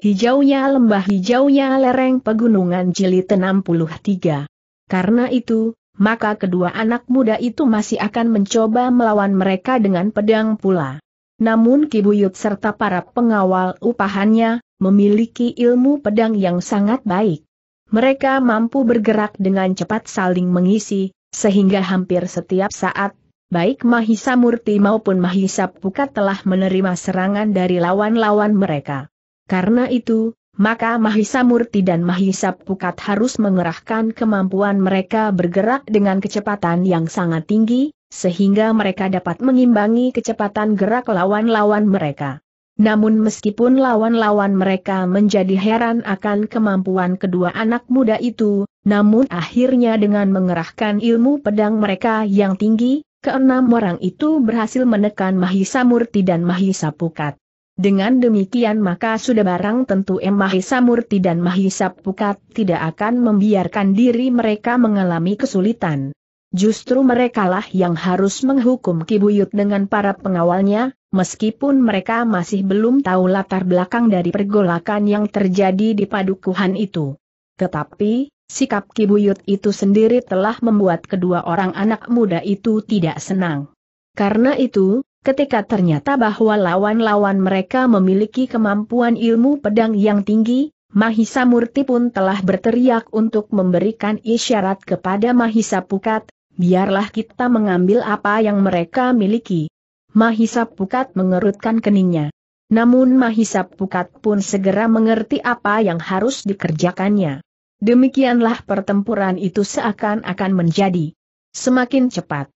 Hijaunya lembah hijaunya lereng pegunungan jilid 63. Karena itu, maka kedua anak muda itu masih akan mencoba melawan mereka dengan pedang pula. Namun Kibuyut serta para pengawal upahannya, memiliki ilmu pedang yang sangat baik. Mereka mampu bergerak dengan cepat saling mengisi, sehingga hampir setiap saat, baik Mahisa Murti maupun Mahisa Pukat telah menerima serangan dari lawan-lawan mereka. Karena itu, maka Mahisa Murti dan Mahisa Pukat harus mengerahkan kemampuan mereka bergerak dengan kecepatan yang sangat tinggi, sehingga mereka dapat mengimbangi kecepatan gerak lawan-lawan mereka. Namun meskipun lawan-lawan mereka menjadi heran akan kemampuan kedua anak muda itu, namun akhirnya dengan mengerahkan ilmu pedang mereka yang tinggi, keenam orang itu berhasil menekan Mahisa Murti dan Mahisa Pukat. Dengan demikian maka sudah barang tentu M. Mahisa Murti dan Mahisa Pukat tidak akan membiarkan diri mereka mengalami kesulitan. Justru merekalah yang harus menghukum Kibuyut dengan para pengawalnya, meskipun mereka masih belum tahu latar belakang dari pergolakan yang terjadi di padukuhan itu. Tetapi, sikap Kibuyut itu sendiri telah membuat kedua orang anak muda itu tidak senang. Karena itu, Ketika ternyata bahwa lawan-lawan mereka memiliki kemampuan ilmu pedang yang tinggi, Mahisa Murti pun telah berteriak untuk memberikan isyarat kepada Mahisa Pukat, biarlah kita mengambil apa yang mereka miliki. Mahisa Pukat mengerutkan keningnya. Namun Mahisa Pukat pun segera mengerti apa yang harus dikerjakannya. Demikianlah pertempuran itu seakan-akan menjadi semakin cepat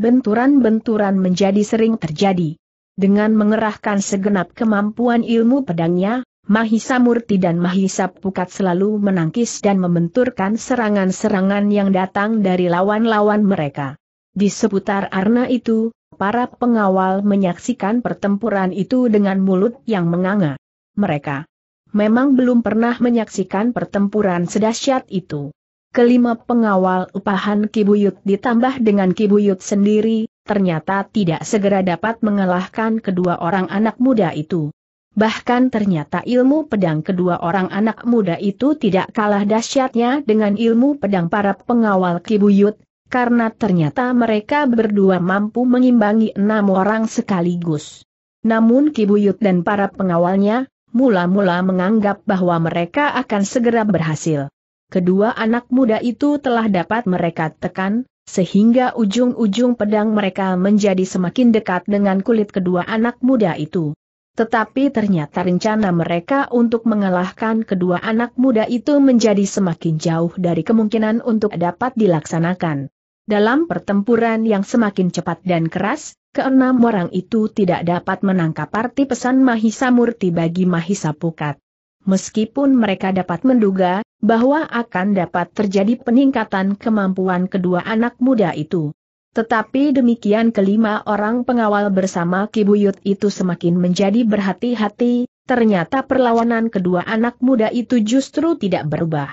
benturan-benturan menjadi sering terjadi. Dengan mengerahkan segenap kemampuan ilmu pedangnya, Mahisa Murti dan Mahisa Pukat selalu menangkis dan membenturkan serangan-serangan yang datang dari lawan-lawan mereka. Di seputar arna itu, para pengawal menyaksikan pertempuran itu dengan mulut yang menganga. Mereka memang belum pernah menyaksikan pertempuran sedahsyat itu. Kelima pengawal upahan Kibuyut ditambah dengan Kibuyut sendiri, ternyata tidak segera dapat mengalahkan kedua orang anak muda itu. Bahkan ternyata ilmu pedang kedua orang anak muda itu tidak kalah dahsyatnya dengan ilmu pedang para pengawal Kibuyut, karena ternyata mereka berdua mampu mengimbangi enam orang sekaligus. Namun Kibuyut dan para pengawalnya, mula-mula menganggap bahwa mereka akan segera berhasil kedua anak muda itu telah dapat mereka tekan, sehingga ujung-ujung pedang mereka menjadi semakin dekat dengan kulit kedua anak muda itu. Tetapi ternyata rencana mereka untuk mengalahkan kedua anak muda itu menjadi semakin jauh dari kemungkinan untuk dapat dilaksanakan. Dalam pertempuran yang semakin cepat dan keras, keenam orang itu tidak dapat menangkap arti pesan Mahisa Murti bagi Mahisa Pukat. Meskipun mereka dapat menduga, bahwa akan dapat terjadi peningkatan kemampuan kedua anak muda itu. Tetapi demikian kelima orang pengawal bersama Kibuyut itu semakin menjadi berhati-hati, ternyata perlawanan kedua anak muda itu justru tidak berubah.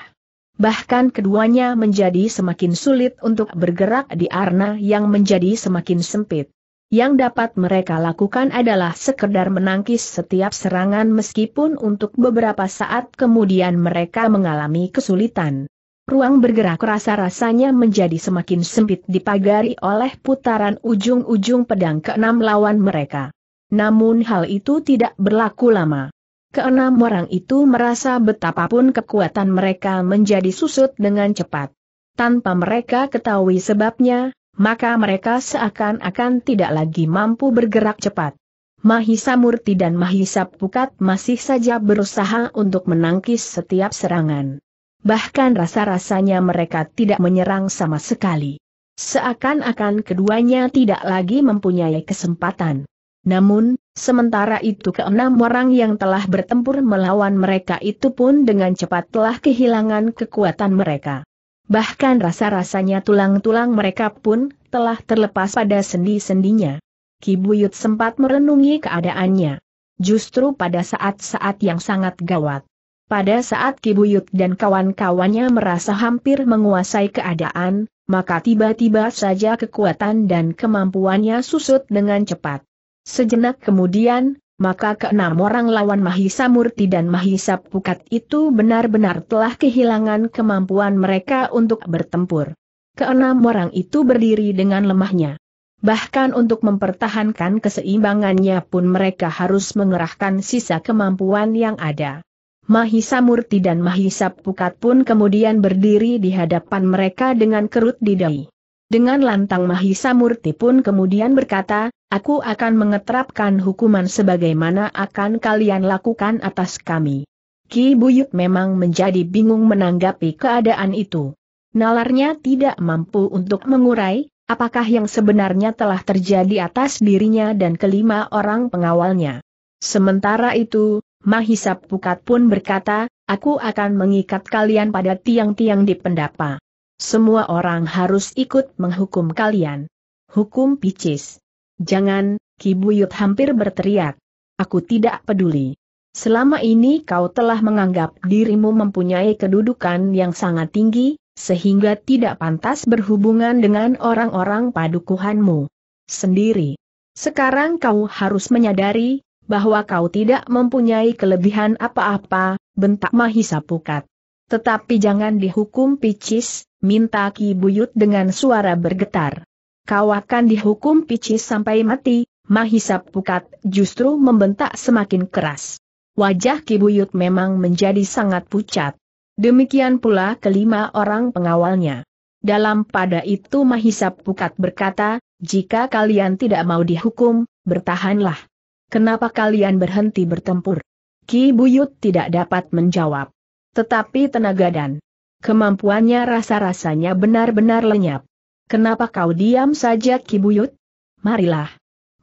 Bahkan keduanya menjadi semakin sulit untuk bergerak di arna yang menjadi semakin sempit. Yang dapat mereka lakukan adalah sekedar menangkis setiap serangan meskipun untuk beberapa saat kemudian mereka mengalami kesulitan. Ruang bergerak rasa-rasanya menjadi semakin sempit dipagari oleh putaran ujung-ujung pedang keenam lawan mereka. Namun hal itu tidak berlaku lama. Keenam orang itu merasa betapapun kekuatan mereka menjadi susut dengan cepat. Tanpa mereka ketahui sebabnya, maka mereka seakan-akan tidak lagi mampu bergerak cepat. Mahisa Murti dan Mahisa Pukat masih saja berusaha untuk menangkis setiap serangan. Bahkan rasa-rasanya mereka tidak menyerang sama sekali. Seakan-akan keduanya tidak lagi mempunyai kesempatan. Namun, sementara itu keenam orang yang telah bertempur melawan mereka itu pun dengan cepat telah kehilangan kekuatan mereka. Bahkan rasa-rasanya tulang-tulang mereka pun telah terlepas pada sendi-sendinya. Kibuyut sempat merenungi keadaannya. Justru pada saat-saat yang sangat gawat. Pada saat Kibuyut dan kawan-kawannya merasa hampir menguasai keadaan, maka tiba-tiba saja kekuatan dan kemampuannya susut dengan cepat. Sejenak kemudian, maka keenam orang lawan Mahisa Murti dan Mahisa Pukat itu benar-benar telah kehilangan kemampuan mereka untuk bertempur. Keenam orang itu berdiri dengan lemahnya. Bahkan untuk mempertahankan keseimbangannya pun mereka harus mengerahkan sisa kemampuan yang ada. Mahisa Murti dan Mahisa Pukat pun kemudian berdiri di hadapan mereka dengan kerut di dahi. Dengan lantang Mahisa Murti pun kemudian berkata, aku akan mengeterapkan hukuman sebagaimana akan kalian lakukan atas kami. Ki Buyut memang menjadi bingung menanggapi keadaan itu. Nalarnya tidak mampu untuk mengurai, apakah yang sebenarnya telah terjadi atas dirinya dan kelima orang pengawalnya. Sementara itu, Mahisa Pukat pun berkata, aku akan mengikat kalian pada tiang-tiang di pendapa. Semua orang harus ikut menghukum kalian. Hukum picis. Jangan, Kibuyut hampir berteriak. Aku tidak peduli. Selama ini kau telah menganggap dirimu mempunyai kedudukan yang sangat tinggi, sehingga tidak pantas berhubungan dengan orang-orang padukuhanmu sendiri. Sekarang kau harus menyadari, bahwa kau tidak mempunyai kelebihan apa-apa, bentak Mahisa Pukat. Tetapi jangan dihukum picis, minta Ki Buyut dengan suara bergetar. Kau akan dihukum picis sampai mati, Mahisa Pukat justru membentak semakin keras. Wajah Ki Buyut memang menjadi sangat pucat. Demikian pula kelima orang pengawalnya. Dalam pada itu Mahisap Pukat berkata, jika kalian tidak mau dihukum, bertahanlah. Kenapa kalian berhenti bertempur? Ki Buyut tidak dapat menjawab. Tetapi tenaga dan Kemampuannya rasa-rasanya benar-benar lenyap. Kenapa kau diam saja Kibuyut? Marilah.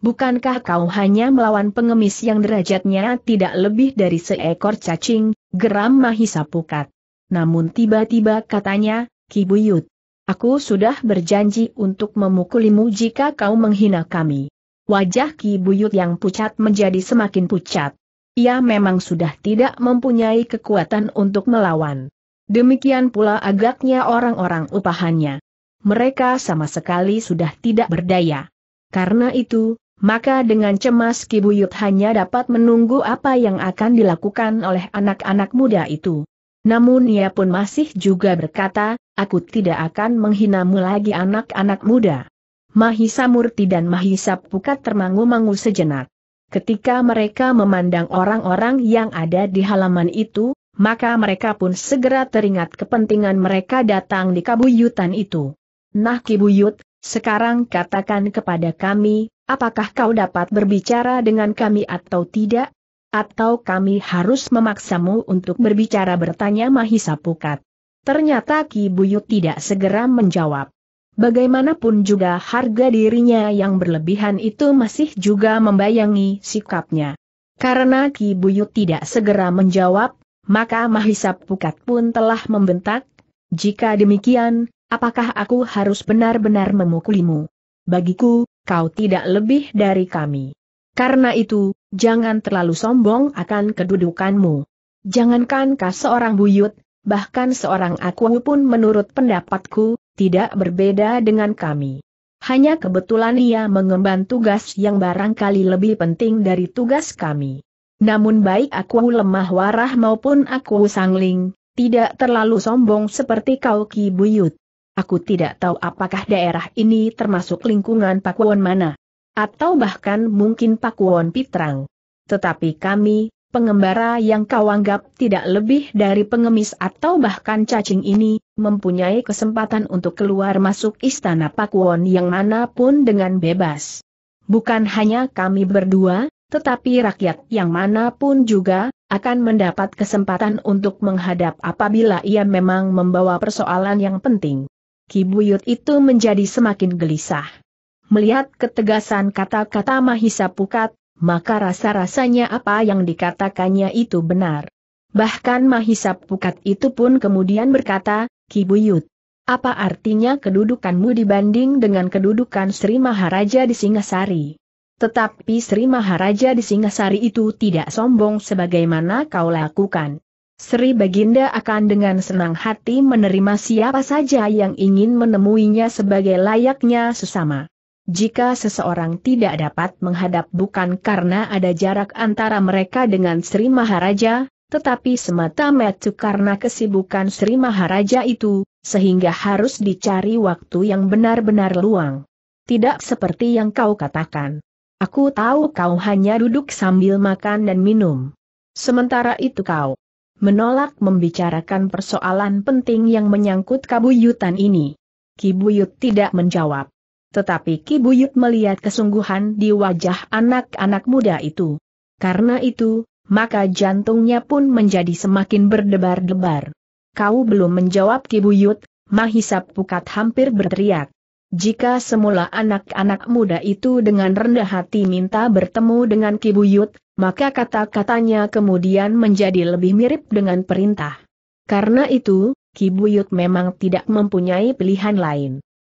Bukankah kau hanya melawan pengemis yang derajatnya tidak lebih dari seekor cacing, geram Mahisa Pukat. Namun tiba-tiba katanya, Kibuyut. Aku sudah berjanji untuk memukulimu jika kau menghina kami. Wajah Kibuyut yang pucat menjadi semakin pucat. Ia memang sudah tidak mempunyai kekuatan untuk melawan. Demikian pula agaknya orang-orang upahannya. Mereka sama sekali sudah tidak berdaya. Karena itu, maka dengan cemas Kibuyut hanya dapat menunggu apa yang akan dilakukan oleh anak-anak muda itu. Namun ia pun masih juga berkata, aku tidak akan menghinamu lagi anak-anak muda. Mahisa Murti dan Mahisa Pukat termangu-mangu sejenak. Ketika mereka memandang orang-orang yang ada di halaman itu, maka mereka pun segera teringat kepentingan mereka datang di kabuyutan itu. Nah kibuyut, sekarang katakan kepada kami, apakah kau dapat berbicara dengan kami atau tidak? Atau kami harus memaksamu untuk berbicara bertanya Mahisa Pukat. Ternyata Ki Buyut tidak segera menjawab. Bagaimanapun juga harga dirinya yang berlebihan itu masih juga membayangi sikapnya. Karena Ki Buyut tidak segera menjawab, maka Mahisa Pukat pun telah membentak, jika demikian, apakah aku harus benar-benar memukulimu? Bagiku, kau tidak lebih dari kami. Karena itu, jangan terlalu sombong akan kedudukanmu. Jangankan kau seorang buyut, bahkan seorang aku pun menurut pendapatku, tidak berbeda dengan kami. Hanya kebetulan ia mengemban tugas yang barangkali lebih penting dari tugas kami. Namun baik aku lemah warah maupun aku sangling, tidak terlalu sombong seperti kau Ki Buyut. Aku tidak tahu apakah daerah ini termasuk lingkungan Pakuan mana. Atau bahkan mungkin Pakuan Pitrang. Tetapi kami, pengembara yang kau anggap tidak lebih dari pengemis atau bahkan cacing ini, mempunyai kesempatan untuk keluar masuk istana Pakuan yang manapun dengan bebas. Bukan hanya kami berdua, tetapi rakyat yang manapun juga, akan mendapat kesempatan untuk menghadap apabila ia memang membawa persoalan yang penting. Kibuyut itu menjadi semakin gelisah. Melihat ketegasan kata-kata Mahisa Pukat, maka rasa-rasanya apa yang dikatakannya itu benar. Bahkan Mahisa Pukat itu pun kemudian berkata, Kibuyut, apa artinya kedudukanmu dibanding dengan kedudukan Sri Maharaja di Singasari? Tetapi Sri Maharaja di Singasari itu tidak sombong sebagaimana kau lakukan. Sri Baginda akan dengan senang hati menerima siapa saja yang ingin menemuinya sebagai layaknya sesama. Jika seseorang tidak dapat menghadap bukan karena ada jarak antara mereka dengan Sri Maharaja, tetapi semata-mata karena kesibukan Sri Maharaja itu, sehingga harus dicari waktu yang benar-benar luang. Tidak seperti yang kau katakan. Aku tahu kau hanya duduk sambil makan dan minum. Sementara itu kau menolak membicarakan persoalan penting yang menyangkut kabuyutan ini. Kibuyut tidak menjawab. Tetapi Kibuyut melihat kesungguhan di wajah anak-anak muda itu. Karena itu, maka jantungnya pun menjadi semakin berdebar-debar. Kau belum menjawab Kibuyut, Mahisap Pukat hampir berteriak. Jika semula anak-anak muda itu dengan rendah hati minta bertemu dengan Kibuyut, maka kata-katanya kemudian menjadi lebih mirip dengan perintah. Karena itu, Kibuyut memang tidak mempunyai pilihan lain.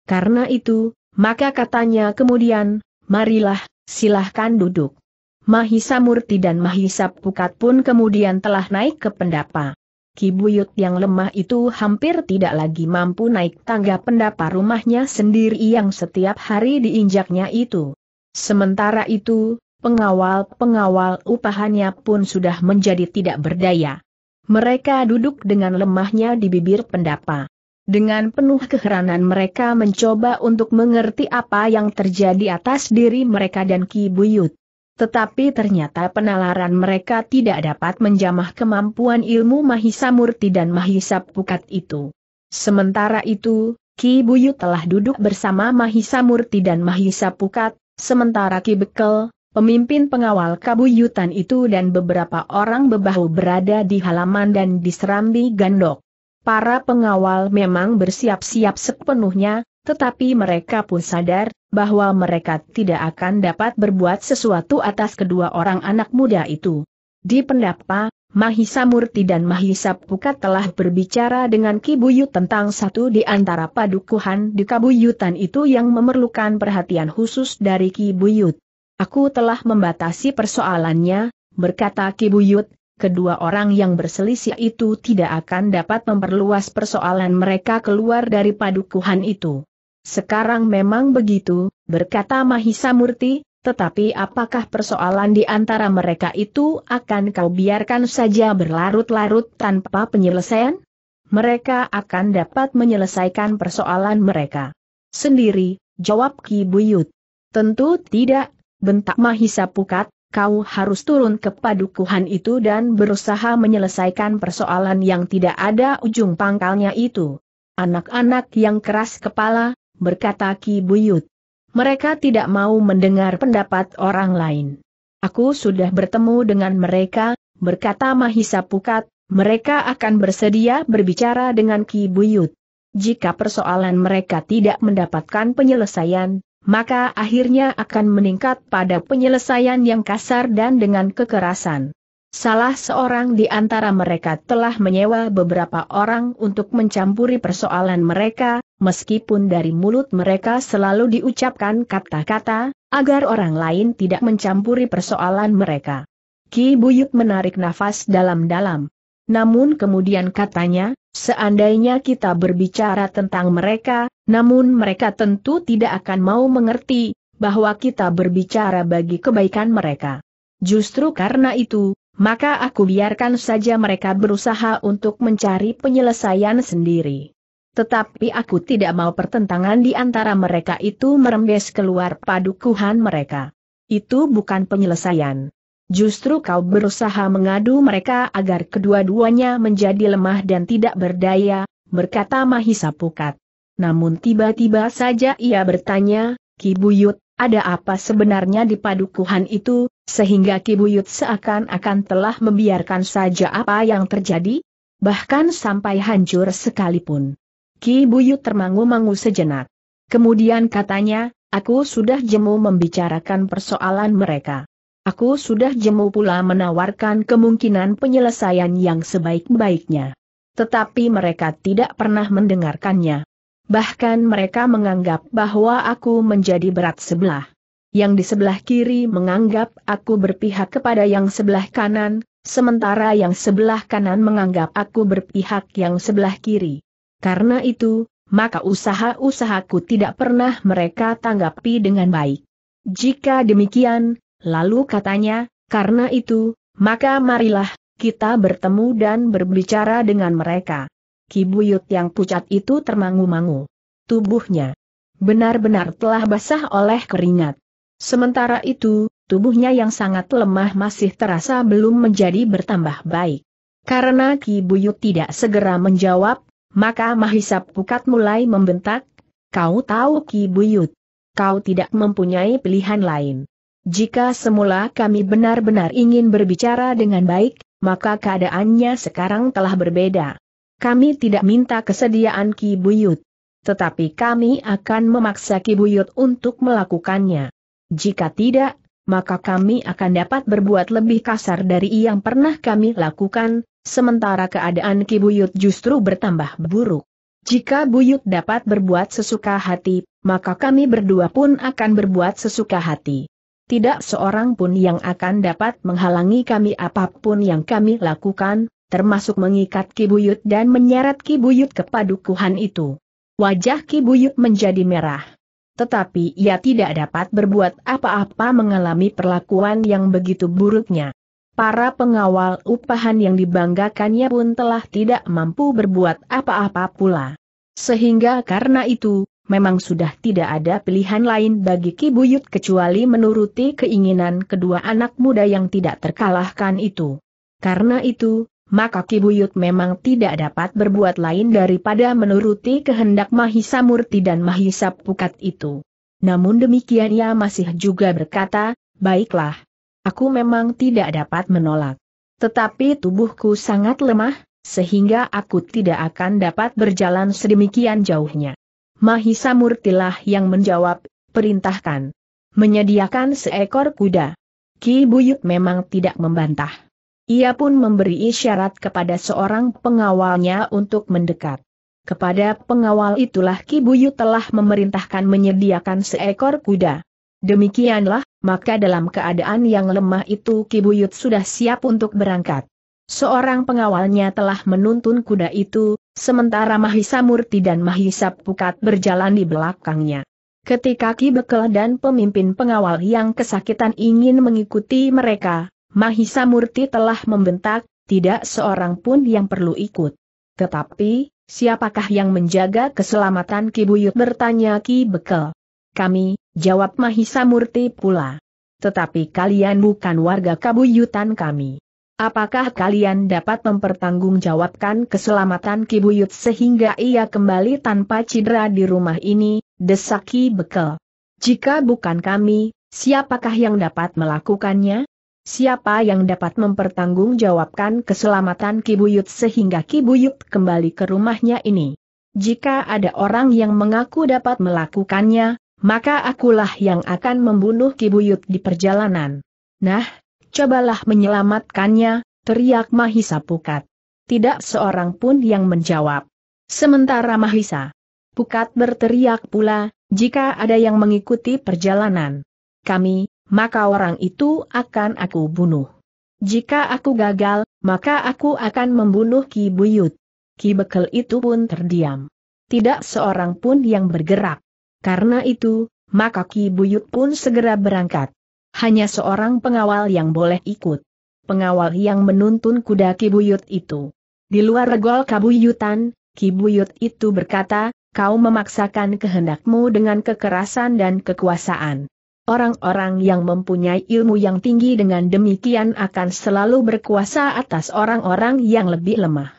Karena itu, maka katanya kemudian, marilah, silahkan duduk. Mahisa Murti dan Mahisa Pukat pun kemudian telah naik ke pendapa. Ki Buyut yang lemah itu hampir tidak lagi mampu naik tangga pendapa rumahnya sendiri yang setiap hari diinjaknya itu. Sementara itu, pengawal-pengawal upahannya pun sudah menjadi tidak berdaya. Mereka duduk dengan lemahnya di bibir pendapa. Dengan penuh keheranan mereka mencoba untuk mengerti apa yang terjadi atas diri mereka dan Ki Buyut. Tetapi ternyata penalaran mereka tidak dapat menjamah kemampuan ilmu Mahisa Murti dan Mahisa Pukat itu. Sementara itu, Ki Buyut telah duduk bersama Mahisa Murti dan Mahisa Pukat, sementara Ki Bekel, pemimpin pengawal kabuyutan itu dan beberapa orang bebahu berada di halaman dan di serambi gandok. Para pengawal memang bersiap-siap sepenuhnya, tetapi mereka pun sadar, bahwa mereka tidak akan dapat berbuat sesuatu atas kedua orang anak muda itu. Di pendapa, Mahisa Murti dan Mahisa Pukat telah berbicara dengan Kibuyut tentang satu di antara padukuhan di Kabuyutan itu yang memerlukan perhatian khusus dari Kibuyut. Aku telah membatasi persoalannya, berkata Kibuyut. kedua orang yang berselisih itu tidak akan dapat memperluas persoalan mereka keluar dari padukuhan itu. Sekarang memang begitu, berkata Mahisa Murti, tetapi apakah persoalan di antara mereka itu akan kau biarkan saja berlarut-larut tanpa penyelesaian? Mereka akan dapat menyelesaikan persoalan mereka sendiri, jawab Ki Buyut. Tentu tidak, bentak Mahisa Pukat, kau harus turun ke padukuhan itu dan berusaha menyelesaikan persoalan yang tidak ada ujung pangkalnya itu. Anak-anak yang keras kepala, berkata Ki Buyut. Mereka tidak mau mendengar pendapat orang lain. Aku sudah bertemu dengan mereka, berkata Mahisa Pukat, mereka akan bersedia berbicara dengan Ki Buyut. Jika persoalan mereka tidak mendapatkan penyelesaian, maka akhirnya akan meningkat pada penyelesaian yang kasar dan dengan kekerasan. Salah seorang di antara mereka telah menyewa beberapa orang untuk mencampuri persoalan mereka, meskipun dari mulut mereka selalu diucapkan kata-kata, agar orang lain tidak mencampuri persoalan mereka. Ki Buyut menarik nafas dalam-dalam. Namun kemudian katanya, seandainya kita berbicara tentang mereka, namun mereka tentu tidak akan mau mengerti, bahwa kita berbicara bagi kebaikan mereka. Justru karena itu, maka aku biarkan saja mereka berusaha untuk mencari penyelesaian sendiri. Tetapi aku tidak mau pertentangan di antara mereka itu merembes keluar padukuhan mereka. Itu bukan penyelesaian. Justru kau berusaha mengadu mereka agar kedua-duanya menjadi lemah dan tidak berdaya, berkata Mahisa Pukat. Namun tiba-tiba saja ia bertanya, Ki Buyut, ada apa sebenarnya di padukuhan itu, sehingga Kibuyut seakan-akan telah membiarkan saja apa yang terjadi? Bahkan sampai hancur sekalipun. Kibuyut termangu-mangu sejenak. Kemudian katanya, aku sudah jemu membicarakan persoalan mereka. Aku sudah jemu pula menawarkan kemungkinan penyelesaian yang sebaik-baiknya. Tetapi mereka tidak pernah mendengarkannya bahkan mereka menganggap bahwa aku menjadi berat sebelah. Yang di sebelah kiri menganggap aku berpihak kepada yang sebelah kanan, sementara yang sebelah kanan menganggap aku berpihak yang sebelah kiri. Karena itu, maka usaha-usahaku tidak pernah mereka tanggapi dengan baik. Jika demikian, lalu katanya, karena itu, maka marilah, kita bertemu dan berbicara dengan mereka. Kibuyut yang pucat itu termangu-mangu. Tubuhnya benar-benar telah basah oleh keringat. Sementara itu, tubuhnya yang sangat lemah masih terasa belum menjadi bertambah baik. Karena Ki Buyut tidak segera menjawab, maka Mahisap Pukat mulai membentak, Kau tahu Ki Buyut, kau tidak mempunyai pilihan lain. Jika semula kami benar-benar ingin berbicara dengan baik, maka keadaannya sekarang telah berbeda. Kami tidak minta kesediaan Ki Buyut. Tetapi kami akan memaksa Ki Buyut untuk melakukannya. Jika tidak, maka kami akan dapat berbuat lebih kasar dari yang pernah kami lakukan, sementara keadaan Ki Buyut justru bertambah buruk. Jika Buyut dapat berbuat sesuka hati, maka kami berdua pun akan berbuat sesuka hati. Tidak seorang pun yang akan dapat menghalangi kami apapun yang kami lakukan, termasuk mengikat Kibuyut dan menyeret Kibuyut ke padukuhan itu. Wajah Kibuyut menjadi merah. Tetapi ia tidak dapat berbuat apa-apa mengalami perlakuan yang begitu buruknya. Para pengawal upahan yang dibanggakannya pun telah tidak mampu berbuat apa-apa pula. Sehingga karena itu, memang sudah tidak ada pilihan lain bagi Kibuyut kecuali menuruti keinginan kedua anak muda yang tidak terkalahkan itu. Karena itu, maka Kibuyut memang tidak dapat berbuat lain daripada menuruti kehendak Mahisa Murti dan Mahisa Pukat itu. Namun demikian ia masih juga berkata, baiklah. Aku memang tidak dapat menolak. Tetapi tubuhku sangat lemah, sehingga aku tidak akan dapat berjalan sedemikian jauhnya. Mahisa Murtilah yang menjawab, perintahkan. Menyediakan seekor kuda. Ki Buyut memang tidak membantah ia pun memberi isyarat kepada seorang pengawalnya untuk mendekat. Kepada pengawal itulah Kibuyu telah memerintahkan menyediakan seekor kuda. Demikianlah, maka dalam keadaan yang lemah itu Kibuyut sudah siap untuk berangkat. Seorang pengawalnya telah menuntun kuda itu, sementara Mahisa Murti dan Mahisa Pukat berjalan di belakangnya. Ketika Kibekel dan pemimpin pengawal yang kesakitan ingin mengikuti mereka, Mahisa Murti telah membentak, tidak seorang pun yang perlu ikut. Tetapi, siapakah yang menjaga keselamatan Ki Buyut bertanya Ki Bekel. Kami, jawab Mahisa Murti pula. Tetapi kalian bukan warga kabuyutan kami. Apakah kalian dapat mempertanggungjawabkan keselamatan Ki Buyut sehingga ia kembali tanpa cedera di rumah ini, desak Ki Bekel. Jika bukan kami, siapakah yang dapat melakukannya? Siapa yang dapat mempertanggungjawabkan keselamatan Kibuyut sehingga Kibuyut kembali ke rumahnya ini? Jika ada orang yang mengaku dapat melakukannya, maka akulah yang akan membunuh Kibuyut di perjalanan. Nah, cobalah menyelamatkannya, teriak Mahisa Pukat. Tidak seorang pun yang menjawab. Sementara Mahisa Pukat berteriak pula, jika ada yang mengikuti perjalanan. Kami, maka orang itu akan aku bunuh. Jika aku gagal, maka aku akan membunuh Ki Buyut. Ki Bekel itu pun terdiam. Tidak seorang pun yang bergerak. Karena itu, maka Ki Buyut pun segera berangkat. Hanya seorang pengawal yang boleh ikut. Pengawal yang menuntun kuda Ki Buyut itu. Di luar regol kabuyutan, Ki Buyut itu berkata, kau memaksakan kehendakmu dengan kekerasan dan kekuasaan. Orang-orang yang mempunyai ilmu yang tinggi dengan demikian akan selalu berkuasa atas orang-orang yang lebih lemah.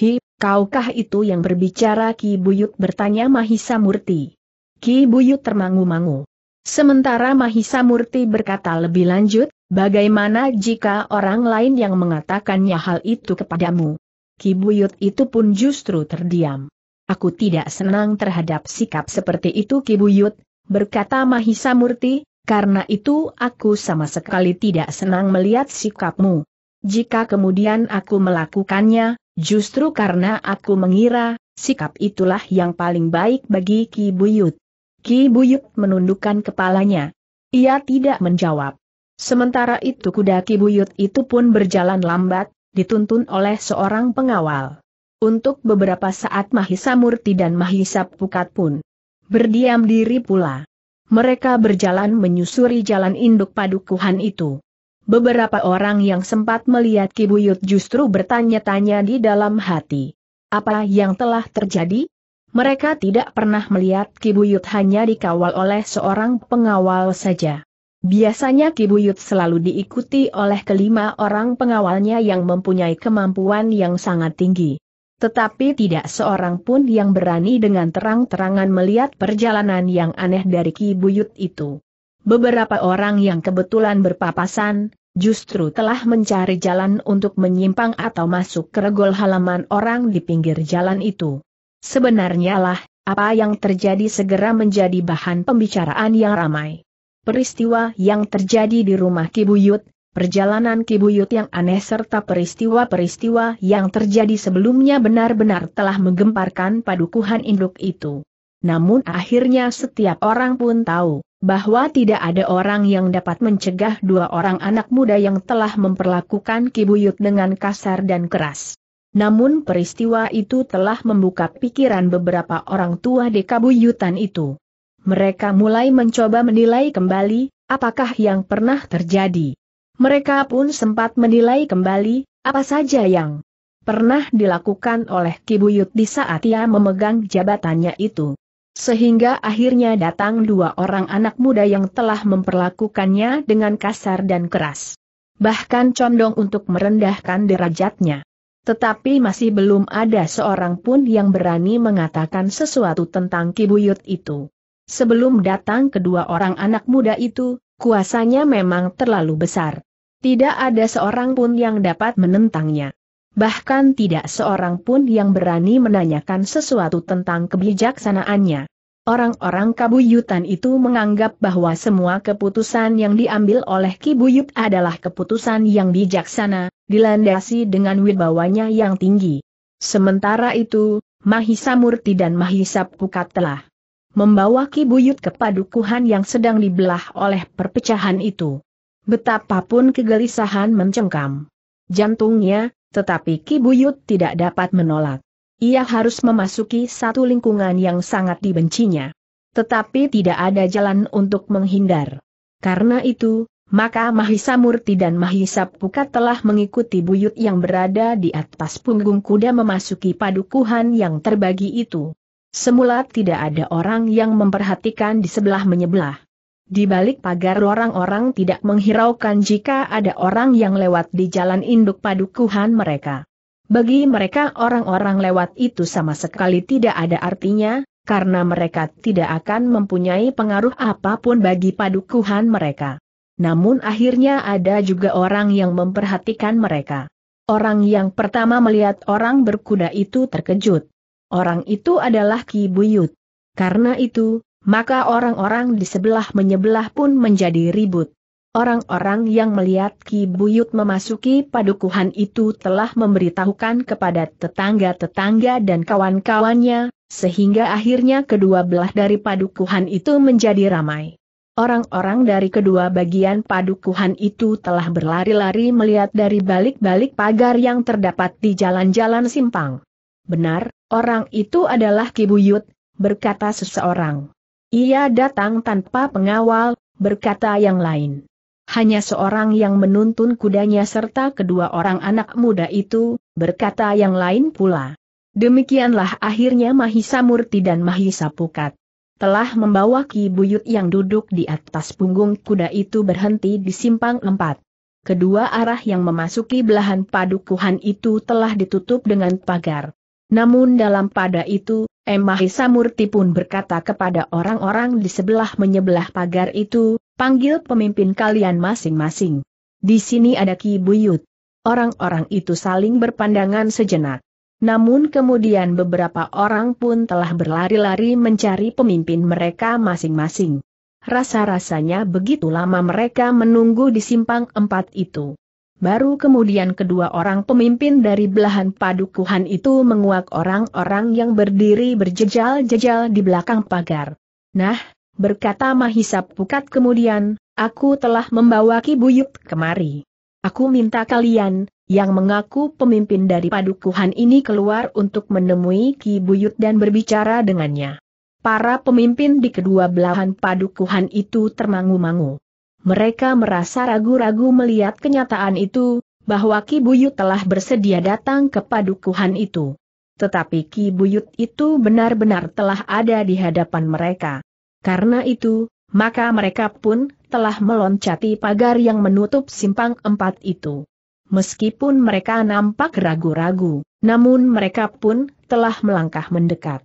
Hi, kaukah itu yang berbicara Ki Buyut bertanya Mahisa Murti. Ki Buyut termangu-mangu. Sementara Mahisa Murti berkata lebih lanjut, bagaimana jika orang lain yang mengatakannya hal itu kepadamu? Ki Buyut itu pun justru terdiam. Aku tidak senang terhadap sikap seperti itu Ki Buyut, berkata Mahisa Murti, karena itu aku sama sekali tidak senang melihat sikapmu. Jika kemudian aku melakukannya, justru karena aku mengira, sikap itulah yang paling baik bagi Ki Buyut. Ki Buyut menundukkan kepalanya. Ia tidak menjawab. Sementara itu kuda Ki Buyut itu pun berjalan lambat, dituntun oleh seorang pengawal. Untuk beberapa saat Mahisa Murti dan Mahisa Pukat pun berdiam diri pula. Mereka berjalan menyusuri jalan induk padukuhan itu. Beberapa orang yang sempat melihat Kibuyut justru bertanya-tanya di dalam hati. Apa yang telah terjadi? Mereka tidak pernah melihat Kibuyut hanya dikawal oleh seorang pengawal saja. Biasanya Kibuyut selalu diikuti oleh kelima orang pengawalnya yang mempunyai kemampuan yang sangat tinggi. Tetapi tidak seorang pun yang berani dengan terang-terangan melihat perjalanan yang aneh dari Ki Buyut itu. Beberapa orang yang kebetulan berpapasan, justru telah mencari jalan untuk menyimpang atau masuk ke regol halaman orang di pinggir jalan itu. Sebenarnya lah, apa yang terjadi segera menjadi bahan pembicaraan yang ramai. Peristiwa yang terjadi di rumah Ki Buyut, perjalanan Kibuyut yang aneh serta peristiwa-peristiwa yang terjadi sebelumnya benar-benar telah menggemparkan padukuhan induk itu. Namun akhirnya setiap orang pun tahu, bahwa tidak ada orang yang dapat mencegah dua orang anak muda yang telah memperlakukan Kibuyut dengan kasar dan keras. Namun peristiwa itu telah membuka pikiran beberapa orang tua di Kabuyutan itu. Mereka mulai mencoba menilai kembali, apakah yang pernah terjadi. Mereka pun sempat menilai kembali, apa saja yang pernah dilakukan oleh Kibuyut di saat ia memegang jabatannya itu. Sehingga akhirnya datang dua orang anak muda yang telah memperlakukannya dengan kasar dan keras. Bahkan condong untuk merendahkan derajatnya. Tetapi masih belum ada seorang pun yang berani mengatakan sesuatu tentang Kibuyut itu. Sebelum datang kedua orang anak muda itu, kuasanya memang terlalu besar. Tidak ada seorang pun yang dapat menentangnya. Bahkan tidak seorang pun yang berani menanyakan sesuatu tentang kebijaksanaannya. Orang-orang kabuyutan itu menganggap bahwa semua keputusan yang diambil oleh Kibuyut adalah keputusan yang bijaksana, dilandasi dengan wibawanya yang tinggi. Sementara itu, Mahisa Murti dan Mahisa Pukat telah membawa Kibuyut ke padukuhan yang sedang dibelah oleh perpecahan itu. Betapapun kegelisahan mencengkam jantungnya, tetapi Ki Buyut tidak dapat menolak. Ia harus memasuki satu lingkungan yang sangat dibencinya. Tetapi tidak ada jalan untuk menghindar. Karena itu, maka Mahisa Murti dan Mahisa Pukat telah mengikuti Buyut yang berada di atas punggung kuda memasuki padukuhan yang terbagi itu. Semula tidak ada orang yang memperhatikan di sebelah menyebelah. Di balik pagar orang-orang tidak menghiraukan jika ada orang yang lewat di jalan induk padukuhan mereka. Bagi mereka orang-orang lewat itu sama sekali tidak ada artinya, karena mereka tidak akan mempunyai pengaruh apapun bagi padukuhan mereka. Namun akhirnya ada juga orang yang memperhatikan mereka. Orang yang pertama melihat orang berkuda itu terkejut. Orang itu adalah Ki Buyut. Karena itu, maka orang-orang di sebelah menyebelah pun menjadi ribut. Orang-orang yang melihat Ki Buyut memasuki padukuhan itu telah memberitahukan kepada tetangga-tetangga dan kawan-kawannya, sehingga akhirnya kedua belah dari padukuhan itu menjadi ramai. Orang-orang dari kedua bagian padukuhan itu telah berlari-lari melihat dari balik-balik pagar yang terdapat di jalan-jalan simpang. Benar, orang itu adalah Ki Buyut, berkata seseorang. Ia datang tanpa pengawal, berkata yang lain. Hanya seorang yang menuntun kudanya serta kedua orang anak muda itu, berkata yang lain pula. Demikianlah akhirnya Mahisa Murti dan Mahisa Pukat. Telah membawa Ki Buyut yang duduk di atas punggung kuda itu berhenti di simpang empat. Kedua arah yang memasuki belahan padukuhan itu telah ditutup dengan pagar. Namun dalam pada itu, Emahisa Murti pun berkata kepada orang-orang di sebelah menyebelah pagar itu, panggil pemimpin kalian masing-masing. Di sini ada Ki Buyut. Orang-orang itu saling berpandangan sejenak. Namun kemudian beberapa orang pun telah berlari-lari mencari pemimpin mereka masing-masing. Rasa-rasanya begitu lama mereka menunggu di simpang empat itu. Baru kemudian kedua orang pemimpin dari belahan padukuhan itu menguak orang-orang yang berdiri berjejal-jejal di belakang pagar. Nah, berkata Mahisa Pukat kemudian, aku telah membawa Ki Buyut kemari. Aku minta kalian, yang mengaku pemimpin dari padukuhan ini keluar untuk menemui Ki Buyut dan berbicara dengannya. Para pemimpin di kedua belahan padukuhan itu termangu-mangu mereka merasa ragu-ragu melihat kenyataan itu, bahwa Ki Buyut telah bersedia datang ke padukuhan itu. Tetapi Ki Buyut itu benar-benar telah ada di hadapan mereka. Karena itu, maka mereka pun telah meloncati pagar yang menutup simpang empat itu. Meskipun mereka nampak ragu-ragu, namun mereka pun telah melangkah mendekat.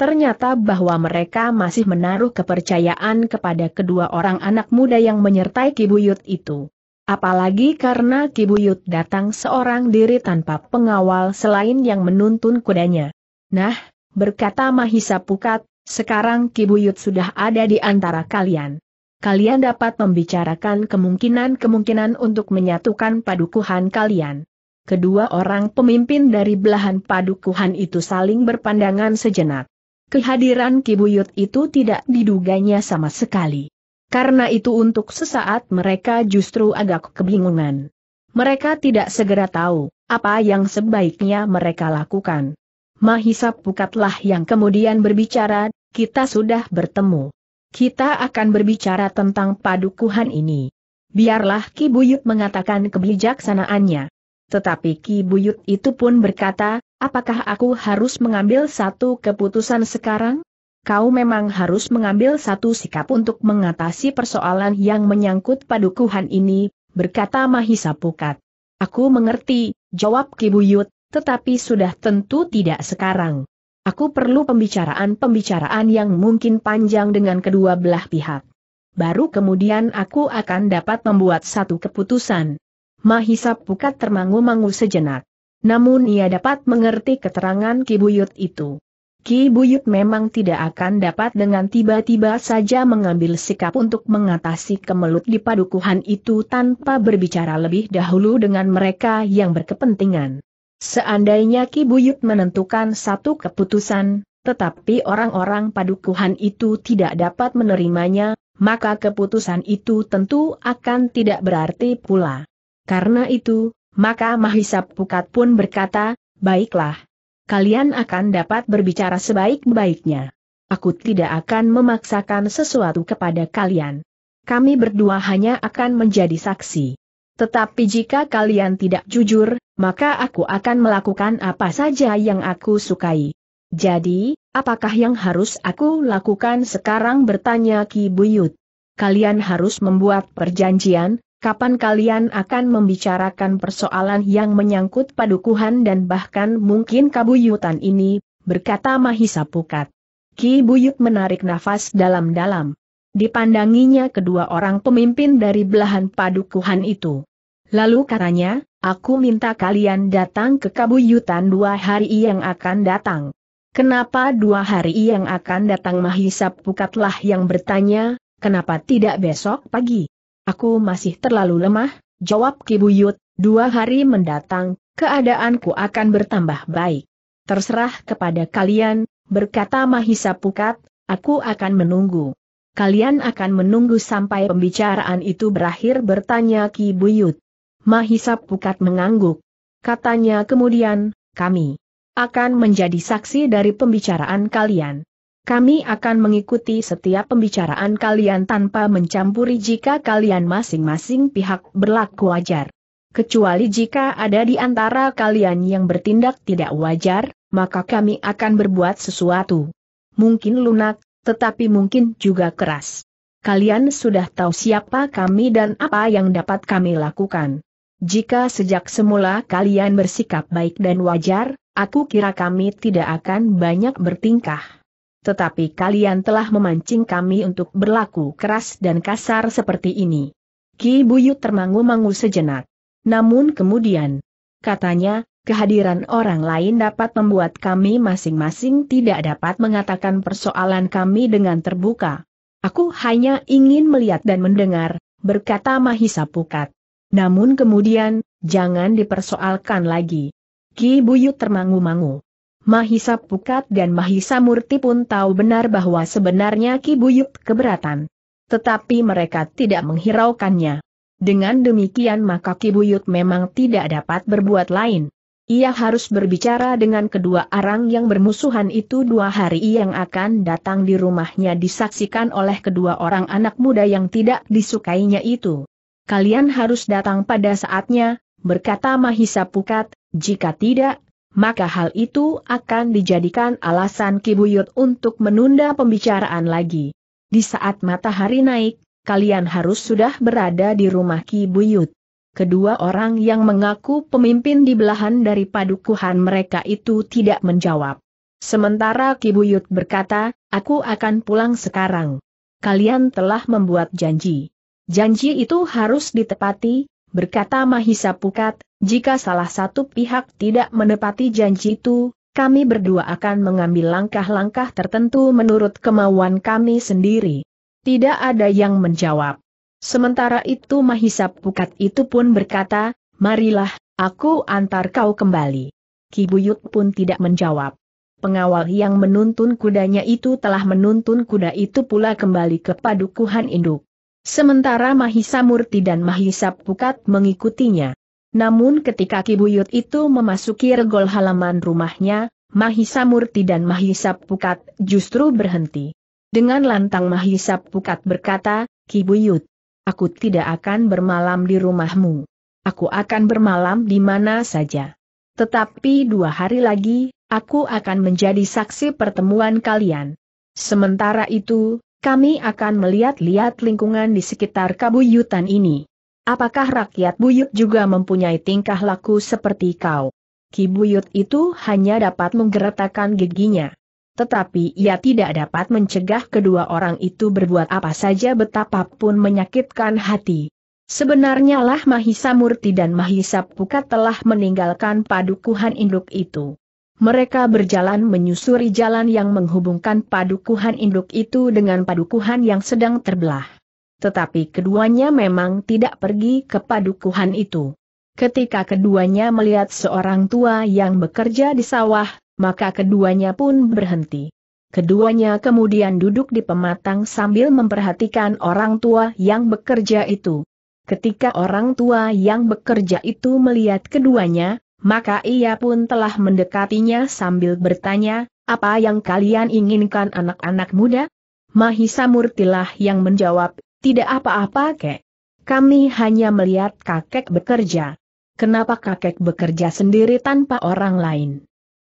Ternyata bahwa mereka masih menaruh kepercayaan kepada kedua orang anak muda yang menyertai Kibuyut itu. Apalagi karena Kibuyut datang seorang diri tanpa pengawal selain yang menuntun kudanya. Nah, berkata Mahisa Pukat, sekarang Kibuyut sudah ada di antara kalian. Kalian dapat membicarakan kemungkinan-kemungkinan untuk menyatukan padukuhan kalian. Kedua orang pemimpin dari belahan padukuhan itu saling berpandangan sejenak. Kehadiran Kibuyut itu tidak diduganya sama sekali. Karena itu untuk sesaat mereka justru agak kebingungan. Mereka tidak segera tahu apa yang sebaiknya mereka lakukan. Mahisa Pukatlah yang kemudian berbicara, kita sudah bertemu. Kita akan berbicara tentang padukuhan ini. Biarlah Kibuyut mengatakan kebijaksanaannya. Tetapi Ki Buyut itu pun berkata, apakah aku harus mengambil satu keputusan sekarang? Kau memang harus mengambil satu sikap untuk mengatasi persoalan yang menyangkut padukuhan ini, berkata Mahisa Pukat. Aku mengerti, jawab Ki Buyut, tetapi sudah tentu tidak sekarang. Aku perlu pembicaraan-pembicaraan yang mungkin panjang dengan kedua belah pihak. Baru kemudian aku akan dapat membuat satu keputusan. Mahisa Pukat termangu-mangu sejenak. Namun ia dapat mengerti keterangan Ki Buyut itu. Ki Buyut memang tidak akan dapat dengan tiba-tiba saja mengambil sikap untuk mengatasi kemelut di padukuhan itu tanpa berbicara lebih dahulu dengan mereka yang berkepentingan. Seandainya Ki Buyut menentukan satu keputusan, tetapi orang-orang padukuhan itu tidak dapat menerimanya, maka keputusan itu tentu akan tidak berarti pula. Karena itu, maka Mahisap Pukat pun berkata, baiklah. Kalian akan dapat berbicara sebaik-baiknya. Aku tidak akan memaksakan sesuatu kepada kalian. Kami berdua hanya akan menjadi saksi. Tetapi jika kalian tidak jujur, maka aku akan melakukan apa saja yang aku sukai. Jadi, apakah yang harus aku lakukan sekarang bertanya Ki Buyut? Kalian harus membuat perjanjian, kapan kalian akan membicarakan persoalan yang menyangkut padukuhan dan bahkan mungkin kabuyutan ini, berkata Mahisa Pukat. Ki Buyut menarik nafas dalam-dalam. Dipandanginya kedua orang pemimpin dari belahan padukuhan itu. Lalu katanya, aku minta kalian datang ke kabuyutan dua hari yang akan datang. Kenapa dua hari yang akan datang Mahisa Pukatlah yang bertanya, kenapa tidak besok pagi? Aku masih terlalu lemah, jawab Kibuyut, dua hari mendatang, keadaanku akan bertambah baik. Terserah kepada kalian, berkata Mahisa Pukat, aku akan menunggu. Kalian akan menunggu sampai pembicaraan itu berakhir bertanya Ki Buyut. Mahisa Pukat mengangguk. Katanya kemudian, kami akan menjadi saksi dari pembicaraan kalian kami akan mengikuti setiap pembicaraan kalian tanpa mencampuri jika kalian masing-masing pihak berlaku wajar. Kecuali jika ada di antara kalian yang bertindak tidak wajar, maka kami akan berbuat sesuatu. Mungkin lunak, tetapi mungkin juga keras. Kalian sudah tahu siapa kami dan apa yang dapat kami lakukan. Jika sejak semula kalian bersikap baik dan wajar, aku kira kami tidak akan banyak bertingkah tetapi kalian telah memancing kami untuk berlaku keras dan kasar seperti ini. Ki Buyut termangu-mangu sejenak. Namun kemudian, katanya, kehadiran orang lain dapat membuat kami masing-masing tidak dapat mengatakan persoalan kami dengan terbuka. Aku hanya ingin melihat dan mendengar, berkata Mahisa Pukat. Namun kemudian, jangan dipersoalkan lagi. Ki Buyut termangu-mangu. Mahisa Pukat dan Mahisa Murti pun tahu benar bahwa sebenarnya Ki Buyut keberatan. Tetapi mereka tidak menghiraukannya. Dengan demikian maka Ki Buyut memang tidak dapat berbuat lain. Ia harus berbicara dengan kedua orang yang bermusuhan itu dua hari yang akan datang di rumahnya disaksikan oleh kedua orang anak muda yang tidak disukainya itu. Kalian harus datang pada saatnya, berkata Mahisa Pukat, jika tidak, maka hal itu akan dijadikan alasan Kibuyut untuk menunda pembicaraan lagi. Di saat matahari naik, kalian harus sudah berada di rumah Kibuyut. Kedua orang yang mengaku pemimpin di belahan dari padukuhan mereka itu tidak menjawab. Sementara Kibuyut berkata, aku akan pulang sekarang. Kalian telah membuat janji. Janji itu harus ditepati, berkata Mahisa Pukat, jika salah satu pihak tidak menepati janji itu, kami berdua akan mengambil langkah-langkah tertentu menurut kemauan kami sendiri. Tidak ada yang menjawab. Sementara itu Mahisa Pukat itu pun berkata, marilah, aku antar kau kembali. Kibuyut pun tidak menjawab. Pengawal yang menuntun kudanya itu telah menuntun kuda itu pula kembali ke padukuhan induk. Sementara Mahisa Murti dan Mahisa Pukat mengikutinya. Namun ketika Kibuyut itu memasuki regol halaman rumahnya, Mahisa Murti dan Mahisa Pukat justru berhenti. Dengan lantang Mahisa Pukat berkata, Kibuyut, aku tidak akan bermalam di rumahmu. Aku akan bermalam di mana saja. Tetapi dua hari lagi, aku akan menjadi saksi pertemuan kalian. Sementara itu, kami akan melihat-lihat lingkungan di sekitar kabuyutan ini. Apakah rakyat buyut juga mempunyai tingkah laku seperti kau? Kibuyut itu hanya dapat menggeretakkan giginya. Tetapi ia tidak dapat mencegah kedua orang itu berbuat apa saja betapapun menyakitkan hati. Sebenarnya lah Mahisa Murti dan Mahisa Pukat telah meninggalkan padukuhan induk itu. Mereka berjalan menyusuri jalan yang menghubungkan padukuhan induk itu dengan padukuhan yang sedang terbelah. Tetapi keduanya memang tidak pergi ke padukuhan itu. Ketika keduanya melihat seorang tua yang bekerja di sawah, maka keduanya pun berhenti. Keduanya kemudian duduk di pematang sambil memperhatikan orang tua yang bekerja itu. Ketika orang tua yang bekerja itu melihat keduanya, maka ia pun telah mendekatinya sambil bertanya, apa yang kalian inginkan anak-anak muda? Mahisa Murtilah yang menjawab, tidak apa-apa kek. Kami hanya melihat kakek bekerja. Kenapa kakek bekerja sendiri tanpa orang lain?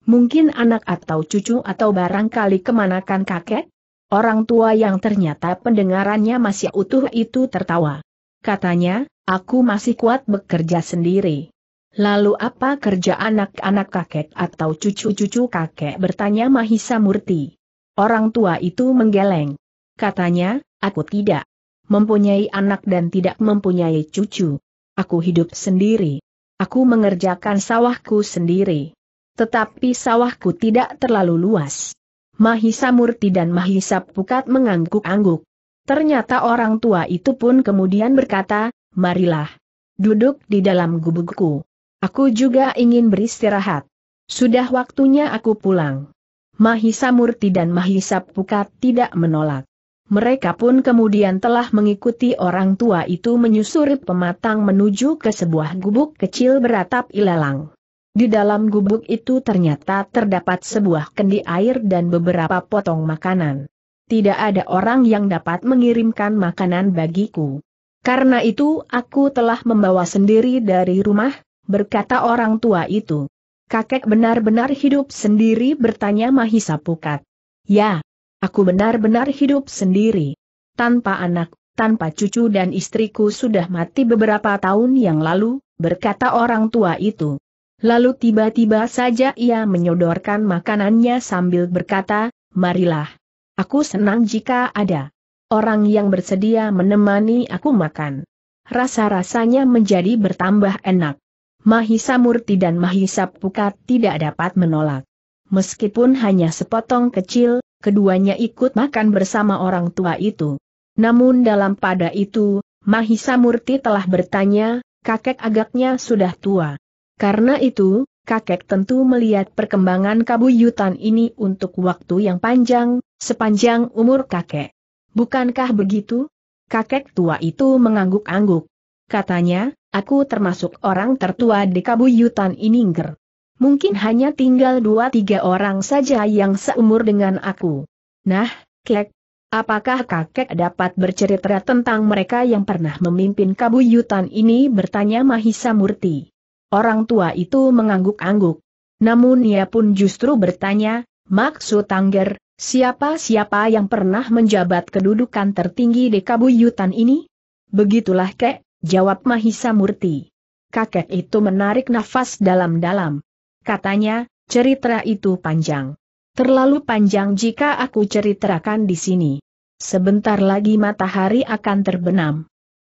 Mungkin anak atau cucu atau barangkali kemanakan kakek? Orang tua yang ternyata pendengarannya masih utuh itu tertawa. Katanya, aku masih kuat bekerja sendiri. Lalu apa kerja anak-anak kakek atau cucu-cucu kakek bertanya Mahisa Murti. Orang tua itu menggeleng. Katanya, aku tidak mempunyai anak dan tidak mempunyai cucu. Aku hidup sendiri. Aku mengerjakan sawahku sendiri. Tetapi sawahku tidak terlalu luas. Mahisa Murti dan Mahisa Pukat mengangguk-angguk. Ternyata orang tua itu pun kemudian berkata, marilah. Duduk di dalam gubukku. Aku juga ingin beristirahat. Sudah waktunya aku pulang. Mahisa Murti dan Mahisa Pukat tidak menolak. Mereka pun kemudian telah mengikuti orang tua itu menyusuri pematang menuju ke sebuah gubuk kecil beratap ilalang. Di dalam gubuk itu ternyata terdapat sebuah kendi air dan beberapa potong makanan. Tidak ada orang yang dapat mengirimkan makanan bagiku. Karena itu aku telah membawa sendiri dari rumah, berkata orang tua itu. Kakek benar-benar hidup sendiri bertanya Mahisa Pukat. Ya, aku benar-benar hidup sendiri. Tanpa anak, tanpa cucu dan istriku sudah mati beberapa tahun yang lalu, berkata orang tua itu. Lalu tiba-tiba saja ia menyodorkan makanannya sambil berkata, marilah. Aku senang jika ada orang yang bersedia menemani aku makan. Rasa-rasanya menjadi bertambah enak. Mahisa Murti dan Mahisa Pukat tidak dapat menolak. Meskipun hanya sepotong kecil, keduanya ikut makan bersama orang tua itu. Namun dalam pada itu, Mahisa Murti telah bertanya, kakek agaknya sudah tua. Karena itu, kakek tentu melihat perkembangan kabuyutan ini untuk waktu yang panjang, sepanjang umur kakek. Bukankah begitu? Kakek tua itu mengangguk-angguk. Katanya, Aku termasuk orang tertua di Kabuyutan ini ger. Mungkin hanya tinggal dua tiga orang saja yang seumur dengan aku. Nah, Kek, apakah kakek dapat bercerita tentang mereka yang pernah memimpin Kabuyutan ini bertanya Mahisa Murti. Orang tua itu mengangguk-angguk. Namun ia pun justru bertanya, maksud Tangger, siapa-siapa yang pernah menjabat kedudukan tertinggi di Kabuyutan ini? Begitulah kek, jawab Mahisa Murti. Kakek itu menarik nafas dalam-dalam. Katanya, cerita itu panjang. Terlalu panjang jika aku ceritakan di sini. Sebentar lagi matahari akan terbenam.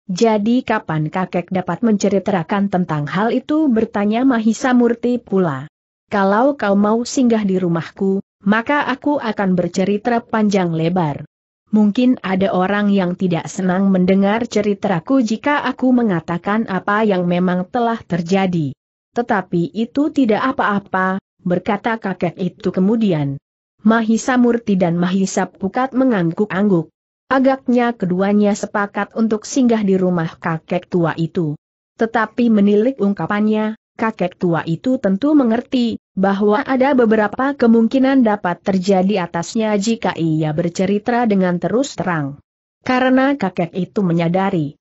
Jadi kapan kakek dapat menceritakan tentang hal itu bertanya Mahisa Murti pula. Kalau kau mau singgah di rumahku, maka aku akan bercerita panjang lebar. Mungkin ada orang yang tidak senang mendengar ceritaku jika aku mengatakan apa yang memang telah terjadi. Tetapi itu tidak apa-apa, berkata kakek itu kemudian. Mahisa Murti dan Mahisa Pukat mengangguk-angguk. Agaknya keduanya sepakat untuk singgah di rumah kakek tua itu. Tetapi menilik ungkapannya, kakek tua itu tentu mengerti, bahwa ada beberapa kemungkinan dapat terjadi atasnya jika ia bercerita dengan terus terang. Karena kakek itu menyadari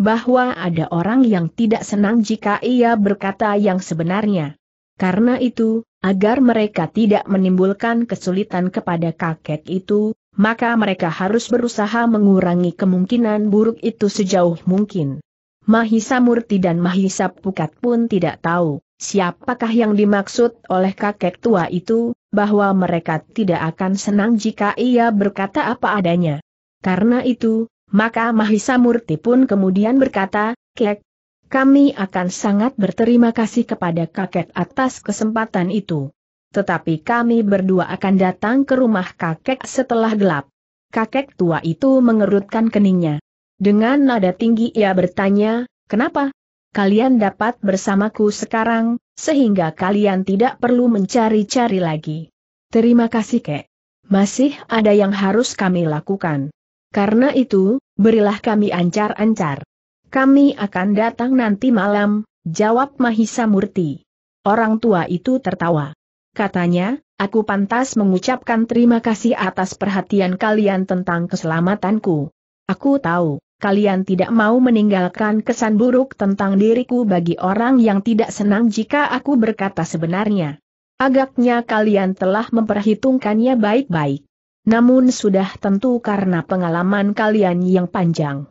bahwa ada orang yang tidak senang jika ia berkata yang sebenarnya. Karena itu, agar mereka tidak menimbulkan kesulitan kepada kakek itu, maka mereka harus berusaha mengurangi kemungkinan buruk itu sejauh mungkin. Mahisa Murti dan Mahisa Pukat pun tidak tahu Siapakah yang dimaksud oleh kakek tua itu, bahwa mereka tidak akan senang jika ia berkata apa adanya. Karena itu, maka Mahisa Murti pun kemudian berkata, Kek, kami akan sangat berterima kasih kepada kakek atas kesempatan itu. Tetapi kami berdua akan datang ke rumah kakek setelah gelap. Kakek tua itu mengerutkan keningnya. Dengan nada tinggi ia bertanya, kenapa? kalian dapat bersamaku sekarang, sehingga kalian tidak perlu mencari-cari lagi. Terima kasih kek. Masih ada yang harus kami lakukan. Karena itu, berilah kami ancar-ancar. Kami akan datang nanti malam, jawab Mahisa Murti. Orang tua itu tertawa. Katanya, aku pantas mengucapkan terima kasih atas perhatian kalian tentang keselamatanku. Aku tahu, kalian tidak mau meninggalkan kesan buruk tentang diriku bagi orang yang tidak senang jika aku berkata sebenarnya. Agaknya kalian telah memperhitungkannya baik-baik. Namun sudah tentu karena pengalaman kalian yang panjang.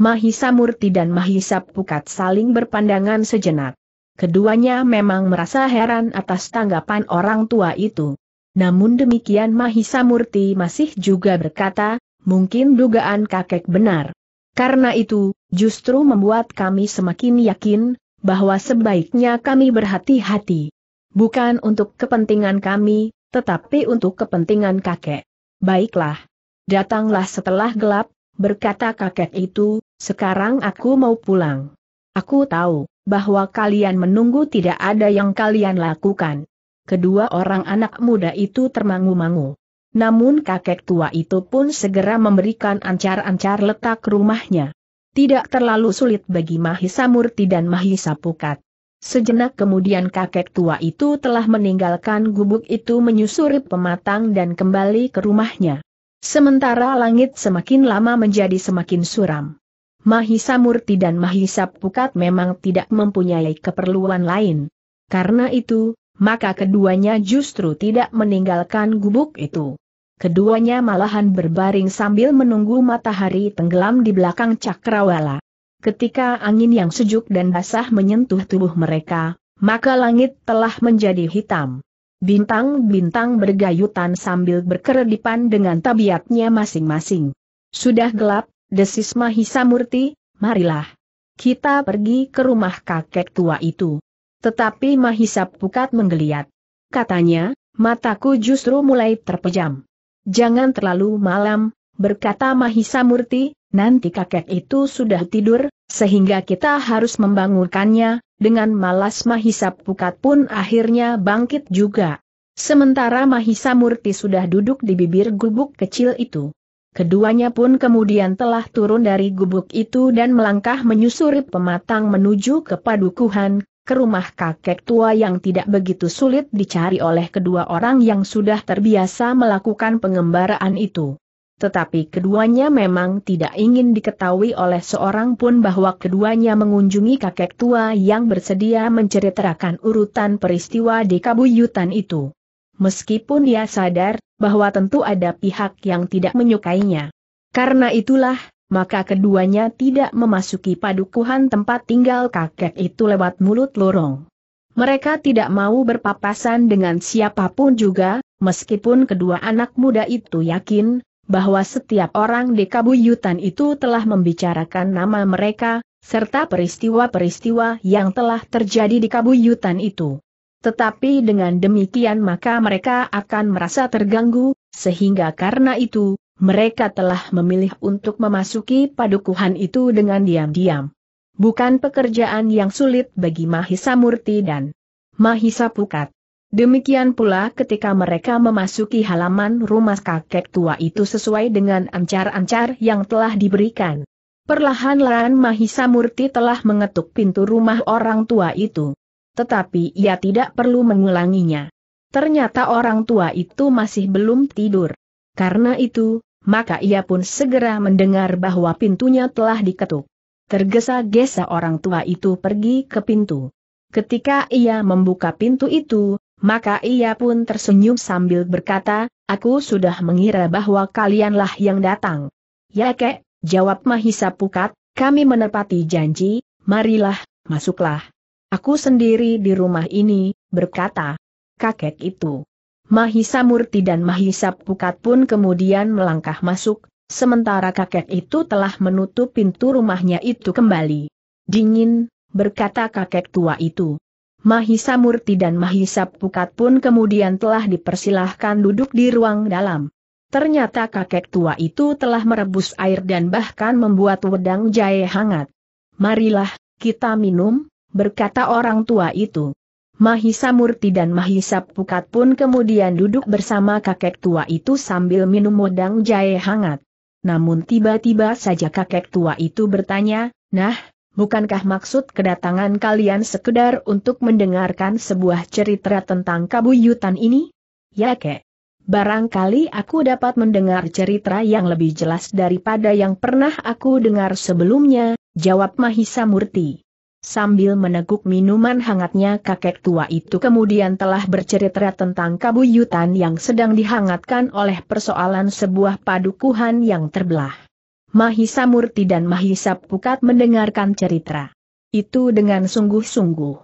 Mahisa Murti dan Mahisa Pukat saling berpandangan sejenak. Keduanya memang merasa heran atas tanggapan orang tua itu. Namun demikian Mahisa Murti masih juga berkata, mungkin dugaan kakek benar. Karena itu, justru membuat kami semakin yakin, bahwa sebaiknya kami berhati-hati. Bukan untuk kepentingan kami, tetapi untuk kepentingan kakek. Baiklah. Datanglah setelah gelap, berkata kakek itu, sekarang aku mau pulang. Aku tahu, bahwa kalian menunggu tidak ada yang kalian lakukan. Kedua orang anak muda itu termangu-mangu. Namun kakek tua itu pun segera memberikan ancar-ancar letak rumahnya. Tidak terlalu sulit bagi Mahisa Murti dan Mahisa Pukat. Sejenak kemudian kakek tua itu telah meninggalkan gubuk itu menyusuri pematang dan kembali ke rumahnya. Sementara langit semakin lama menjadi semakin suram. Mahisa Murti dan Mahisa Pukat memang tidak mempunyai keperluan lain. Karena itu, maka keduanya justru tidak meninggalkan gubuk itu keduanya malahan berbaring sambil menunggu matahari tenggelam di belakang cakrawala. Ketika angin yang sejuk dan basah menyentuh tubuh mereka, maka langit telah menjadi hitam. Bintang-bintang bergayutan sambil berkeredipan dengan tabiatnya masing-masing. Sudah gelap, desis Mahisa Murti, marilah. Kita pergi ke rumah kakek tua itu. Tetapi Mahisa Pukat menggeliat. Katanya, mataku justru mulai terpejam. Jangan terlalu malam, berkata Mahisa Murti, nanti kakek itu sudah tidur, sehingga kita harus membangunkannya, dengan malas Mahisa Pukat pun akhirnya bangkit juga. Sementara Mahisa Murti sudah duduk di bibir gubuk kecil itu. Keduanya pun kemudian telah turun dari gubuk itu dan melangkah menyusuri pematang menuju ke padukuhan, ke rumah kakek tua yang tidak begitu sulit dicari oleh kedua orang yang sudah terbiasa melakukan pengembaraan itu. Tetapi keduanya memang tidak ingin diketahui oleh seorang pun bahwa keduanya mengunjungi kakek tua yang bersedia menceritakan urutan peristiwa di kabuyutan itu. Meskipun dia sadar bahwa tentu ada pihak yang tidak menyukainya. Karena itulah, maka keduanya tidak memasuki padukuhan tempat tinggal kakek itu lewat mulut lorong. Mereka tidak mau berpapasan dengan siapapun juga, meskipun kedua anak muda itu yakin bahwa setiap orang di kabuyutan itu telah membicarakan nama mereka, serta peristiwa-peristiwa yang telah terjadi di kabuyutan itu. Tetapi dengan demikian maka mereka akan merasa terganggu, sehingga karena itu, mereka telah memilih untuk memasuki padukuhan itu dengan diam-diam. Bukan pekerjaan yang sulit bagi Mahisa Murti dan Mahisa Pukat. Demikian pula ketika mereka memasuki halaman rumah kakek tua itu sesuai dengan ancar-ancar yang telah diberikan. Perlahan-lahan Mahisa Murti telah mengetuk pintu rumah orang tua itu. Tetapi ia tidak perlu mengulanginya. Ternyata orang tua itu masih belum tidur. Karena itu, maka ia pun segera mendengar bahwa pintunya telah diketuk. Tergesa-gesa orang tua itu pergi ke pintu. Ketika ia membuka pintu itu, maka ia pun tersenyum sambil berkata, Aku sudah mengira bahwa kalianlah yang datang. Ya kek, jawab Mahisa Pukat, kami menepati janji, marilah, masuklah. Aku sendiri di rumah ini, berkata. Kakek itu. Mahisa Murti dan Mahisa Pukat pun kemudian melangkah masuk, sementara kakek itu telah menutup pintu rumahnya itu kembali. Dingin, berkata kakek tua itu. Mahisa Murti dan Mahisa Pukat pun kemudian telah dipersilahkan duduk di ruang dalam. Ternyata kakek tua itu telah merebus air dan bahkan membuat wedang jahe hangat. Marilah, kita minum, berkata orang tua itu. Mahisa Murti dan Mahisa Pukat pun kemudian duduk bersama kakek tua itu sambil minum modang jahe hangat. Namun tiba-tiba saja kakek tua itu bertanya, Nah, bukankah maksud kedatangan kalian sekedar untuk mendengarkan sebuah cerita tentang kabuyutan ini? Ya kek. Barangkali aku dapat mendengar cerita yang lebih jelas daripada yang pernah aku dengar sebelumnya, jawab Mahisa Murti. Sambil meneguk minuman hangatnya kakek tua itu kemudian telah bercerita tentang kabuyutan yang sedang dihangatkan oleh persoalan sebuah padukuhan yang terbelah. Mahisa Murti dan Mahisa Pukat mendengarkan cerita itu dengan sungguh-sungguh.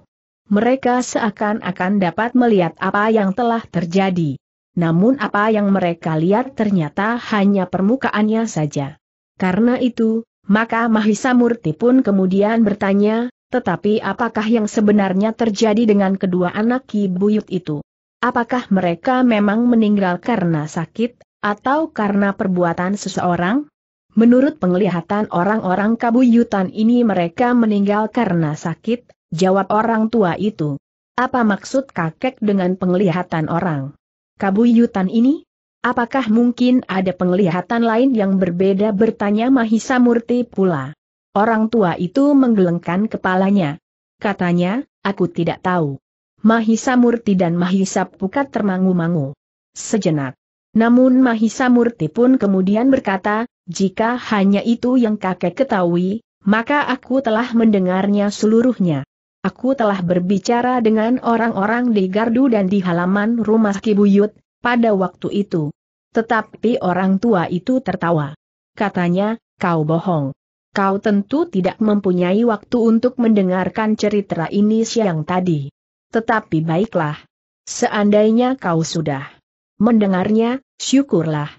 Mereka seakan-akan dapat melihat apa yang telah terjadi. Namun apa yang mereka lihat ternyata hanya permukaannya saja. Karena itu, maka Mahisa Murti pun kemudian bertanya, tetapi apakah yang sebenarnya terjadi dengan kedua anak Ki Buyut itu? Apakah mereka memang meninggal karena sakit, atau karena perbuatan seseorang? Menurut penglihatan orang-orang kabuyutan ini mereka meninggal karena sakit, jawab orang tua itu. Apa maksud kakek dengan penglihatan orang? Kabuyutan ini? Apakah mungkin ada penglihatan lain yang berbeda bertanya Mahisa Murti pula? Orang tua itu menggelengkan kepalanya. Katanya, aku tidak tahu. Mahisa Murti dan Mahisa Pukat termangu-mangu. Sejenak. Namun Mahisa Murti pun kemudian berkata, jika hanya itu yang kakek ketahui, maka aku telah mendengarnya seluruhnya. Aku telah berbicara dengan orang-orang di gardu dan di halaman rumah Kibuyut, pada waktu itu. Tetapi orang tua itu tertawa. Katanya, kau bohong. Kau tentu tidak mempunyai waktu untuk mendengarkan cerita ini siang tadi. Tetapi baiklah. Seandainya kau sudah mendengarnya, syukurlah.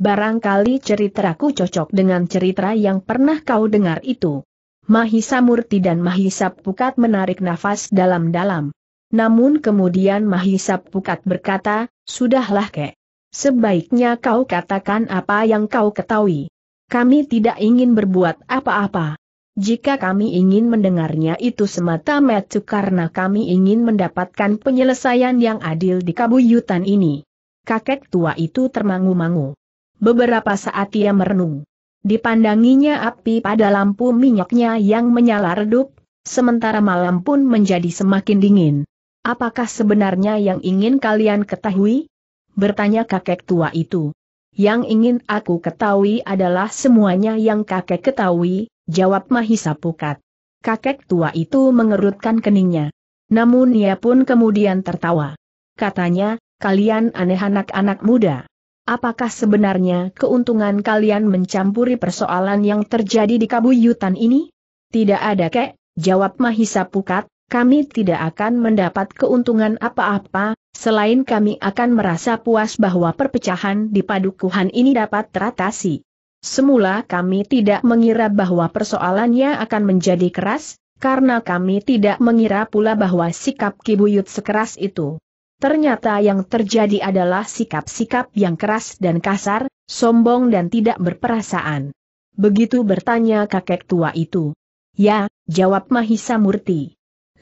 Barangkali ceritaku cocok dengan cerita yang pernah kau dengar itu. Mahisa Murti dan Mahisa Pukat menarik nafas dalam-dalam. Namun kemudian Mahisa Pukat berkata, Sudahlah kek. Sebaiknya kau katakan apa yang kau ketahui. Kami tidak ingin berbuat apa-apa. Jika kami ingin mendengarnya itu semata-mata karena kami ingin mendapatkan penyelesaian yang adil di kabuyutan ini. Kakek tua itu termangu-mangu. Beberapa saat ia merenung. Dipandanginya api pada lampu minyaknya yang menyala redup, sementara malam pun menjadi semakin dingin. Apakah sebenarnya yang ingin kalian ketahui? Bertanya kakek tua itu. Yang ingin aku ketahui adalah semuanya yang kakek ketahui, jawab Mahisa Pukat. Kakek tua itu mengerutkan keningnya. Namun ia pun kemudian tertawa. Katanya, kalian aneh anak-anak muda. Apakah sebenarnya keuntungan kalian mencampuri persoalan yang terjadi di kabuyutan ini? Tidak ada kek, jawab Mahisa Pukat, kami tidak akan mendapat keuntungan apa-apa, selain kami akan merasa puas bahwa perpecahan di padukuhan ini dapat teratasi. Semula kami tidak mengira bahwa persoalannya akan menjadi keras, karena kami tidak mengira pula bahwa sikap Kibuyut sekeras itu. Ternyata yang terjadi adalah sikap-sikap yang keras dan kasar, sombong dan tidak berperasaan. Begitu bertanya kakek tua itu. Ya, jawab Mahisa Murti.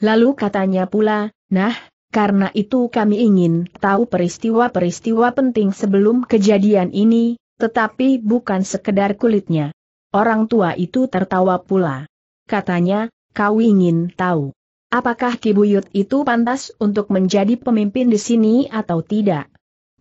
Lalu katanya pula, nah, karena itu kami ingin tahu peristiwa-peristiwa penting sebelum kejadian ini, tetapi bukan sekedar kulitnya. Orang tua itu tertawa pula. Katanya, kau ingin tahu. Apakah Kibuyut itu pantas untuk menjadi pemimpin di sini atau tidak?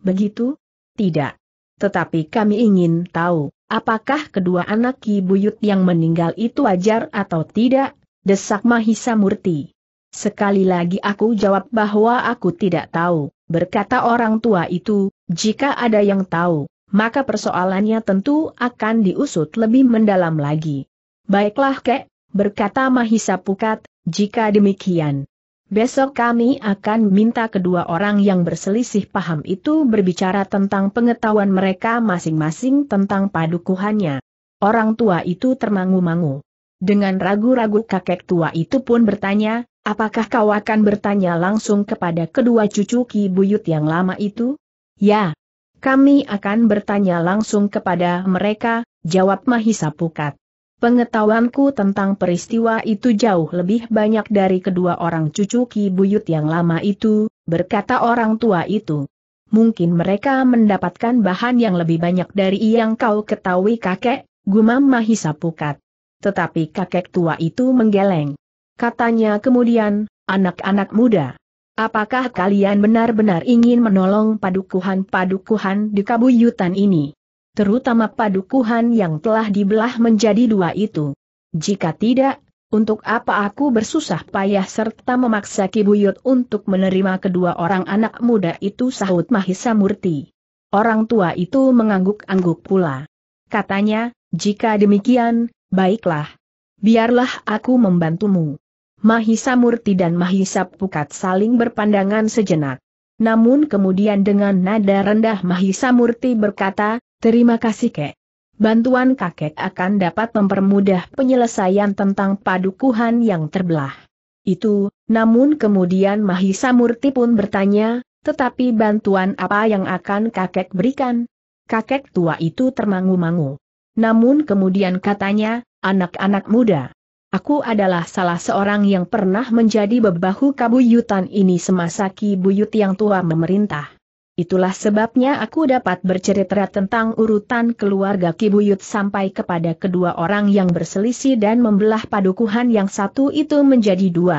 Begitu? Tidak. Tetapi kami ingin tahu, apakah kedua anak Kibuyut yang meninggal itu wajar atau tidak? Desak Mahisa Murti. Sekali lagi aku jawab bahwa aku tidak tahu, berkata orang tua itu, jika ada yang tahu, maka persoalannya tentu akan diusut lebih mendalam lagi. Baiklah kek, berkata Mahisa Pukat, jika demikian. Besok kami akan minta kedua orang yang berselisih paham itu berbicara tentang pengetahuan mereka masing-masing tentang padukuhannya. Orang tua itu termangu-mangu. Dengan ragu-ragu kakek tua itu pun bertanya, Apakah kau akan bertanya langsung kepada kedua cucu Ki Buyut yang lama itu? Ya. Kami akan bertanya langsung kepada mereka, jawab Mahisa Pukat. Pengetahuanku tentang peristiwa itu jauh lebih banyak dari kedua orang cucu Ki Buyut yang lama itu, berkata orang tua itu. Mungkin mereka mendapatkan bahan yang lebih banyak dari yang kau ketahui kakek, gumam Mahisa Pukat. Tetapi kakek tua itu menggeleng. Katanya kemudian, anak-anak muda. Apakah kalian benar-benar ingin menolong padukuhan-padukuhan di kabuyutan ini? Terutama padukuhan yang telah dibelah menjadi dua itu. Jika tidak, untuk apa aku bersusah payah serta memaksa Kibuyut untuk menerima kedua orang anak muda itu sahut Mahisa Murti. Orang tua itu mengangguk-angguk pula. Katanya, jika demikian, baiklah, biarlah aku membantumu. Mahisa Murti dan Mahisa Pukat saling berpandangan sejenak. Namun kemudian dengan nada rendah Mahisa Murti berkata, terima kasih kek. Bantuan kakek akan dapat mempermudah penyelesaian tentang padukuhan yang terbelah. Itu, namun kemudian Mahisa Murti pun bertanya, tetapi bantuan apa yang akan kakek berikan? Kakek tua itu termangu-mangu. Namun kemudian katanya, anak-anak muda. Aku adalah salah seorang yang pernah menjadi bebahu kabuyutan ini semasa Ki Buyut yang tua memerintah. Itulah sebabnya aku dapat bercerita tentang urutan keluarga Ki Buyut sampai kepada kedua orang yang berselisih dan membelah padukuhan yang satu itu menjadi dua.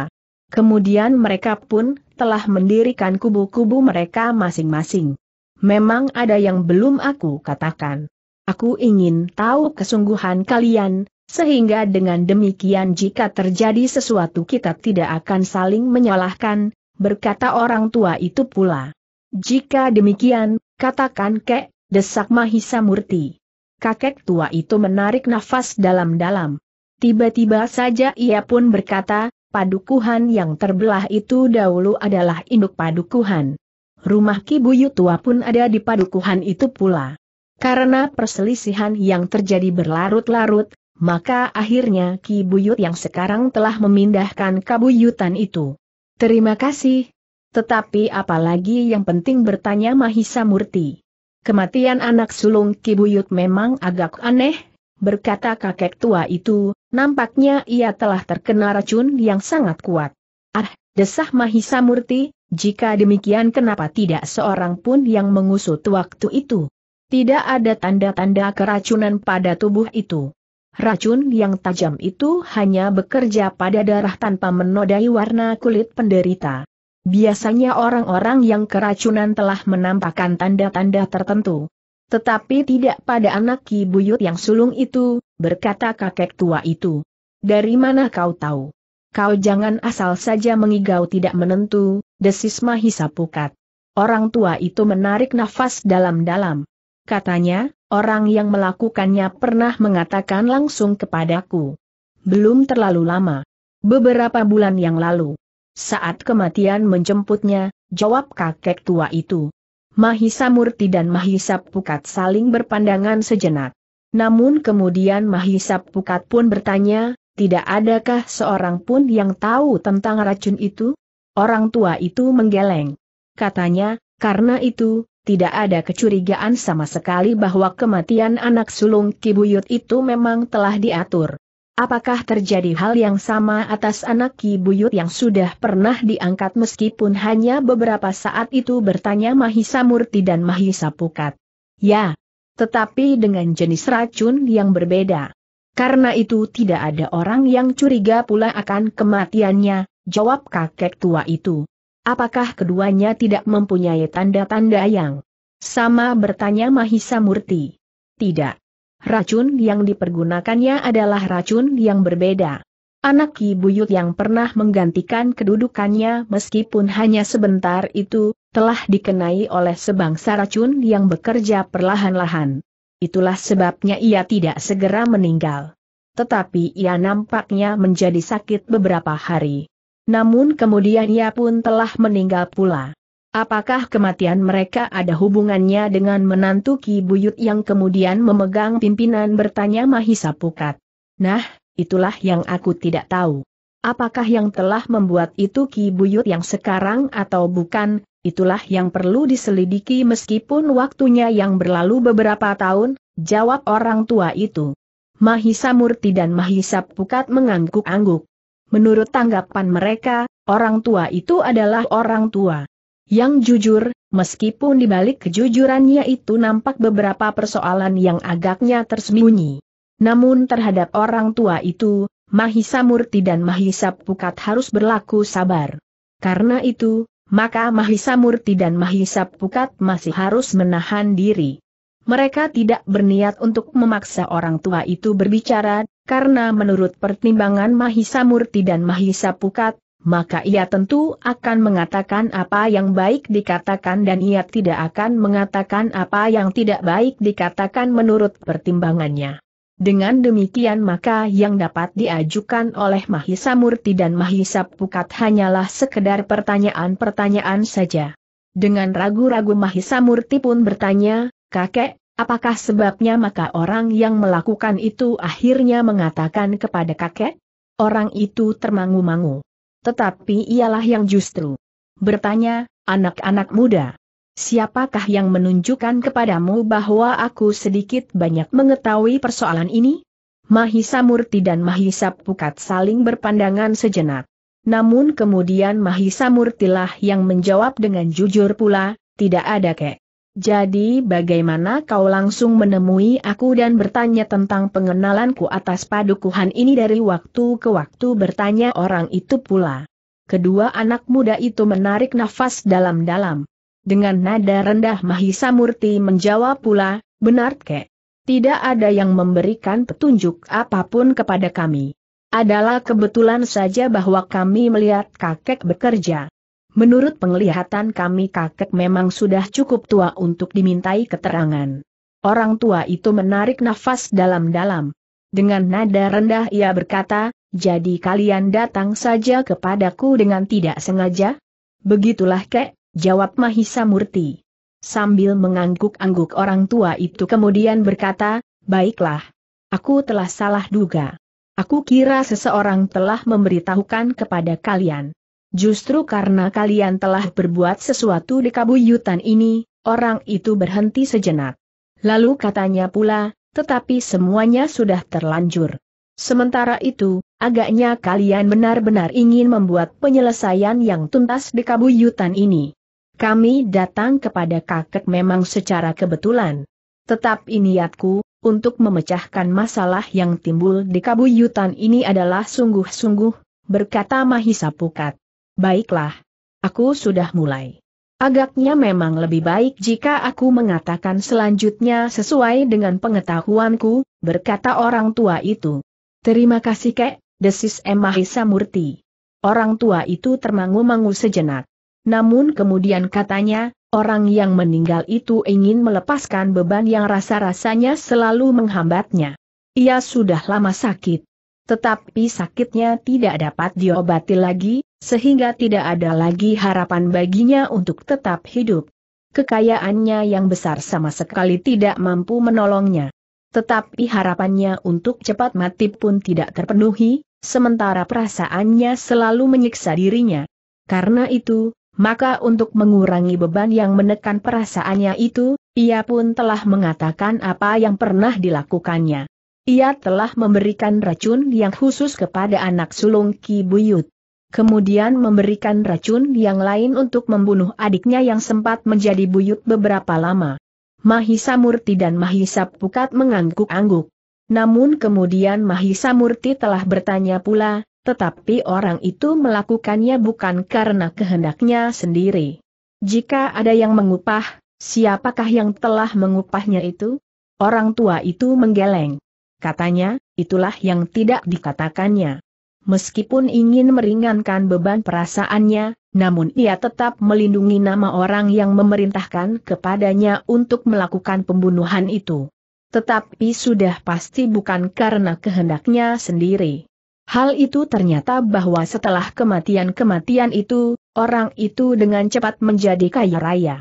Kemudian mereka pun telah mendirikan kubu-kubu mereka masing-masing. Memang ada yang belum aku katakan. Aku ingin tahu kesungguhan kalian, sehingga dengan demikian jika terjadi sesuatu kita tidak akan saling menyalahkan, berkata orang tua itu pula. Jika demikian, katakan kek, desak Mahisa Murti. Kakek tua itu menarik nafas dalam-dalam. Tiba-tiba saja ia pun berkata, padukuhan yang terbelah itu dahulu adalah induk padukuhan. Rumah Kibuyu tua pun ada di padukuhan itu pula. Karena perselisihan yang terjadi berlarut-larut, maka akhirnya Ki Buyut yang sekarang telah memindahkan kabuyutan itu. Terima kasih. Tetapi apalagi yang penting bertanya Mahisa Murti. Kematian anak sulung Ki Buyut memang agak aneh, berkata kakek tua itu, nampaknya ia telah terkena racun yang sangat kuat. Ah, desah Mahisa Murti, jika demikian kenapa tidak seorang pun yang mengusut waktu itu? Tidak ada tanda-tanda keracunan pada tubuh itu. Racun yang tajam itu hanya bekerja pada darah tanpa menodai warna kulit penderita. Biasanya orang-orang yang keracunan telah menampakkan tanda-tanda tertentu. Tetapi tidak pada anak Ki Buyut yang sulung itu, berkata kakek tua itu. Dari mana kau tahu? Kau jangan asal saja mengigau tidak menentu, desis Mahisa Pukat. Orang tua itu menarik nafas dalam-dalam. Katanya, orang yang melakukannya pernah mengatakan langsung kepadaku. Belum terlalu lama. Beberapa bulan yang lalu. Saat kematian menjemputnya, jawab kakek tua itu. Mahisa Murti dan Mahisa Pukat saling berpandangan sejenak. Namun kemudian Mahisa Pukat pun bertanya, tidak adakah seorang pun yang tahu tentang racun itu? Orang tua itu menggeleng. Katanya, karena itu, tidak ada kecurigaan sama sekali bahwa kematian anak sulung Kibuyut itu memang telah diatur. Apakah terjadi hal yang sama atas anak Kibuyut yang sudah pernah diangkat meskipun hanya beberapa saat itu bertanya Mahisa Murti dan Mahisa Pukat? Ya, tetapi dengan jenis racun yang berbeda. Karena itu tidak ada orang yang curiga pula akan kematiannya, jawab kakek tua itu. Apakah keduanya tidak mempunyai tanda-tanda yang sama bertanya Mahisa Murti? Tidak. Racun yang dipergunakannya adalah racun yang berbeda. Anak Ki Buyut yang pernah menggantikan kedudukannya meskipun hanya sebentar itu, telah dikenai oleh sebangsa racun yang bekerja perlahan-lahan. Itulah sebabnya ia tidak segera meninggal. Tetapi ia nampaknya menjadi sakit beberapa hari. Namun kemudian ia pun telah meninggal pula. Apakah kematian mereka ada hubungannya dengan menantu Ki Buyut yang kemudian memegang pimpinan bertanya Mahisa Pukat? Nah, itulah yang aku tidak tahu. Apakah yang telah membuat itu Ki Buyut yang sekarang atau bukan, itulah yang perlu diselidiki meskipun waktunya yang berlalu beberapa tahun, jawab orang tua itu. Mahisa Murti dan Mahisa Pukat mengangguk-angguk. Menurut tanggapan mereka, orang tua itu adalah orang tua yang jujur, meskipun dibalik kejujurannya itu nampak beberapa persoalan yang agaknya tersembunyi. Namun terhadap orang tua itu, Mahisa Murti dan Mahisa Pukat harus berlaku sabar. Karena itu, maka Mahisa Murti dan Mahisa Pukat masih harus menahan diri. Mereka tidak berniat untuk memaksa orang tua itu berbicara, karena menurut pertimbangan Mahisa Murti dan Mahisa Pukat, maka ia tentu akan mengatakan apa yang baik dikatakan dan ia tidak akan mengatakan apa yang tidak baik dikatakan menurut pertimbangannya. Dengan demikian maka yang dapat diajukan oleh Mahisa Murti dan Mahisa Pukat hanyalah sekedar pertanyaan-pertanyaan saja. Dengan ragu-ragu Mahisa Murti pun bertanya, Kakek, apakah sebabnya maka orang yang melakukan itu akhirnya mengatakan kepada kakek? Orang itu termangu-mangu. Tetapi ialah yang justru bertanya, anak-anak muda. Siapakah yang menunjukkan kepadamu bahwa aku sedikit banyak mengetahui persoalan ini? Mahisa Murti dan Mahisa Pukat saling berpandangan sejenak. Namun kemudian Mahisa Murtilah yang menjawab dengan jujur pula, tidak ada kek. Jadi bagaimana kau langsung menemui aku dan bertanya tentang pengenalanku atas padukuhan ini dari waktu ke waktu bertanya orang itu pula. Kedua anak muda itu menarik nafas dalam-dalam. Dengan nada rendah Mahisa Murti menjawab pula, benar kek. Tidak ada yang memberikan petunjuk apapun kepada kami. Adalah kebetulan saja bahwa kami melihat kakek bekerja. Menurut penglihatan kami kakek memang sudah cukup tua untuk dimintai keterangan. Orang tua itu menarik nafas dalam-dalam. Dengan nada rendah ia berkata, jadi kalian datang saja kepadaku dengan tidak sengaja? Begitulah kek, jawab Mahisa Murti. Sambil mengangguk-angguk orang tua itu kemudian berkata, baiklah. Aku telah salah duga. Aku kira seseorang telah memberitahukan kepada kalian. Justru karena kalian telah berbuat sesuatu di kabuyutan ini, orang itu berhenti sejenak. Lalu katanya pula, tetapi semuanya sudah terlanjur. Sementara itu, agaknya kalian benar-benar ingin membuat penyelesaian yang tuntas di kabuyutan ini. Kami datang kepada kakek memang secara kebetulan. Tetapi niatku, untuk memecahkan masalah yang timbul di kabuyutan ini adalah sungguh-sungguh, berkata Mahisa Pukat. Baiklah. Aku sudah mulai. Agaknya memang lebih baik jika aku mengatakan selanjutnya sesuai dengan pengetahuanku, berkata orang tua itu. Terima kasih kek, desis Emahisa Murti. Orang tua itu termangu-mangu sejenak. Namun kemudian katanya, orang yang meninggal itu ingin melepaskan beban yang rasa-rasanya selalu menghambatnya. Ia sudah lama sakit. Tetapi sakitnya tidak dapat diobati lagi, sehingga tidak ada lagi harapan baginya untuk tetap hidup. Kekayaannya yang besar sama sekali tidak mampu menolongnya. Tetapi harapannya untuk cepat mati pun tidak terpenuhi, sementara perasaannya selalu menyiksa dirinya. Karena itu, maka untuk mengurangi beban yang menekan perasaannya itu, ia pun telah mengatakan apa yang pernah dilakukannya. Ia telah memberikan racun yang khusus kepada anak sulung Ki Buyut kemudian memberikan racun yang lain untuk membunuh adiknya yang sempat menjadi buyut beberapa lama. Mahisa Murti dan Mahisa Pukat mengangguk-angguk. Namun kemudian Mahisa Murti telah bertanya pula, tetapi orang itu melakukannya bukan karena kehendaknya sendiri. Jika ada yang mengupah, siapakah yang telah mengupahnya itu? Orang tua itu menggeleng. Katanya, itulah yang tidak dikatakannya meskipun ingin meringankan beban perasaannya, namun ia tetap melindungi nama orang yang memerintahkan kepadanya untuk melakukan pembunuhan itu. Tetapi sudah pasti bukan karena kehendaknya sendiri. Hal itu ternyata bahwa setelah kematian-kematian itu, orang itu dengan cepat menjadi kaya raya.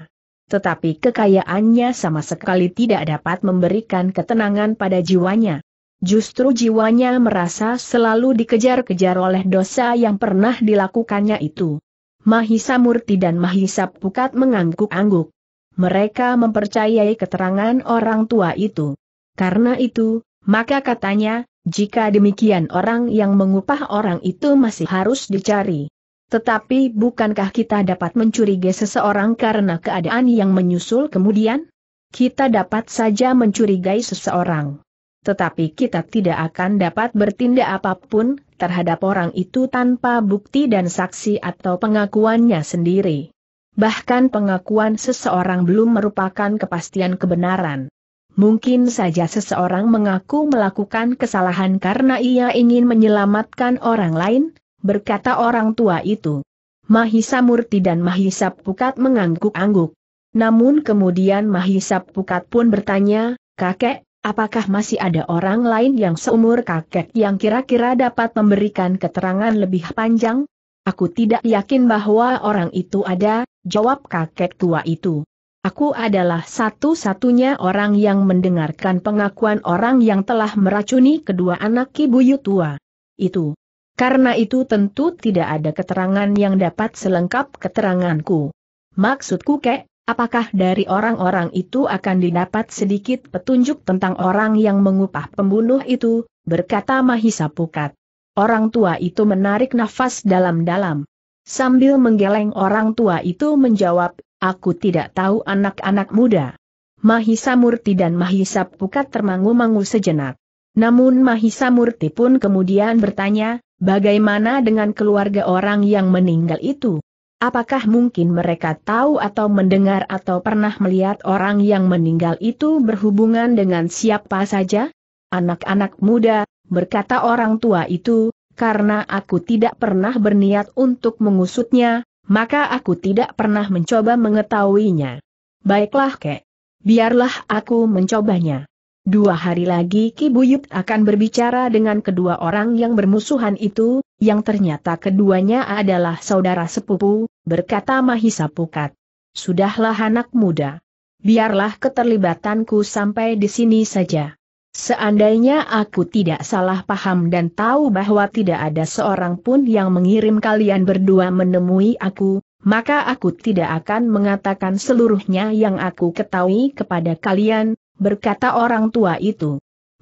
Tetapi kekayaannya sama sekali tidak dapat memberikan ketenangan pada jiwanya. Justru jiwanya merasa selalu dikejar-kejar oleh dosa yang pernah dilakukannya itu. Mahisa Murti dan Mahisa Pukat mengangguk-angguk. Mereka mempercayai keterangan orang tua itu. Karena itu, maka katanya, jika demikian orang yang mengupah orang itu masih harus dicari. Tetapi bukankah kita dapat mencurigai seseorang karena keadaan yang menyusul kemudian? Kita dapat saja mencurigai seseorang tetapi kita tidak akan dapat bertindak apapun terhadap orang itu tanpa bukti dan saksi atau pengakuannya sendiri. Bahkan pengakuan seseorang belum merupakan kepastian kebenaran. Mungkin saja seseorang mengaku melakukan kesalahan karena ia ingin menyelamatkan orang lain, berkata orang tua itu. Mahisa Murti dan Mahisa Pukat mengangguk-angguk. Namun kemudian Mahisa Pukat pun bertanya, Kakek, Apakah masih ada orang lain yang seumur kakek yang kira-kira dapat memberikan keterangan lebih panjang? Aku tidak yakin bahwa orang itu ada, jawab kakek tua itu. Aku adalah satu-satunya orang yang mendengarkan pengakuan orang yang telah meracuni kedua anak Kibuyu tua. Itu. Karena itu tentu tidak ada keterangan yang dapat selengkap keteranganku. Maksudku kek, Apakah dari orang-orang itu akan didapat sedikit petunjuk tentang orang yang mengupah pembunuh itu, berkata Mahisa Pukat. Orang tua itu menarik nafas dalam-dalam. Sambil menggeleng orang tua itu menjawab, aku tidak tahu anak-anak muda. Mahisa Murti dan Mahisa Pukat termangu-mangu sejenak. Namun Mahisa Murti pun kemudian bertanya, bagaimana dengan keluarga orang yang meninggal itu? Apakah mungkin mereka tahu atau mendengar atau pernah melihat orang yang meninggal itu berhubungan dengan siapa saja? Anak-anak muda, berkata orang tua itu, karena aku tidak pernah berniat untuk mengusutnya, maka aku tidak pernah mencoba mengetahuinya. Baiklah kek. Biarlah aku mencobanya. Dua hari lagi Ki Buyut akan berbicara dengan kedua orang yang bermusuhan itu, yang ternyata keduanya adalah saudara sepupu, berkata Mahisa Pukat. Sudahlah anak muda. Biarlah keterlibatanku sampai di sini saja. Seandainya aku tidak salah paham dan tahu bahwa tidak ada seorang pun yang mengirim kalian berdua menemui aku, maka aku tidak akan mengatakan seluruhnya yang aku ketahui kepada kalian, berkata orang tua itu.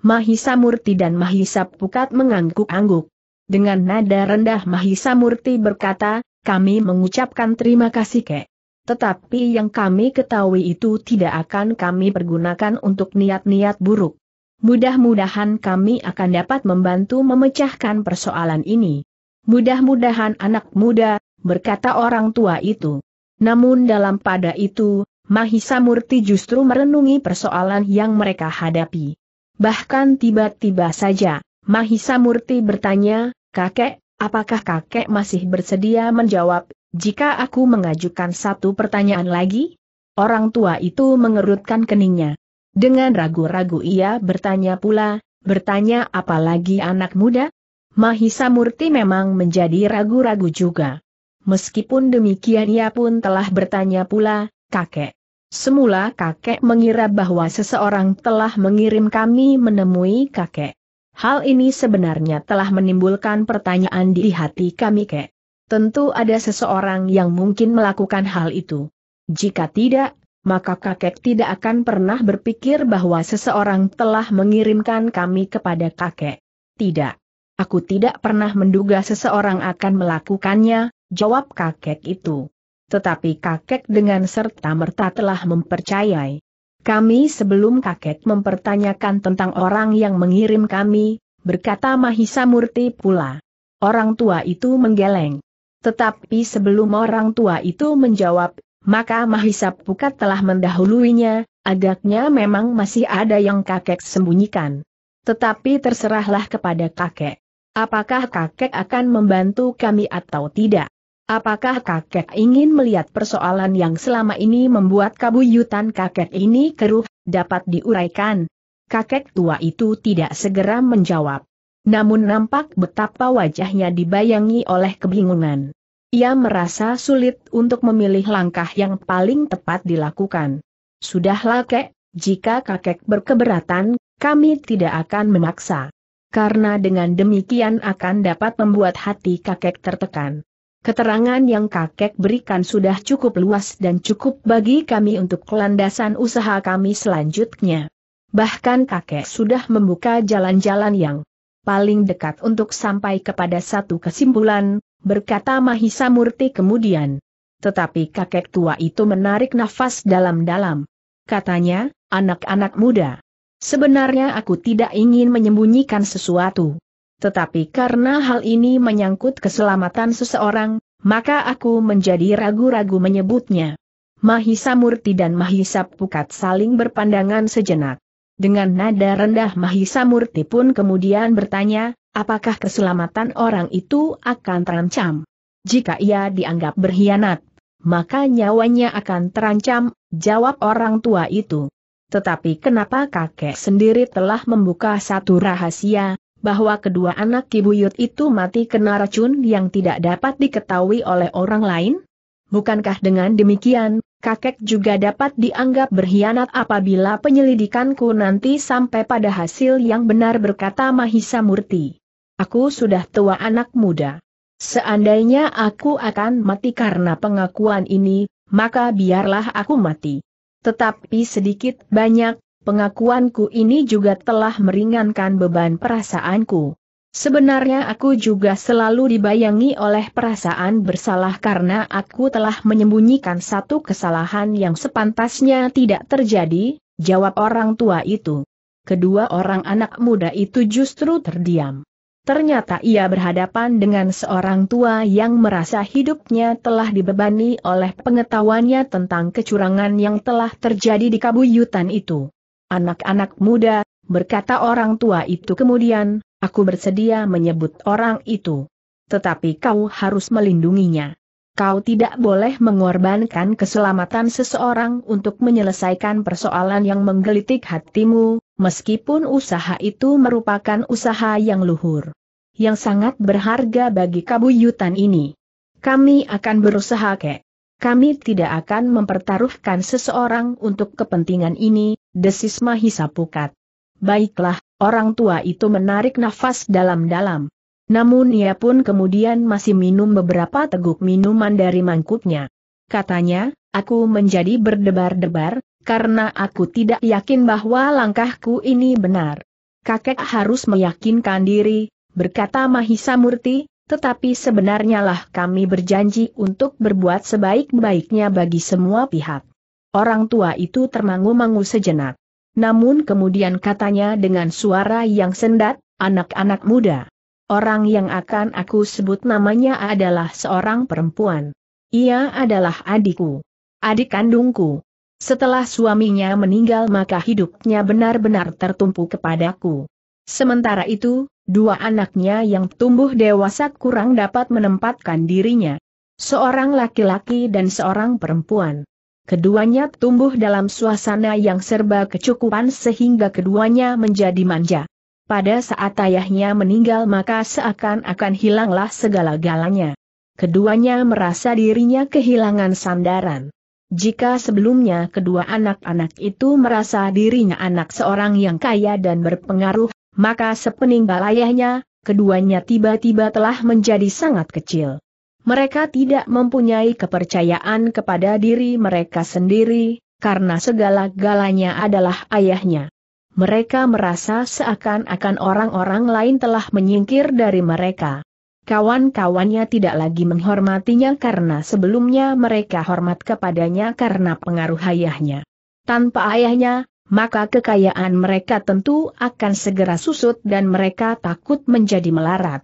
Mahisa Murti dan Mahisa Pukat mengangguk-angguk. Dengan nada rendah Mahisa Murti berkata, kami mengucapkan terima kasih kek. Tetapi yang kami ketahui itu tidak akan kami pergunakan untuk niat-niat buruk. Mudah-mudahan kami akan dapat membantu memecahkan persoalan ini. Mudah-mudahan anak muda, berkata orang tua itu. Namun dalam pada itu, Mahisa Murti justru merenungi persoalan yang mereka hadapi. Bahkan tiba-tiba saja, Mahisa Murti bertanya, Kakek, Apakah kakek masih bersedia menjawab, jika aku mengajukan satu pertanyaan lagi? Orang tua itu mengerutkan keningnya. Dengan ragu-ragu ia bertanya pula, bertanya apalagi anak muda? Mahisa Murti memang menjadi ragu-ragu juga. Meskipun demikian ia pun telah bertanya pula, kakek. Semula kakek mengira bahwa seseorang telah mengirim kami menemui kakek. Hal ini sebenarnya telah menimbulkan pertanyaan di hati kami kek. Tentu ada seseorang yang mungkin melakukan hal itu. Jika tidak, maka kakek tidak akan pernah berpikir bahwa seseorang telah mengirimkan kami kepada kakek. Tidak. Aku tidak pernah menduga seseorang akan melakukannya, jawab kakek itu. Tetapi kakek dengan serta merta telah mempercayai. Kami sebelum kakek mempertanyakan tentang orang yang mengirim kami, berkata Mahisa Murti pula. Orang tua itu menggeleng. Tetapi sebelum orang tua itu menjawab, maka Mahisa Pukat telah mendahuluinya, agaknya memang masih ada yang kakek sembunyikan. Tetapi terserahlah kepada kakek. Apakah kakek akan membantu kami atau tidak? Apakah kakek ingin melihat persoalan yang selama ini membuat kabuyutan kakek ini keruh, dapat diuraikan? Kakek tua itu tidak segera menjawab. Namun nampak betapa wajahnya dibayangi oleh kebingungan. Ia merasa sulit untuk memilih langkah yang paling tepat dilakukan. Sudahlah kek, jika kakek berkeberatan, kami tidak akan memaksa. Karena dengan demikian akan dapat membuat hati kakek tertekan. Keterangan yang kakek berikan sudah cukup luas dan cukup bagi kami untuk landasan usaha kami selanjutnya. Bahkan kakek sudah membuka jalan-jalan yang paling dekat untuk sampai kepada satu kesimpulan, berkata Mahisa Murti kemudian. Tetapi kakek tua itu menarik nafas dalam-dalam. Katanya, anak-anak muda. Sebenarnya aku tidak ingin menyembunyikan sesuatu tetapi karena hal ini menyangkut keselamatan seseorang, maka aku menjadi ragu-ragu menyebutnya. Mahisa Murti dan Mahisa Pukat saling berpandangan sejenak. Dengan nada rendah Mahisa Murti pun kemudian bertanya, apakah keselamatan orang itu akan terancam? Jika ia dianggap berkhianat, maka nyawanya akan terancam, jawab orang tua itu. Tetapi kenapa kakek sendiri telah membuka satu rahasia, bahwa kedua anak kibuyut itu mati kena racun yang tidak dapat diketahui oleh orang lain? Bukankah dengan demikian, kakek juga dapat dianggap berkhianat apabila penyelidikanku nanti sampai pada hasil yang benar berkata Mahisa Murti. Aku sudah tua anak muda. Seandainya aku akan mati karena pengakuan ini, maka biarlah aku mati. Tetapi sedikit banyak, pengakuanku ini juga telah meringankan beban perasaanku. Sebenarnya aku juga selalu dibayangi oleh perasaan bersalah karena aku telah menyembunyikan satu kesalahan yang sepantasnya tidak terjadi, jawab orang tua itu. Kedua orang anak muda itu justru terdiam. Ternyata ia berhadapan dengan seorang tua yang merasa hidupnya telah dibebani oleh pengetahuannya tentang kecurangan yang telah terjadi di kabuyutan itu. Anak-anak muda, berkata orang tua itu kemudian, aku bersedia menyebut orang itu. Tetapi kau harus melindunginya. Kau tidak boleh mengorbankan keselamatan seseorang untuk menyelesaikan persoalan yang menggelitik hatimu, meskipun usaha itu merupakan usaha yang luhur. Yang sangat berharga bagi kabuyutan ini. Kami akan berusaha kek. Kami tidak akan mempertaruhkan seseorang untuk kepentingan ini, desis Mahisa Pukat. Baiklah, orang tua itu menarik nafas dalam-dalam. Namun ia pun kemudian masih minum beberapa teguk minuman dari mangkuknya. Katanya, aku menjadi berdebar-debar, karena aku tidak yakin bahwa langkahku ini benar. Kakek harus meyakinkan diri, berkata Mahisa Murti, tetapi sebenarnya lah kami berjanji untuk berbuat sebaik-baiknya bagi semua pihak. Orang tua itu termangu-mangu sejenak. Namun kemudian katanya dengan suara yang sendat, anak-anak muda. Orang yang akan aku sebut namanya adalah seorang perempuan. Ia adalah adikku. Adik kandungku. Setelah suaminya meninggal maka hidupnya benar-benar tertumpu kepadaku. Sementara itu, dua anaknya yang tumbuh dewasa kurang dapat menempatkan dirinya. Seorang laki-laki dan seorang perempuan. Keduanya tumbuh dalam suasana yang serba kecukupan sehingga keduanya menjadi manja. Pada saat ayahnya meninggal maka seakan-akan hilanglah segala-galanya. Keduanya merasa dirinya kehilangan sandaran. Jika sebelumnya kedua anak-anak itu merasa dirinya anak seorang yang kaya dan berpengaruh, maka sepeninggal ayahnya, keduanya tiba-tiba telah menjadi sangat kecil. Mereka tidak mempunyai kepercayaan kepada diri mereka sendiri, karena segala-galanya adalah ayahnya. Mereka merasa seakan-akan orang-orang lain telah menyingkir dari mereka. Kawan-kawannya tidak lagi menghormatinya karena sebelumnya mereka hormat kepadanya karena pengaruh ayahnya. Tanpa ayahnya, maka kekayaan mereka tentu akan segera susut dan mereka takut menjadi melarat.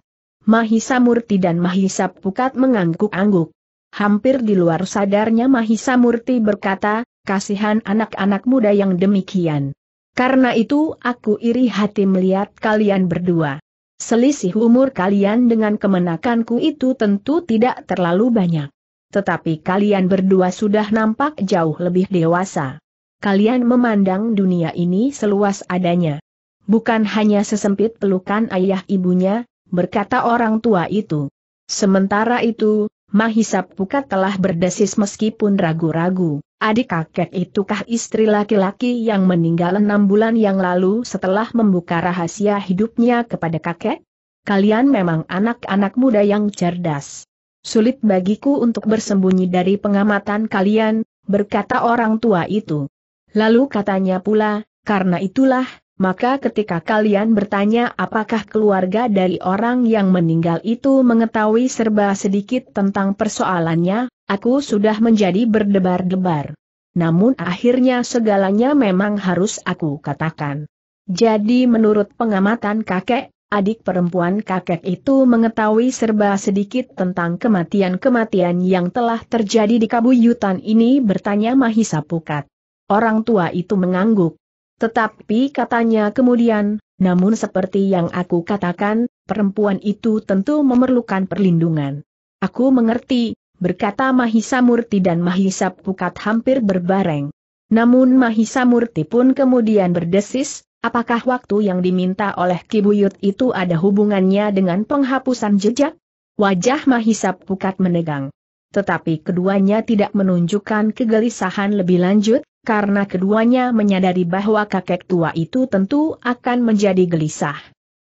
Mahisa Murti dan Mahisa Pukat mengangguk-angguk. Hampir di luar sadarnya Mahisa Murti berkata, kasihan anak-anak muda yang demikian. Karena itu aku iri hati melihat kalian berdua. Selisih umur kalian dengan kemenakanku itu tentu tidak terlalu banyak. Tetapi kalian berdua sudah nampak jauh lebih dewasa. Kalian memandang dunia ini seluas adanya. Bukan hanya sesempit pelukan ayah ibunya, berkata orang tua itu. Sementara itu, Mahisa Pukat telah berdesis meskipun ragu-ragu, adik kakek itukah istri laki-laki yang meninggal enam bulan yang lalu setelah membuka rahasia hidupnya kepada kakek? Kalian memang anak-anak muda yang cerdas. Sulit bagiku untuk bersembunyi dari pengamatan kalian, berkata orang tua itu. Lalu katanya pula, karena itulah, maka ketika kalian bertanya apakah keluarga dari orang yang meninggal itu mengetahui serba sedikit tentang persoalannya, aku sudah menjadi berdebar-debar. Namun akhirnya segalanya memang harus aku katakan. Jadi menurut pengamatan kakek, adik perempuan kakek itu mengetahui serba sedikit tentang kematian-kematian yang telah terjadi di kabuyutan ini bertanya Mahisa Pukat. Orang tua itu mengangguk. Tetapi katanya kemudian, namun seperti yang aku katakan, perempuan itu tentu memerlukan perlindungan. Aku mengerti, berkata Mahisa Murti dan Mahisa Pukat hampir berbareng. Namun Mahisa Murti pun kemudian berdesis, apakah waktu yang diminta oleh Kibuyut itu ada hubungannya dengan penghapusan jejak? Wajah Mahisa Pukat menegang. Tetapi keduanya tidak menunjukkan kegelisahan lebih lanjut, karena keduanya menyadari bahwa kakek tua itu tentu akan menjadi gelisah.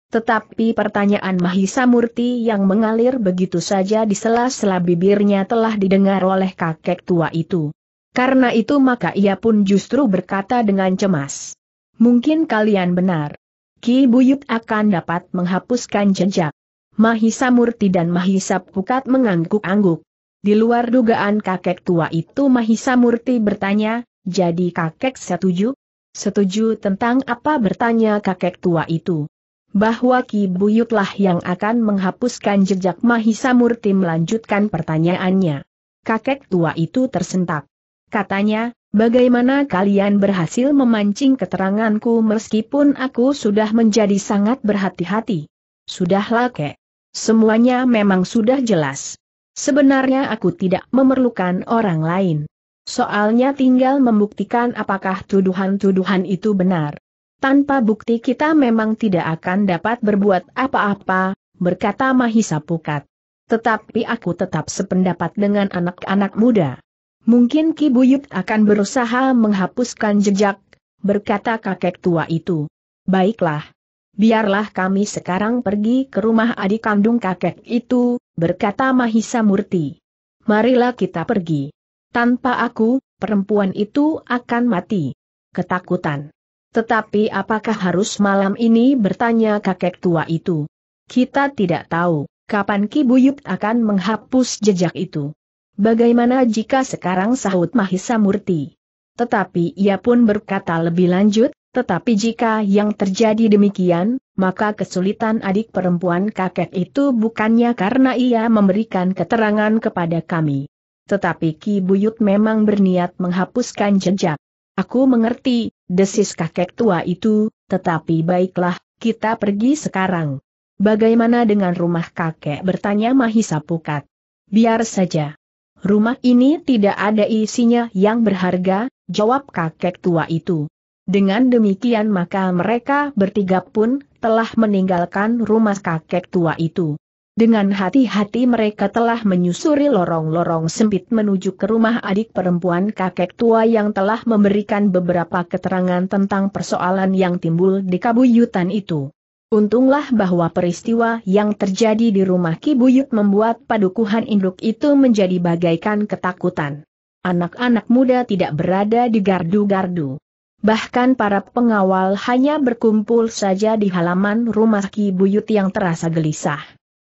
Tetapi pertanyaan Mahisa Murti yang mengalir begitu saja di sela-sela bibirnya telah didengar oleh kakek tua itu. Karena itu maka ia pun justru berkata dengan cemas. Mungkin kalian benar. Ki Buyut akan dapat menghapuskan jejak. Mahisa Murti dan Mahisa Pukat mengangguk-angguk. Di luar dugaan kakek tua itu Mahisa Murti bertanya, jadi kakek setuju? Setuju tentang apa bertanya kakek tua itu? Bahwa Ki Buyutlah yang akan menghapuskan jejak Mahisa Murti melanjutkan pertanyaannya. Kakek tua itu tersentak. Katanya, bagaimana kalian berhasil memancing keteranganku meskipun aku sudah menjadi sangat berhati-hati? Sudahlah kek. Semuanya memang sudah jelas. Sebenarnya aku tidak memerlukan orang lain. Soalnya tinggal membuktikan apakah tuduhan-tuduhan itu benar. Tanpa bukti kita memang tidak akan dapat berbuat apa-apa, berkata Mahisa Pukat. Tetapi aku tetap sependapat dengan anak-anak muda. Mungkin Ki Buyut akan berusaha menghapuskan jejak, berkata kakek tua itu. Baiklah. Biarlah kami sekarang pergi ke rumah adik kandung kakek itu, berkata Mahisa Murti. Marilah kita pergi. Tanpa aku, perempuan itu akan mati. Ketakutan. Tetapi apakah harus malam ini bertanya kakek tua itu? Kita tidak tahu, kapan Ki Buyut akan menghapus jejak itu. Bagaimana jika sekarang sahut Mahisa Murti? Tetapi ia pun berkata lebih lanjut, tetapi jika yang terjadi demikian, maka kesulitan adik perempuan kakek itu bukannya karena ia memberikan keterangan kepada kami. Tetapi Ki Buyut memang berniat menghapuskan jejak. Aku mengerti, desis kakek tua itu, tetapi baiklah, kita pergi sekarang. Bagaimana dengan rumah kakek bertanya Mahisa Pukat. Biar saja. Rumah ini tidak ada isinya yang berharga, jawab kakek tua itu. Dengan demikian maka mereka bertiga pun telah meninggalkan rumah kakek tua itu. Dengan hati-hati mereka telah menyusuri lorong-lorong sempit menuju ke rumah adik perempuan kakek tua yang telah memberikan beberapa keterangan tentang persoalan yang timbul di kabuyutan itu. Untunglah bahwa peristiwa yang terjadi di rumah Kibuyut membuat padukuhan induk itu menjadi bagaikan ketakutan. Anak-anak muda tidak berada di gardu-gardu. Bahkan para pengawal hanya berkumpul saja di halaman rumah Kibuyut yang terasa gelisah.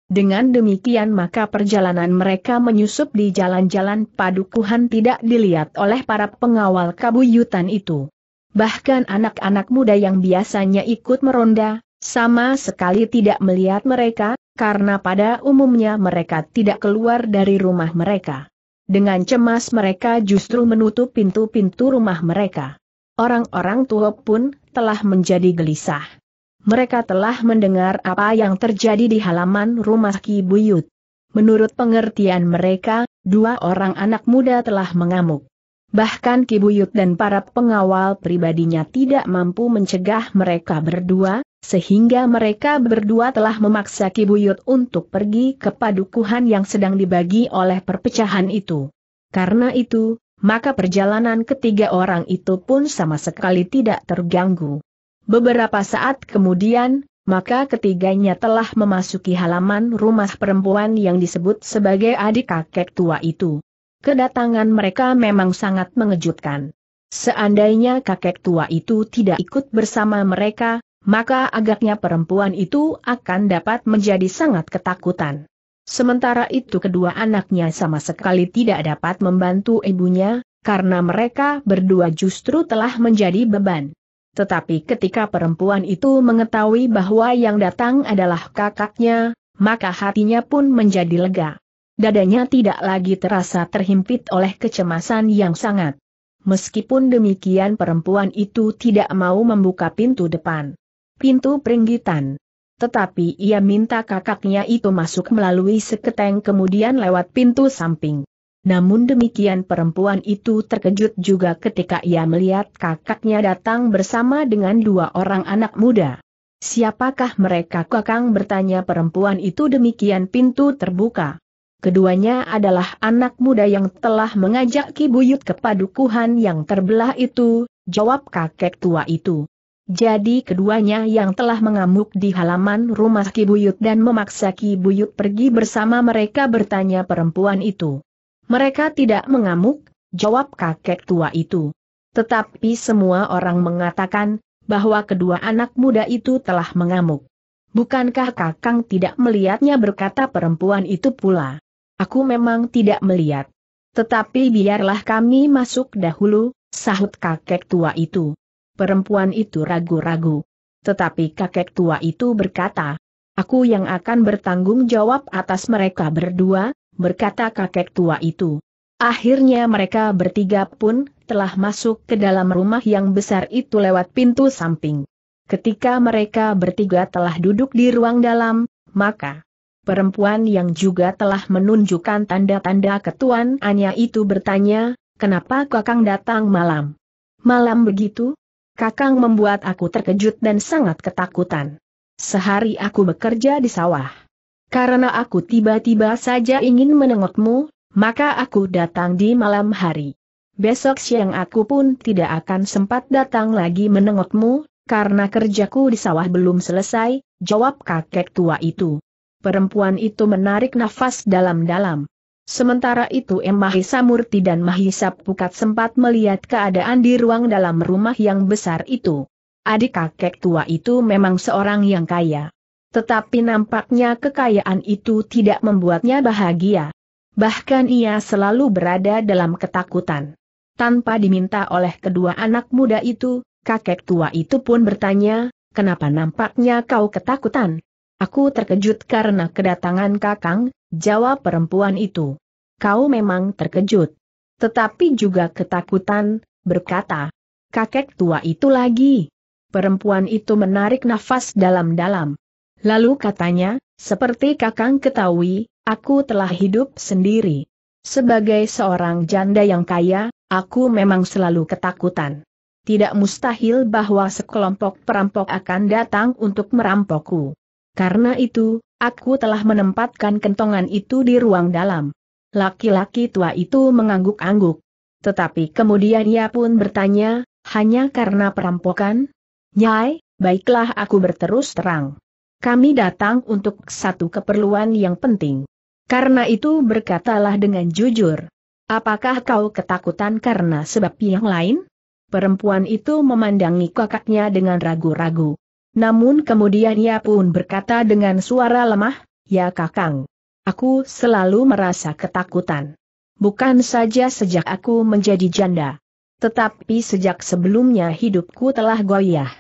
Dengan demikian maka perjalanan mereka menyusup di jalan-jalan padukuhan tidak dilihat oleh para pengawal kabuyutan itu. Bahkan anak-anak muda yang biasanya ikut meronda, sama sekali tidak melihat mereka, karena pada umumnya mereka tidak keluar dari rumah mereka. Dengan cemas mereka justru menutup pintu-pintu rumah mereka. Orang-orang tua pun telah menjadi gelisah mereka telah mendengar apa yang terjadi di halaman rumah Ki Buyut. Menurut pengertian mereka, dua orang anak muda telah mengamuk. Bahkan Ki Buyut dan para pengawal pribadinya tidak mampu mencegah mereka berdua, sehingga mereka berdua telah memaksa Ki Buyut untuk pergi ke padukuhan yang sedang dibagi oleh perpecahan itu. Karena itu, maka perjalanan ketiga orang itu pun sama sekali tidak terganggu. Beberapa saat kemudian, maka ketiganya telah memasuki halaman rumah perempuan yang disebut sebagai adik kakek tua itu. Kedatangan mereka memang sangat mengejutkan. Seandainya kakek tua itu tidak ikut bersama mereka, maka agaknya perempuan itu akan dapat menjadi sangat ketakutan. Sementara itu kedua anaknya sama sekali tidak dapat membantu ibunya, karena mereka berdua justru telah menjadi beban. Tetapi ketika perempuan itu mengetahui bahwa yang datang adalah kakaknya, maka hatinya pun menjadi lega. Dadanya tidak lagi terasa terhimpit oleh kecemasan yang sangat. Meskipun demikian perempuan itu tidak mau membuka pintu depan. Pintu peringgitan. Tetapi ia minta kakaknya itu masuk melalui seketeng kemudian lewat pintu samping. Namun demikian perempuan itu terkejut juga ketika ia melihat kakaknya datang bersama dengan dua orang anak muda. Siapakah mereka kakang bertanya perempuan itu demikian pintu terbuka. Keduanya adalah anak muda yang telah mengajak Kibuyut ke padukuhan yang terbelah itu, jawab kakek tua itu. Jadi keduanya yang telah mengamuk di halaman rumah Kibuyut dan memaksa Kibuyut pergi bersama mereka bertanya perempuan itu. Mereka tidak mengamuk, jawab kakek tua itu. Tetapi semua orang mengatakan, bahwa kedua anak muda itu telah mengamuk. Bukankah kakang tidak melihatnya berkata perempuan itu pula? Aku memang tidak melihat. Tetapi biarlah kami masuk dahulu, sahut kakek tua itu. Perempuan itu ragu-ragu. Tetapi kakek tua itu berkata, Aku yang akan bertanggung jawab atas mereka berdua, berkata kakek tua itu. Akhirnya mereka bertiga pun telah masuk ke dalam rumah yang besar itu lewat pintu samping. Ketika mereka bertiga telah duduk di ruang dalam, maka perempuan yang juga telah menunjukkan tanda-tanda ketuanannya itu bertanya, kenapa kakang datang malam? Malam begitu? Kakang membuat aku terkejut dan sangat ketakutan. Sehari aku bekerja di sawah. Karena aku tiba-tiba saja ingin menengokmu, maka aku datang di malam hari. Besok siang aku pun tidak akan sempat datang lagi menengokmu, karena kerjaku di sawah belum selesai, jawab kakek tua itu. Perempuan itu menarik nafas dalam-dalam. Sementara itu M. Mahisa Murti dan Mahisa Pukat sempat melihat keadaan di ruang dalam rumah yang besar itu. Adik kakek tua itu memang seorang yang kaya. Tetapi nampaknya kekayaan itu tidak membuatnya bahagia. Bahkan ia selalu berada dalam ketakutan. Tanpa diminta oleh kedua anak muda itu, kakek tua itu pun bertanya, kenapa nampaknya kau ketakutan? Aku terkejut karena kedatangan kakang, jawab perempuan itu. Kau memang terkejut. Tetapi juga ketakutan, berkata. Kakek tua itu lagi. Perempuan itu menarik nafas dalam-dalam. Lalu katanya, seperti kakang ketahui, aku telah hidup sendiri. Sebagai seorang janda yang kaya, aku memang selalu ketakutan. Tidak mustahil bahwa sekelompok perampok akan datang untuk merampokku. Karena itu, aku telah menempatkan kentongan itu di ruang dalam. Laki-laki tua itu mengangguk-angguk. Tetapi kemudian ia pun bertanya, hanya karena perampokan? Nyai, baiklah aku berterus terang kami datang untuk satu keperluan yang penting. Karena itu berkatalah dengan jujur. Apakah kau ketakutan karena sebab yang lain? Perempuan itu memandangi kakaknya dengan ragu-ragu. Namun kemudian ia pun berkata dengan suara lemah, Ya kakang, aku selalu merasa ketakutan. Bukan saja sejak aku menjadi janda. Tetapi sejak sebelumnya hidupku telah goyah.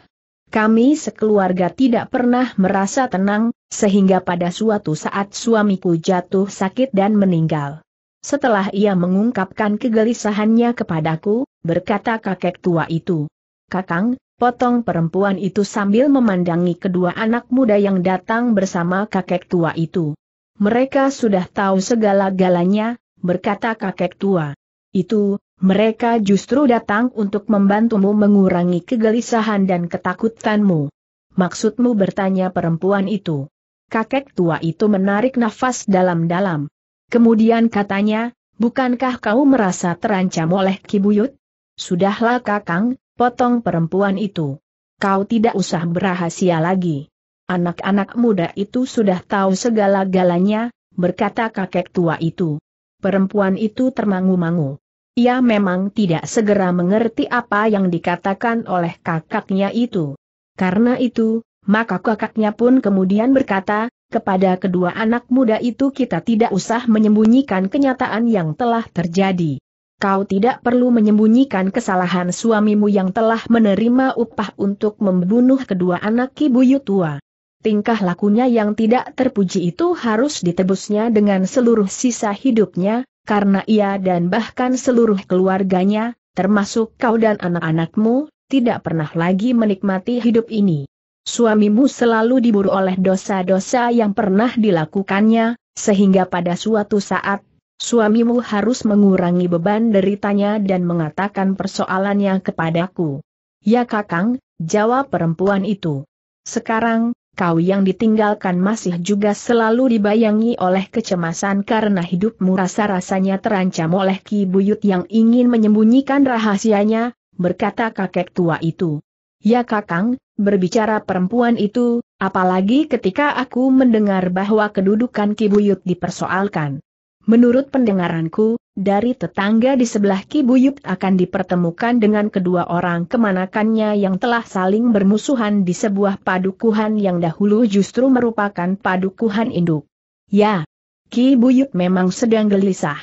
Kami sekeluarga tidak pernah merasa tenang, sehingga pada suatu saat suamiku jatuh sakit dan meninggal. Setelah ia mengungkapkan kegelisahannya kepadaku, berkata kakek tua itu, Kakang, potong perempuan itu sambil memandangi kedua anak muda yang datang bersama kakek tua itu. Mereka sudah tahu segala-galanya, berkata kakek tua. Itu, mereka justru datang untuk membantumu mengurangi kegelisahan dan ketakutanmu. Maksudmu bertanya perempuan itu. Kakek tua itu menarik nafas dalam-dalam. Kemudian katanya, bukankah kau merasa terancam oleh Kibuyut? Sudahlah kakang, potong perempuan itu. Kau tidak usah berahasia lagi. Anak-anak muda itu sudah tahu segala-galanya, berkata kakek tua itu. Perempuan itu termangu-mangu. Ia memang tidak segera mengerti apa yang dikatakan oleh kakaknya itu. Karena itu, maka kakaknya pun kemudian berkata, kepada kedua anak muda itu kita tidak usah menyembunyikan kenyataan yang telah terjadi. Kau tidak perlu menyembunyikan kesalahan suamimu yang telah menerima upah untuk membunuh kedua anak ibu tua. Tingkah lakunya yang tidak terpuji itu harus ditebusnya dengan seluruh sisa hidupnya, karena ia dan bahkan seluruh keluarganya, termasuk kau dan anak-anakmu, tidak pernah lagi menikmati hidup ini. Suamimu selalu diburu oleh dosa-dosa yang pernah dilakukannya, sehingga pada suatu saat, suamimu harus mengurangi beban deritanya dan mengatakan persoalannya kepadaku. Ya kakang, jawab perempuan itu. Sekarang, kau yang ditinggalkan masih juga selalu dibayangi oleh kecemasan karena hidupmu rasa-rasanya terancam oleh Ki Buyut yang ingin menyembunyikan rahasianya, berkata kakek tua itu. Ya kakang, berbicara perempuan itu, apalagi ketika aku mendengar bahwa kedudukan Ki Buyut dipersoalkan. Menurut pendengaranku, dari tetangga di sebelah Kibuyut akan dipertemukan dengan kedua orang kemanakannya yang telah saling bermusuhan di sebuah padukuhan yang dahulu justru merupakan padukuhan induk. Ya, Kibuyut memang sedang gelisah.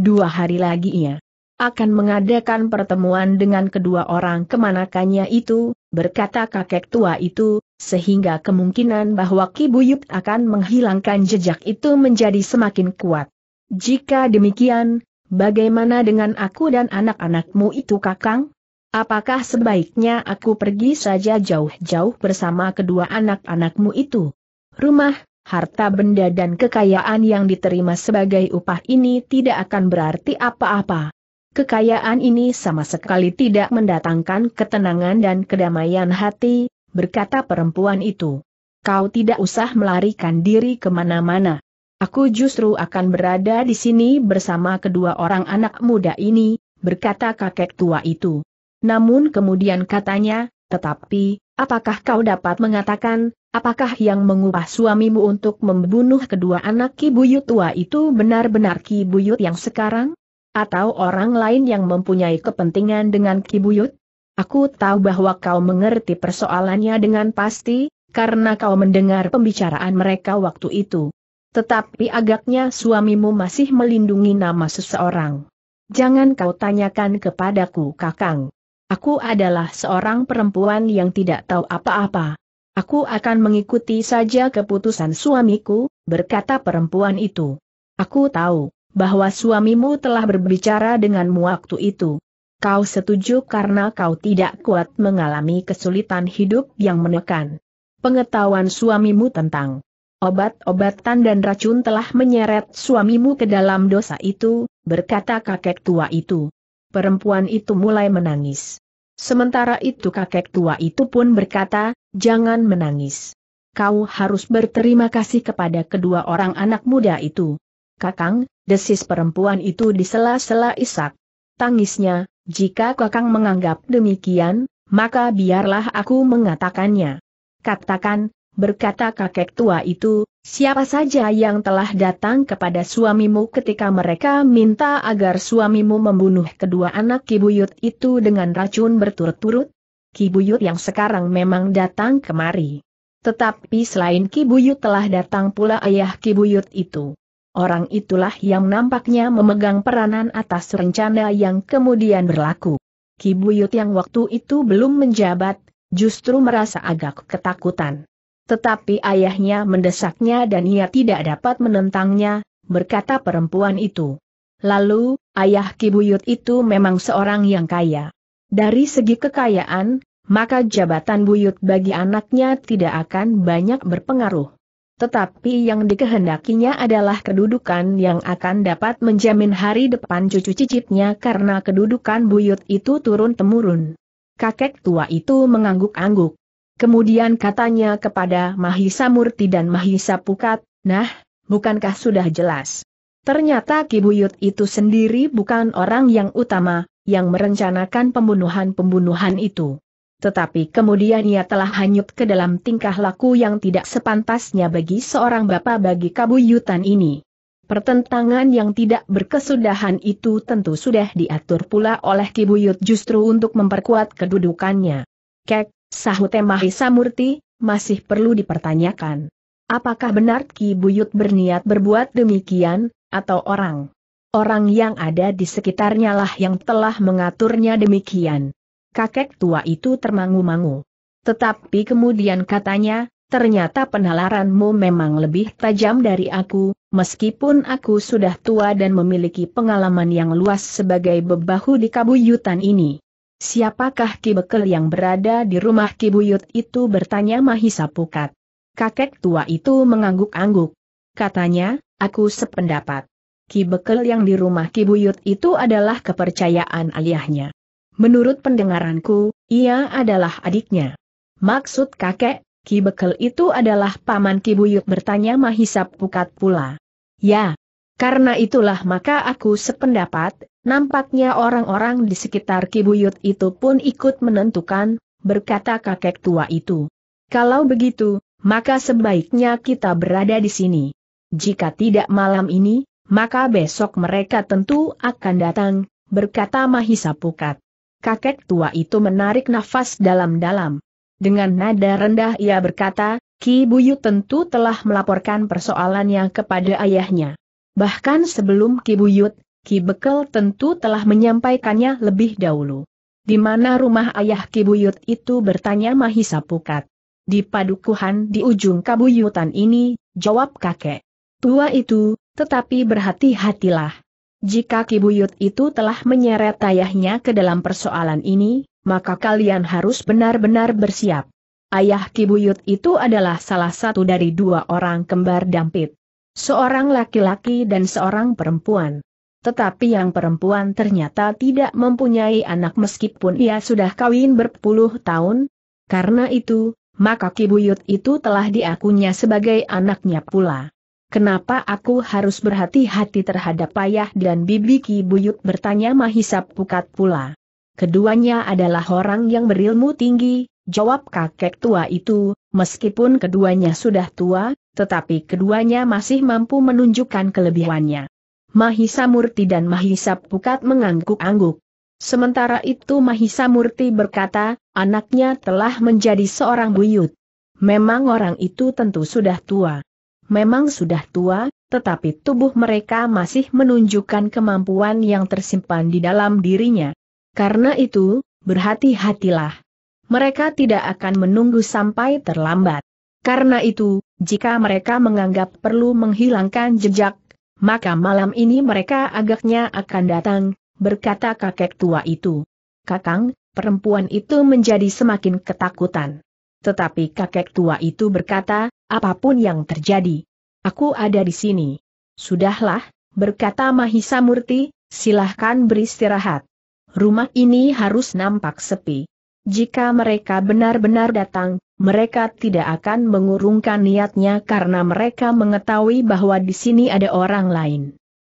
Dua hari lagi ia akan mengadakan pertemuan dengan kedua orang kemanakannya itu, berkata kakek tua itu, sehingga kemungkinan bahwa Kibuyut akan menghilangkan jejak itu menjadi semakin kuat. Jika demikian, Bagaimana dengan aku dan anak-anakmu itu kakang? Apakah sebaiknya aku pergi saja jauh-jauh bersama kedua anak-anakmu itu? Rumah, harta benda dan kekayaan yang diterima sebagai upah ini tidak akan berarti apa-apa. Kekayaan ini sama sekali tidak mendatangkan ketenangan dan kedamaian hati, berkata perempuan itu. Kau tidak usah melarikan diri kemana-mana. Aku justru akan berada di sini bersama kedua orang anak muda ini, berkata kakek tua itu. Namun kemudian katanya, tetapi, apakah kau dapat mengatakan, apakah yang mengubah suamimu untuk membunuh kedua anak kibuyut tua itu benar-benar kibuyut yang sekarang? Atau orang lain yang mempunyai kepentingan dengan kibuyut? Aku tahu bahwa kau mengerti persoalannya dengan pasti, karena kau mendengar pembicaraan mereka waktu itu. Tetapi agaknya suamimu masih melindungi nama seseorang. Jangan kau tanyakan kepadaku kakang. Aku adalah seorang perempuan yang tidak tahu apa-apa. Aku akan mengikuti saja keputusan suamiku, berkata perempuan itu. Aku tahu bahwa suamimu telah berbicara denganmu waktu itu. Kau setuju karena kau tidak kuat mengalami kesulitan hidup yang menekan. Pengetahuan suamimu tentang obat-obatan dan racun telah menyeret suamimu ke dalam dosa itu, berkata kakek tua itu. Perempuan itu mulai menangis. Sementara itu kakek tua itu pun berkata, jangan menangis. Kau harus berterima kasih kepada kedua orang anak muda itu. Kakang, desis perempuan itu di sela-sela isak. Tangisnya, jika kakang menganggap demikian, maka biarlah aku mengatakannya. Katakan, berkata kakek tua itu, siapa saja yang telah datang kepada suamimu ketika mereka minta agar suamimu membunuh kedua anak kibuyut itu dengan racun berturut-turut? Kibuyut yang sekarang memang datang kemari. Tetapi selain kibuyut telah datang pula ayah kibuyut itu. Orang itulah yang nampaknya memegang peranan atas rencana yang kemudian berlaku. Kibuyut yang waktu itu belum menjabat, justru merasa agak ketakutan. Tetapi ayahnya mendesaknya dan ia tidak dapat menentangnya, berkata perempuan itu. Lalu, ayah Kibuyut itu memang seorang yang kaya. Dari segi kekayaan, maka jabatan buyut bagi anaknya tidak akan banyak berpengaruh tetapi yang dikehendakinya adalah kedudukan yang akan dapat menjamin hari depan cucu cicitnya karena kedudukan buyut itu turun-temurun. Kakek tua itu mengangguk-angguk. Kemudian katanya kepada Mahisa Murti dan Mahisa Pukat, nah, bukankah sudah jelas? Ternyata Kibuyut itu sendiri bukan orang yang utama, yang merencanakan pembunuhan-pembunuhan itu. Tetapi kemudian ia telah hanyut ke dalam tingkah laku yang tidak sepantasnya bagi seorang bapak bagi kabuyutan ini. Pertentangan yang tidak berkesudahan itu tentu sudah diatur pula oleh Kibuyut justru untuk memperkuat kedudukannya. Kek, Sahut Mahisa Murti, masih perlu dipertanyakan. Apakah benar Ki Buyut berniat berbuat demikian, atau orang? Orang yang ada di sekitarnya lah yang telah mengaturnya demikian. Kakek tua itu termangu-mangu. Tetapi kemudian katanya, ternyata penalaranmu memang lebih tajam dari aku, meskipun aku sudah tua dan memiliki pengalaman yang luas sebagai bebahu di kabuyutan ini. Siapakah Ki Bekel yang berada di rumah Ki Buyut itu bertanya Mahisa Pukat. Kakek tua itu mengangguk-angguk. Katanya, aku sependapat. Ki Bekel yang di rumah Ki Buyut itu adalah kepercayaan ayahnya. Menurut pendengaranku, ia adalah adiknya. Maksud kakek, Ki Bekel itu adalah paman Ki Buyut bertanya Mahisa Pukat pula. Ya, karena itulah maka aku sependapat, Nampaknya orang-orang di sekitar Kibuyut itu pun ikut menentukan, berkata kakek tua itu. Kalau begitu, maka sebaiknya kita berada di sini. Jika tidak malam ini, maka besok mereka tentu akan datang, berkata Mahisa Pukat. Kakek tua itu menarik nafas dalam-dalam. Dengan nada rendah ia berkata, Ki Buyut tentu telah melaporkan persoalannya kepada ayahnya. Bahkan sebelum Ki Buyut, Ki Bekel tentu telah menyampaikannya lebih dahulu. Di mana rumah ayah Ki Buyut itu bertanya Mahisa Pukat. Di padukuhan di ujung kabuyutan ini, jawab kakek. Tua itu, tetapi berhati-hatilah. Jika Ki Buyut itu telah menyeret ayahnya ke dalam persoalan ini, maka kalian harus benar-benar bersiap. Ayah Ki Buyut itu adalah salah satu dari dua orang kembar Dampit. Seorang laki-laki dan seorang perempuan. Tetapi yang perempuan ternyata tidak mempunyai anak meskipun ia sudah kawin berpuluh tahun. Karena itu, maka Kibuyut itu telah diakunya sebagai anaknya pula. Kenapa aku harus berhati-hati terhadap ayah dan bibi Kibuyut bertanya Mahisap Pukat pula. Keduanya adalah orang yang berilmu tinggi, jawab kakek tua itu, meskipun keduanya sudah tua, tetapi keduanya masih mampu menunjukkan kelebihannya. Mahisa Murti dan Mahisa Pukat mengangguk-angguk. Sementara itu Mahisa Murti berkata, anaknya telah menjadi seorang buyut. Memang orang itu tentu sudah tua. Memang sudah tua, tetapi tubuh mereka masih menunjukkan kemampuan yang tersimpan di dalam dirinya. Karena itu, berhati-hatilah. Mereka tidak akan menunggu sampai terlambat. Karena itu, jika mereka menganggap perlu menghilangkan jejak, maka malam ini mereka agaknya akan datang, berkata kakek tua itu. Kakang, perempuan itu menjadi semakin ketakutan. Tetapi kakek tua itu berkata, apapun yang terjadi. Aku ada di sini. Sudahlah, berkata Mahisa Murti, silahkan beristirahat. Rumah ini harus nampak sepi. Jika mereka benar-benar datang, mereka tidak akan mengurungkan niatnya karena mereka mengetahui bahwa di sini ada orang lain.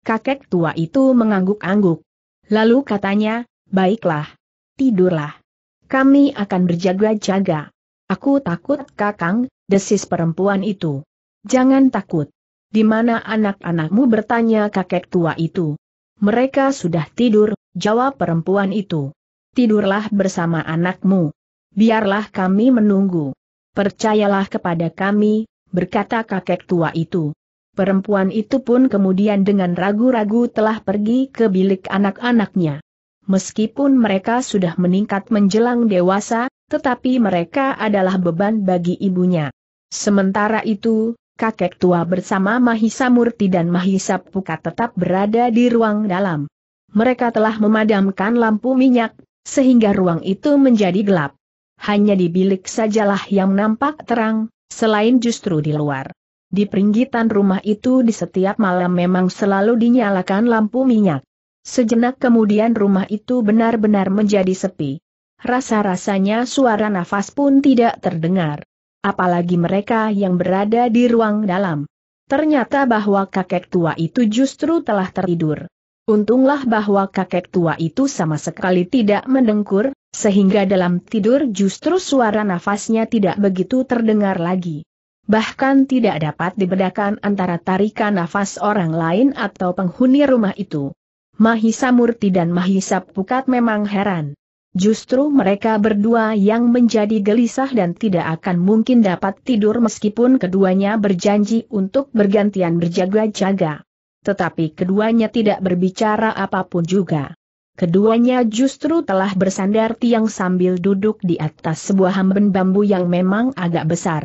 Kakek tua itu mengangguk-angguk. Lalu katanya, baiklah, tidurlah. Kami akan berjaga-jaga. Aku takut kakang, desis perempuan itu. Jangan takut. Di mana anak-anakmu bertanya kakek tua itu. Mereka sudah tidur, jawab perempuan itu. Tidurlah bersama anakmu biarlah kami menunggu. Percayalah kepada kami, berkata kakek tua itu. Perempuan itu pun kemudian dengan ragu-ragu telah pergi ke bilik anak-anaknya. Meskipun mereka sudah meningkat menjelang dewasa, tetapi mereka adalah beban bagi ibunya. Sementara itu, kakek tua bersama Mahisa Murti dan Mahisa Puka tetap berada di ruang dalam. Mereka telah memadamkan lampu minyak, sehingga ruang itu menjadi gelap hanya di bilik sajalah yang nampak terang, selain justru di luar. Di peringgitan rumah itu di setiap malam memang selalu dinyalakan lampu minyak. Sejenak kemudian rumah itu benar-benar menjadi sepi. Rasa-rasanya suara nafas pun tidak terdengar. Apalagi mereka yang berada di ruang dalam. Ternyata bahwa kakek tua itu justru telah tertidur. Untunglah bahwa kakek tua itu sama sekali tidak mendengkur, sehingga dalam tidur justru suara nafasnya tidak begitu terdengar lagi. Bahkan tidak dapat dibedakan antara tarikan nafas orang lain atau penghuni rumah itu. Mahisa Murti dan Mahisa Pukat memang heran. Justru mereka berdua yang menjadi gelisah dan tidak akan mungkin dapat tidur meskipun keduanya berjanji untuk bergantian berjaga-jaga. Tetapi keduanya tidak berbicara apapun juga. Keduanya justru telah bersandar tiang sambil duduk di atas sebuah hamben bambu yang memang agak besar.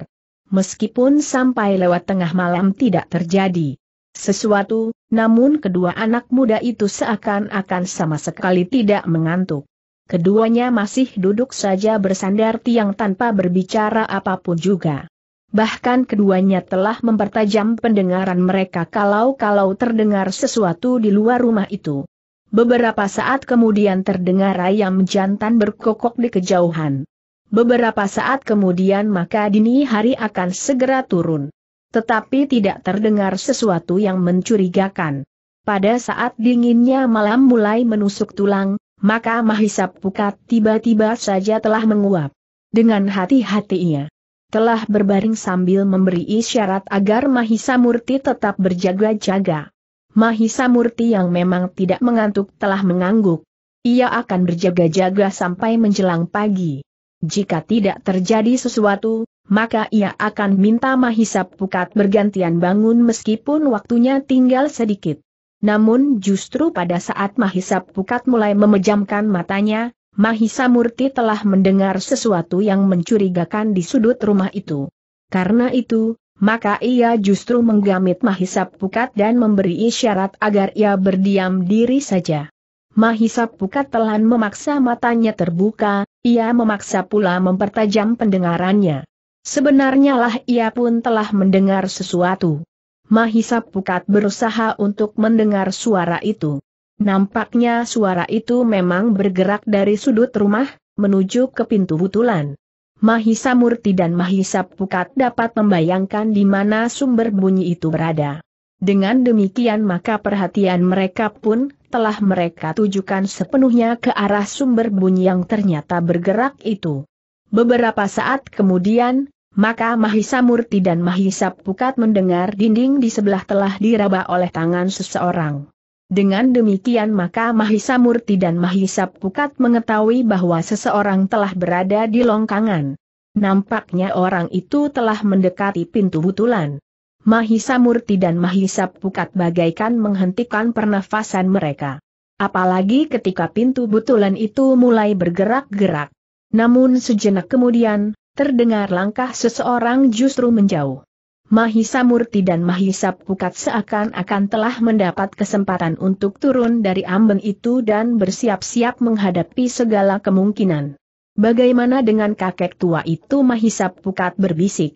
Meskipun sampai lewat tengah malam tidak terjadi sesuatu, namun kedua anak muda itu seakan-akan sama sekali tidak mengantuk. Keduanya masih duduk saja bersandar tiang tanpa berbicara apapun juga. Bahkan keduanya telah mempertajam pendengaran mereka kalau-kalau terdengar sesuatu di luar rumah itu. Beberapa saat kemudian terdengar ayam jantan berkokok di kejauhan. Beberapa saat kemudian maka dini hari akan segera turun. Tetapi tidak terdengar sesuatu yang mencurigakan. Pada saat dinginnya malam mulai menusuk tulang, maka Mahisa Pukat tiba-tiba saja telah menguap. Dengan hati hati ia telah berbaring sambil memberi isyarat agar Mahisa Murti tetap berjaga-jaga. Mahisa Murti yang memang tidak mengantuk telah mengangguk. Ia akan berjaga-jaga sampai menjelang pagi. Jika tidak terjadi sesuatu, maka ia akan minta Mahisa Pukat bergantian bangun meskipun waktunya tinggal sedikit. Namun justru pada saat Mahisa Pukat mulai memejamkan matanya, Mahisa Murti telah mendengar sesuatu yang mencurigakan di sudut rumah itu. Karena itu, maka ia justru menggamit Mahisap Pukat dan memberi isyarat agar ia berdiam diri saja. Mahisap Pukat telan memaksa matanya terbuka, ia memaksa pula mempertajam pendengarannya. Sebenarnya lah ia pun telah mendengar sesuatu. Mahisap Pukat berusaha untuk mendengar suara itu. Nampaknya suara itu memang bergerak dari sudut rumah, menuju ke pintu butulan. Mahisa Murti dan Mahisa Pukat dapat membayangkan di mana sumber bunyi itu berada. Dengan demikian maka perhatian mereka pun telah mereka tujukan sepenuhnya ke arah sumber bunyi yang ternyata bergerak itu. Beberapa saat kemudian, maka Mahisa Murti dan Mahisa Pukat mendengar dinding di sebelah telah diraba oleh tangan seseorang. Dengan demikian maka Mahisa Murti dan Mahisa Pukat mengetahui bahwa seseorang telah berada di longkangan. Nampaknya orang itu telah mendekati pintu butulan. Mahisa Murti dan Mahisa Pukat bagaikan menghentikan pernafasan mereka. Apalagi ketika pintu butulan itu mulai bergerak-gerak. Namun sejenak kemudian, terdengar langkah seseorang justru menjauh. Mahisa Murti dan Mahisa Pukat seakan-akan telah mendapat kesempatan untuk turun dari amben itu dan bersiap-siap menghadapi segala kemungkinan. Bagaimana dengan kakek tua itu Mahisa Pukat berbisik.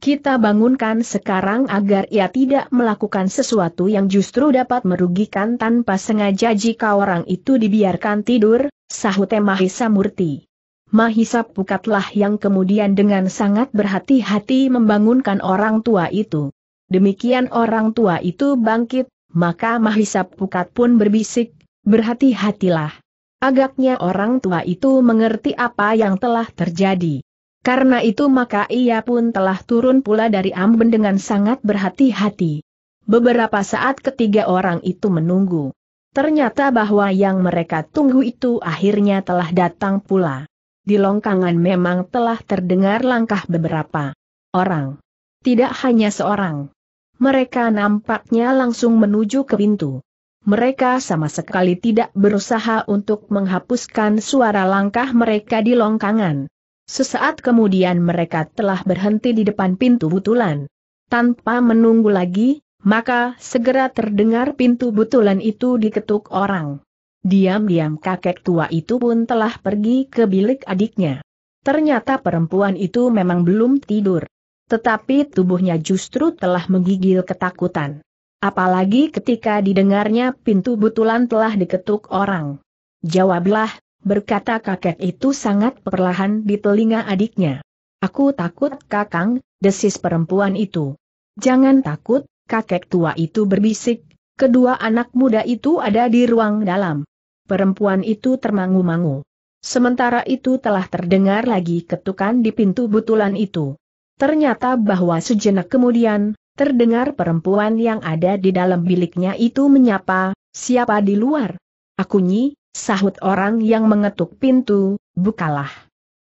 Kita bangunkan sekarang agar ia tidak melakukan sesuatu yang justru dapat merugikan tanpa sengaja jika orang itu dibiarkan tidur, sahut Mahisa Murti. Mahisa Pukatlah yang kemudian dengan sangat berhati-hati membangunkan orang tua itu. Demikian orang tua itu bangkit, maka Mahisa Pukat pun berbisik, berhati-hatilah. Agaknya orang tua itu mengerti apa yang telah terjadi. Karena itu maka ia pun telah turun pula dari amben dengan sangat berhati-hati. Beberapa saat ketiga orang itu menunggu. Ternyata bahwa yang mereka tunggu itu akhirnya telah datang pula di longkangan memang telah terdengar langkah beberapa orang. Tidak hanya seorang. Mereka nampaknya langsung menuju ke pintu. Mereka sama sekali tidak berusaha untuk menghapuskan suara langkah mereka di longkangan. Sesaat kemudian mereka telah berhenti di depan pintu butulan. Tanpa menunggu lagi, maka segera terdengar pintu butulan itu diketuk orang. Diam-diam kakek tua itu pun telah pergi ke bilik adiknya. Ternyata perempuan itu memang belum tidur. Tetapi tubuhnya justru telah menggigil ketakutan. Apalagi ketika didengarnya pintu butulan telah diketuk orang. Jawablah, berkata kakek itu sangat perlahan di telinga adiknya. Aku takut kakang, desis perempuan itu. Jangan takut, kakek tua itu berbisik, kedua anak muda itu ada di ruang dalam perempuan itu termangu-mangu. Sementara itu telah terdengar lagi ketukan di pintu butulan itu. Ternyata bahwa sejenak kemudian, terdengar perempuan yang ada di dalam biliknya itu menyapa, siapa di luar? Aku nyi, sahut orang yang mengetuk pintu, bukalah.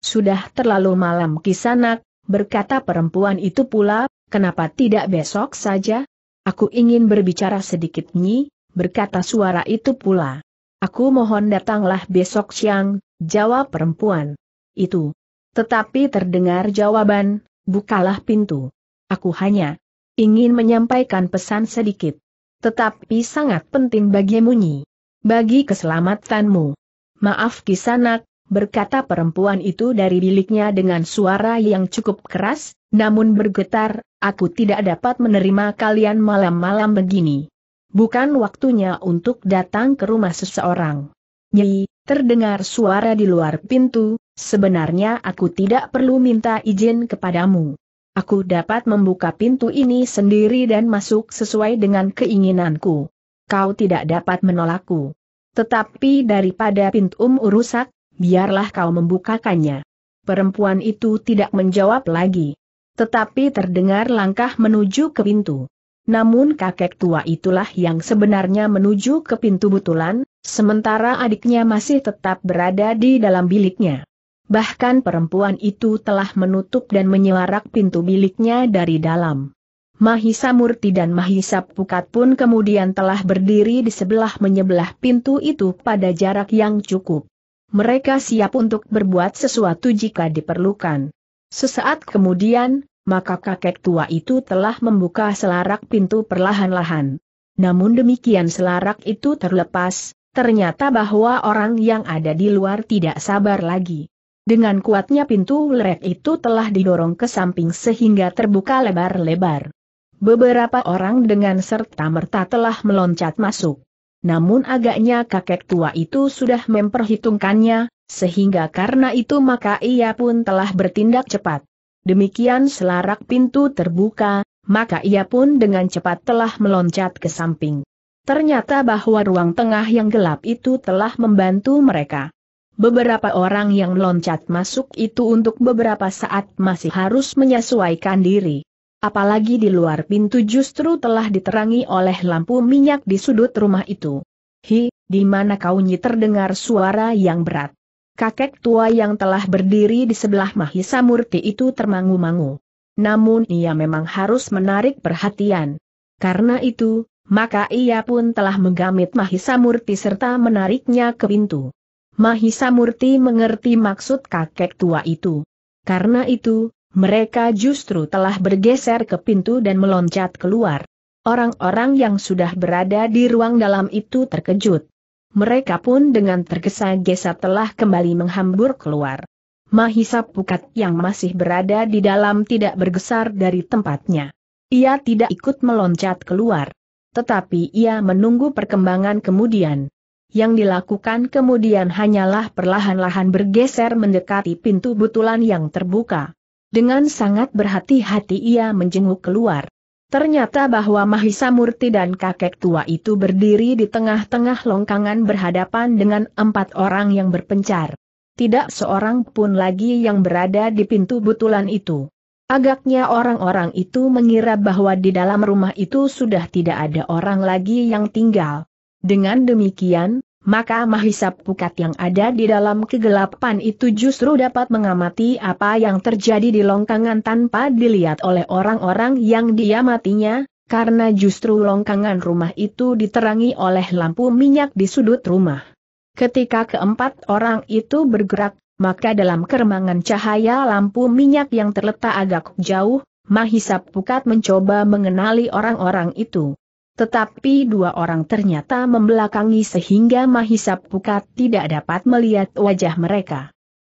Sudah terlalu malam kisanak, berkata perempuan itu pula, kenapa tidak besok saja? Aku ingin berbicara sedikit nyi, berkata suara itu pula. Aku mohon datanglah besok siang, jawab perempuan. Itu. Tetapi terdengar jawaban, bukalah pintu. Aku hanya ingin menyampaikan pesan sedikit. Tetapi sangat penting bagimu Nyi. Bagi keselamatanmu. Maaf kisanak, berkata perempuan itu dari biliknya dengan suara yang cukup keras, namun bergetar, aku tidak dapat menerima kalian malam-malam begini bukan waktunya untuk datang ke rumah seseorang. Nyi, terdengar suara di luar pintu, sebenarnya aku tidak perlu minta izin kepadamu. Aku dapat membuka pintu ini sendiri dan masuk sesuai dengan keinginanku. Kau tidak dapat menolakku. Tetapi daripada pintu um rusak, biarlah kau membukakannya. Perempuan itu tidak menjawab lagi. Tetapi terdengar langkah menuju ke pintu. Namun kakek tua itulah yang sebenarnya menuju ke pintu butulan, sementara adiknya masih tetap berada di dalam biliknya. Bahkan perempuan itu telah menutup dan menyelarak pintu biliknya dari dalam. Mahisa Murti dan Mahisa Pukat pun kemudian telah berdiri di sebelah menyebelah pintu itu pada jarak yang cukup. Mereka siap untuk berbuat sesuatu jika diperlukan. Sesaat kemudian, maka kakek tua itu telah membuka selarak pintu perlahan-lahan. Namun demikian selarak itu terlepas, ternyata bahwa orang yang ada di luar tidak sabar lagi. Dengan kuatnya pintu lerek itu telah didorong ke samping sehingga terbuka lebar-lebar. Beberapa orang dengan serta-merta telah meloncat masuk. Namun agaknya kakek tua itu sudah memperhitungkannya, sehingga karena itu maka ia pun telah bertindak cepat. Demikian selarak pintu terbuka, maka ia pun dengan cepat telah meloncat ke samping. Ternyata bahwa ruang tengah yang gelap itu telah membantu mereka. Beberapa orang yang meloncat masuk itu untuk beberapa saat masih harus menyesuaikan diri. Apalagi di luar pintu justru telah diterangi oleh lampu minyak di sudut rumah itu. Hi, di mana kau nyi terdengar suara yang berat kakek tua yang telah berdiri di sebelah Mahisa Murti itu termangu-mangu. Namun ia memang harus menarik perhatian. Karena itu, maka ia pun telah menggamit Mahisa Murti serta menariknya ke pintu. Mahisa Murti mengerti maksud kakek tua itu. Karena itu, mereka justru telah bergeser ke pintu dan meloncat keluar. Orang-orang yang sudah berada di ruang dalam itu terkejut mereka pun dengan tergesa-gesa telah kembali menghambur keluar. Mahisa Pukat yang masih berada di dalam tidak bergesar dari tempatnya. Ia tidak ikut meloncat keluar. Tetapi ia menunggu perkembangan kemudian. Yang dilakukan kemudian hanyalah perlahan-lahan bergeser mendekati pintu butulan yang terbuka. Dengan sangat berhati-hati ia menjenguk keluar. Ternyata bahwa Mahisa Murti dan kakek tua itu berdiri di tengah-tengah longkangan berhadapan dengan empat orang yang berpencar. Tidak seorang pun lagi yang berada di pintu butulan itu. Agaknya orang-orang itu mengira bahwa di dalam rumah itu sudah tidak ada orang lagi yang tinggal. Dengan demikian, maka Mahisa Pukat yang ada di dalam kegelapan itu justru dapat mengamati apa yang terjadi di longkangan tanpa dilihat oleh orang-orang yang diamatinya, karena justru longkangan rumah itu diterangi oleh lampu minyak di sudut rumah. Ketika keempat orang itu bergerak, maka dalam keremangan cahaya lampu minyak yang terletak agak jauh, Mahisa Pukat mencoba mengenali orang-orang itu. Tetapi dua orang ternyata membelakangi sehingga Mahisa Pukat tidak dapat melihat wajah mereka.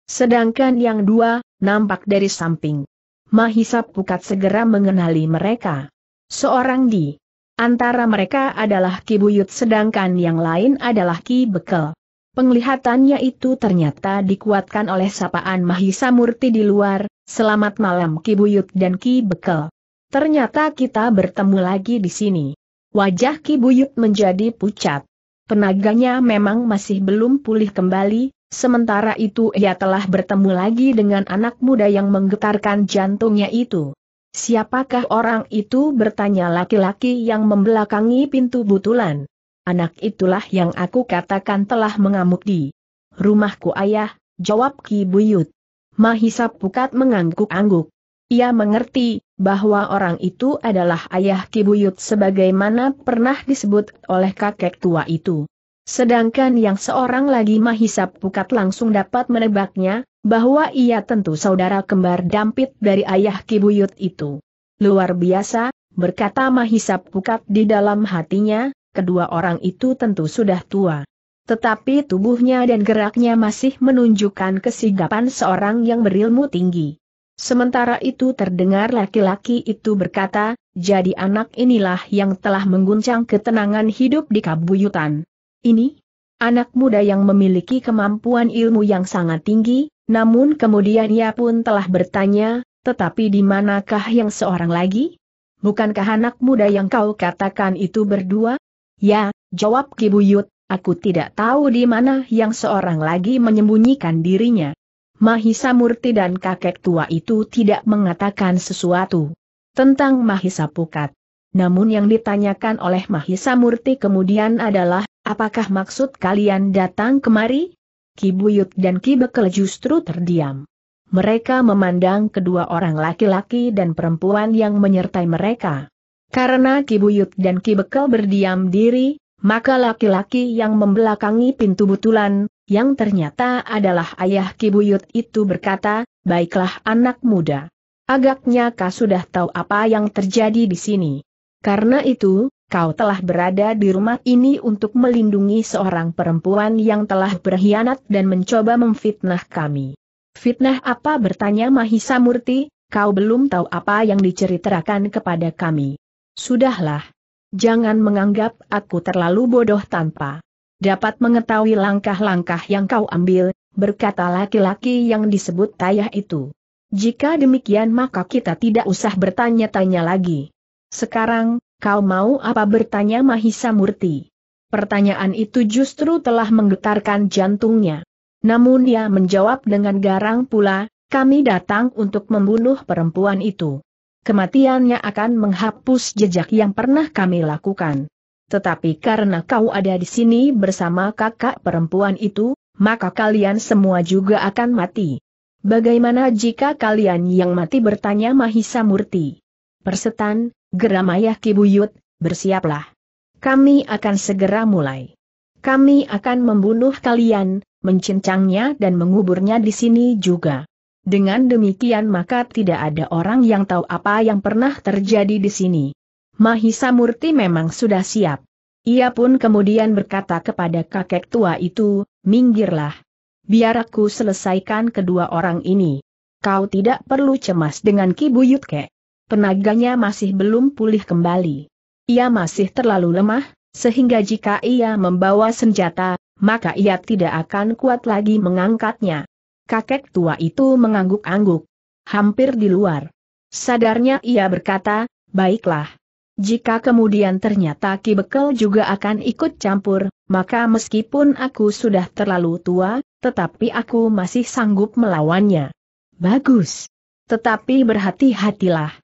Sedangkan yang dua, nampak dari samping. Mahisa Pukat segera mengenali mereka. Seorang di antara mereka adalah Ki Buyut sedangkan yang lain adalah Ki Bekel. Penglihatannya itu ternyata dikuatkan oleh sapaan Mahisa Murti di luar, selamat malam Ki Buyut dan Ki Bekel. Ternyata kita bertemu lagi di sini. Wajah Ki Buyut menjadi pucat. Tenaganya memang masih belum pulih kembali, sementara itu ia telah bertemu lagi dengan anak muda yang menggetarkan jantungnya itu. Siapakah orang itu bertanya laki-laki yang membelakangi pintu butulan. Anak itulah yang aku katakan telah mengamuk di rumahku ayah, jawab Ki Buyut. Mahisa Pukat mengangguk-angguk. Ia mengerti, bahwa orang itu adalah ayah Kibuyut sebagaimana pernah disebut oleh kakek tua itu. Sedangkan yang seorang lagi Mahisap Pukat langsung dapat menebaknya, bahwa ia tentu saudara kembar dampit dari ayah Kibuyut itu. Luar biasa, berkata Mahisap Pukat di dalam hatinya, kedua orang itu tentu sudah tua tetapi tubuhnya dan geraknya masih menunjukkan kesigapan seorang yang berilmu tinggi. Sementara itu terdengar laki-laki itu berkata, jadi anak inilah yang telah mengguncang ketenangan hidup di kabuyutan. Ini? Anak muda yang memiliki kemampuan ilmu yang sangat tinggi, namun kemudian ia pun telah bertanya, tetapi di manakah yang seorang lagi? Bukankah anak muda yang kau katakan itu berdua? Ya, jawab Kibuyut, aku tidak tahu di mana yang seorang lagi menyembunyikan dirinya. Mahisa Murti dan kakek tua itu tidak mengatakan sesuatu tentang Mahisa Pukat. Namun yang ditanyakan oleh Mahisa Murti kemudian adalah, apakah maksud kalian datang kemari? Ki Buyut dan Ki Bekel justru terdiam. Mereka memandang kedua orang laki-laki dan perempuan yang menyertai mereka. Karena Ki Buyut dan Ki Bekel berdiam diri, maka laki-laki yang membelakangi pintu butulan, yang ternyata adalah ayah Kibuyut itu berkata, baiklah anak muda. Agaknya kau sudah tahu apa yang terjadi di sini. Karena itu, kau telah berada di rumah ini untuk melindungi seorang perempuan yang telah berkhianat dan mencoba memfitnah kami. Fitnah apa bertanya Mahisa Murti, kau belum tahu apa yang diceritakan kepada kami. Sudahlah. Jangan menganggap aku terlalu bodoh tanpa dapat mengetahui langkah-langkah yang kau ambil, berkata laki-laki yang disebut Tayah itu. Jika demikian maka kita tidak usah bertanya-tanya lagi. Sekarang, kau mau apa bertanya Mahisa Murti? Pertanyaan itu justru telah menggetarkan jantungnya. Namun ia menjawab dengan garang pula, kami datang untuk membunuh perempuan itu. Kematiannya akan menghapus jejak yang pernah kami lakukan. Tetapi karena kau ada di sini bersama kakak perempuan itu, maka kalian semua juga akan mati. Bagaimana jika kalian yang mati bertanya Mahisa Murti? Persetan, geram Ayah Kibuyut, bersiaplah. Kami akan segera mulai. Kami akan membunuh kalian, mencincangnya dan menguburnya di sini juga. Dengan demikian maka tidak ada orang yang tahu apa yang pernah terjadi di sini. Mahisa Murti memang sudah siap. Ia pun kemudian berkata kepada kakek tua itu, minggirlah. Biar aku selesaikan kedua orang ini. Kau tidak perlu cemas dengan Ki Buyutke. Penaganya masih belum pulih kembali. Ia masih terlalu lemah, sehingga jika ia membawa senjata, maka ia tidak akan kuat lagi mengangkatnya. Kakek tua itu mengangguk-angguk. Hampir di luar. Sadarnya ia berkata, baiklah. Jika kemudian ternyata Ki Bekel juga akan ikut campur, maka meskipun aku sudah terlalu tua, tetapi aku masih sanggup melawannya. Bagus. Tetapi berhati-hatilah.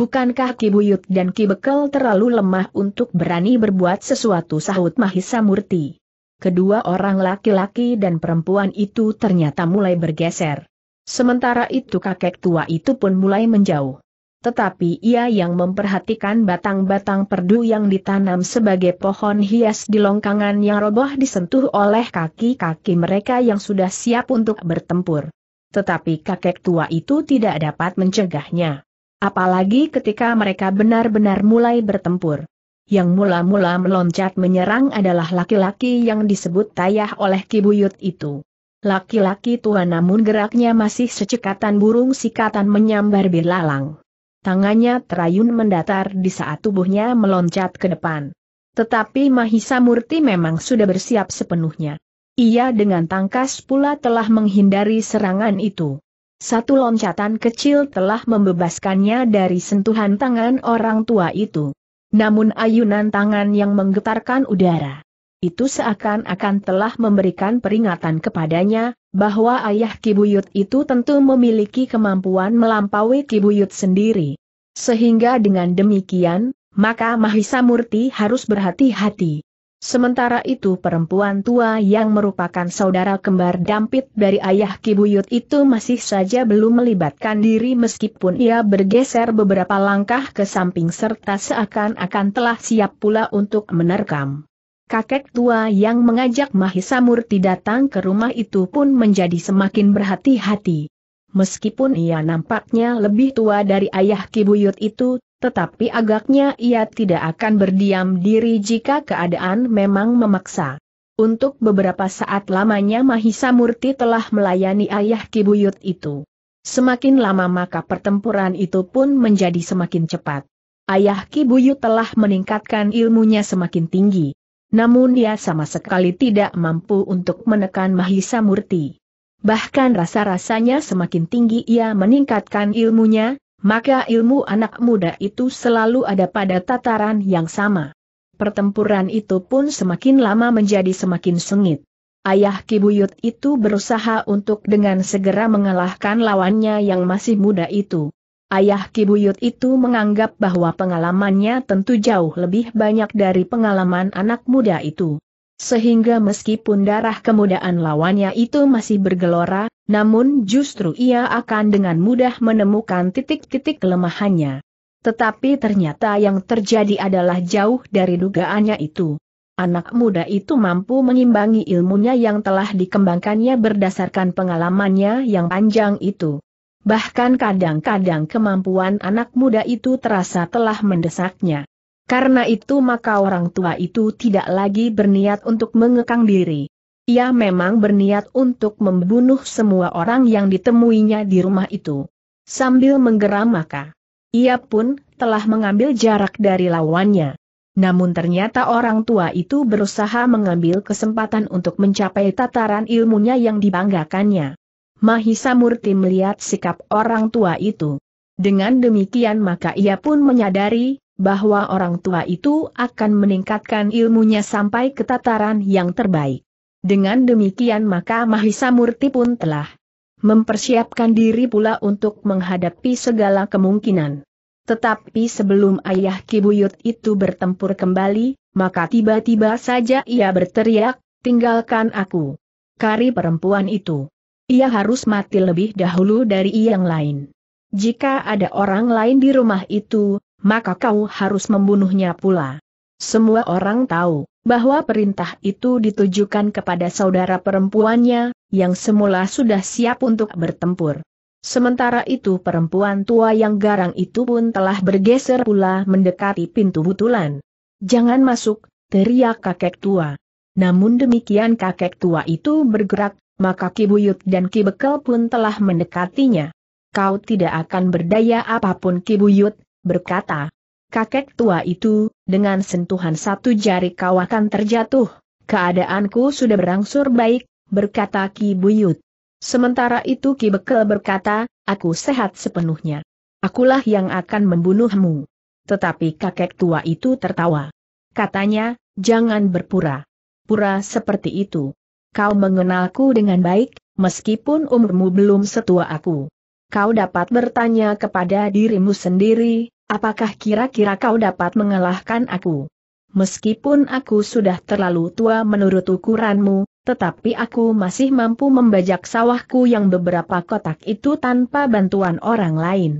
Bukankah Ki Buyut dan Ki Bekel terlalu lemah untuk berani berbuat sesuatu sahut Mahisa Murti? Kedua orang laki-laki dan perempuan itu ternyata mulai bergeser. Sementara itu kakek tua itu pun mulai menjauh tetapi ia yang memperhatikan batang-batang perdu yang ditanam sebagai pohon hias di longkangan yang roboh disentuh oleh kaki-kaki mereka yang sudah siap untuk bertempur. Tetapi kakek tua itu tidak dapat mencegahnya. Apalagi ketika mereka benar-benar mulai bertempur. Yang mula-mula meloncat menyerang adalah laki-laki yang disebut tayah oleh kibuyut itu. Laki-laki tua namun geraknya masih secekatan burung sikatan menyambar belalang tangannya terayun mendatar di saat tubuhnya meloncat ke depan. Tetapi Mahisa Murti memang sudah bersiap sepenuhnya. Ia dengan tangkas pula telah menghindari serangan itu. Satu loncatan kecil telah membebaskannya dari sentuhan tangan orang tua itu. Namun ayunan tangan yang menggetarkan udara. Itu seakan-akan telah memberikan peringatan kepadanya, bahwa ayah Kibuyut itu tentu memiliki kemampuan melampaui Kibuyut sendiri. Sehingga dengan demikian, maka Mahisa Murti harus berhati-hati. Sementara itu perempuan tua yang merupakan saudara kembar dampit dari ayah Kibuyut itu masih saja belum melibatkan diri meskipun ia bergeser beberapa langkah ke samping serta seakan-akan telah siap pula untuk menerkam kakek tua yang mengajak Mahisa Murti datang ke rumah itu pun menjadi semakin berhati-hati. Meskipun ia nampaknya lebih tua dari ayah Kibuyut itu, tetapi agaknya ia tidak akan berdiam diri jika keadaan memang memaksa. Untuk beberapa saat lamanya Mahisa Murti telah melayani ayah Kibuyut itu. Semakin lama maka pertempuran itu pun menjadi semakin cepat. Ayah Kibuyut telah meningkatkan ilmunya semakin tinggi. Namun dia sama sekali tidak mampu untuk menekan Mahisa Murti. Bahkan rasa-rasanya semakin tinggi ia meningkatkan ilmunya, maka ilmu anak muda itu selalu ada pada tataran yang sama. Pertempuran itu pun semakin lama menjadi semakin sengit. Ayah Kibuyut itu berusaha untuk dengan segera mengalahkan lawannya yang masih muda itu. Ayah Kibuyut itu menganggap bahwa pengalamannya tentu jauh lebih banyak dari pengalaman anak muda itu. Sehingga meskipun darah kemudaan lawannya itu masih bergelora, namun justru ia akan dengan mudah menemukan titik-titik kelemahannya. Tetapi ternyata yang terjadi adalah jauh dari dugaannya itu. Anak muda itu mampu mengimbangi ilmunya yang telah dikembangkannya berdasarkan pengalamannya yang panjang itu bahkan kadang-kadang kemampuan anak muda itu terasa telah mendesaknya. Karena itu maka orang tua itu tidak lagi berniat untuk mengekang diri. Ia memang berniat untuk membunuh semua orang yang ditemuinya di rumah itu. Sambil menggeram maka, ia pun telah mengambil jarak dari lawannya. Namun ternyata orang tua itu berusaha mengambil kesempatan untuk mencapai tataran ilmunya yang dibanggakannya. Mahisa Murti melihat sikap orang tua itu. Dengan demikian maka ia pun menyadari, bahwa orang tua itu akan meningkatkan ilmunya sampai ke tataran yang terbaik. Dengan demikian maka Mahisa Murti pun telah mempersiapkan diri pula untuk menghadapi segala kemungkinan. Tetapi sebelum ayah Kibuyut itu bertempur kembali, maka tiba-tiba saja ia berteriak, tinggalkan aku. Kari perempuan itu. Ia harus mati lebih dahulu dari yang lain. Jika ada orang lain di rumah itu, maka kau harus membunuhnya pula. Semua orang tahu bahwa perintah itu ditujukan kepada saudara perempuannya, yang semula sudah siap untuk bertempur. Sementara itu perempuan tua yang garang itu pun telah bergeser pula mendekati pintu butulan. Jangan masuk, teriak kakek tua. Namun demikian kakek tua itu bergerak, maka Kibuyut dan Kibekel pun telah mendekatinya. Kau tidak akan berdaya apapun Kibuyut, berkata. Kakek tua itu, dengan sentuhan satu jari kau akan terjatuh. Keadaanku sudah berangsur baik, berkata Kibuyut. Sementara itu Kibekel berkata, aku sehat sepenuhnya. Akulah yang akan membunuhmu. Tetapi kakek tua itu tertawa. Katanya, jangan berpura. Pura seperti itu. Kau mengenalku dengan baik, meskipun umurmu belum setua aku. Kau dapat bertanya kepada dirimu sendiri, apakah kira-kira kau dapat mengalahkan aku? Meskipun aku sudah terlalu tua menurut ukuranmu, tetapi aku masih mampu membajak sawahku yang beberapa kotak itu tanpa bantuan orang lain.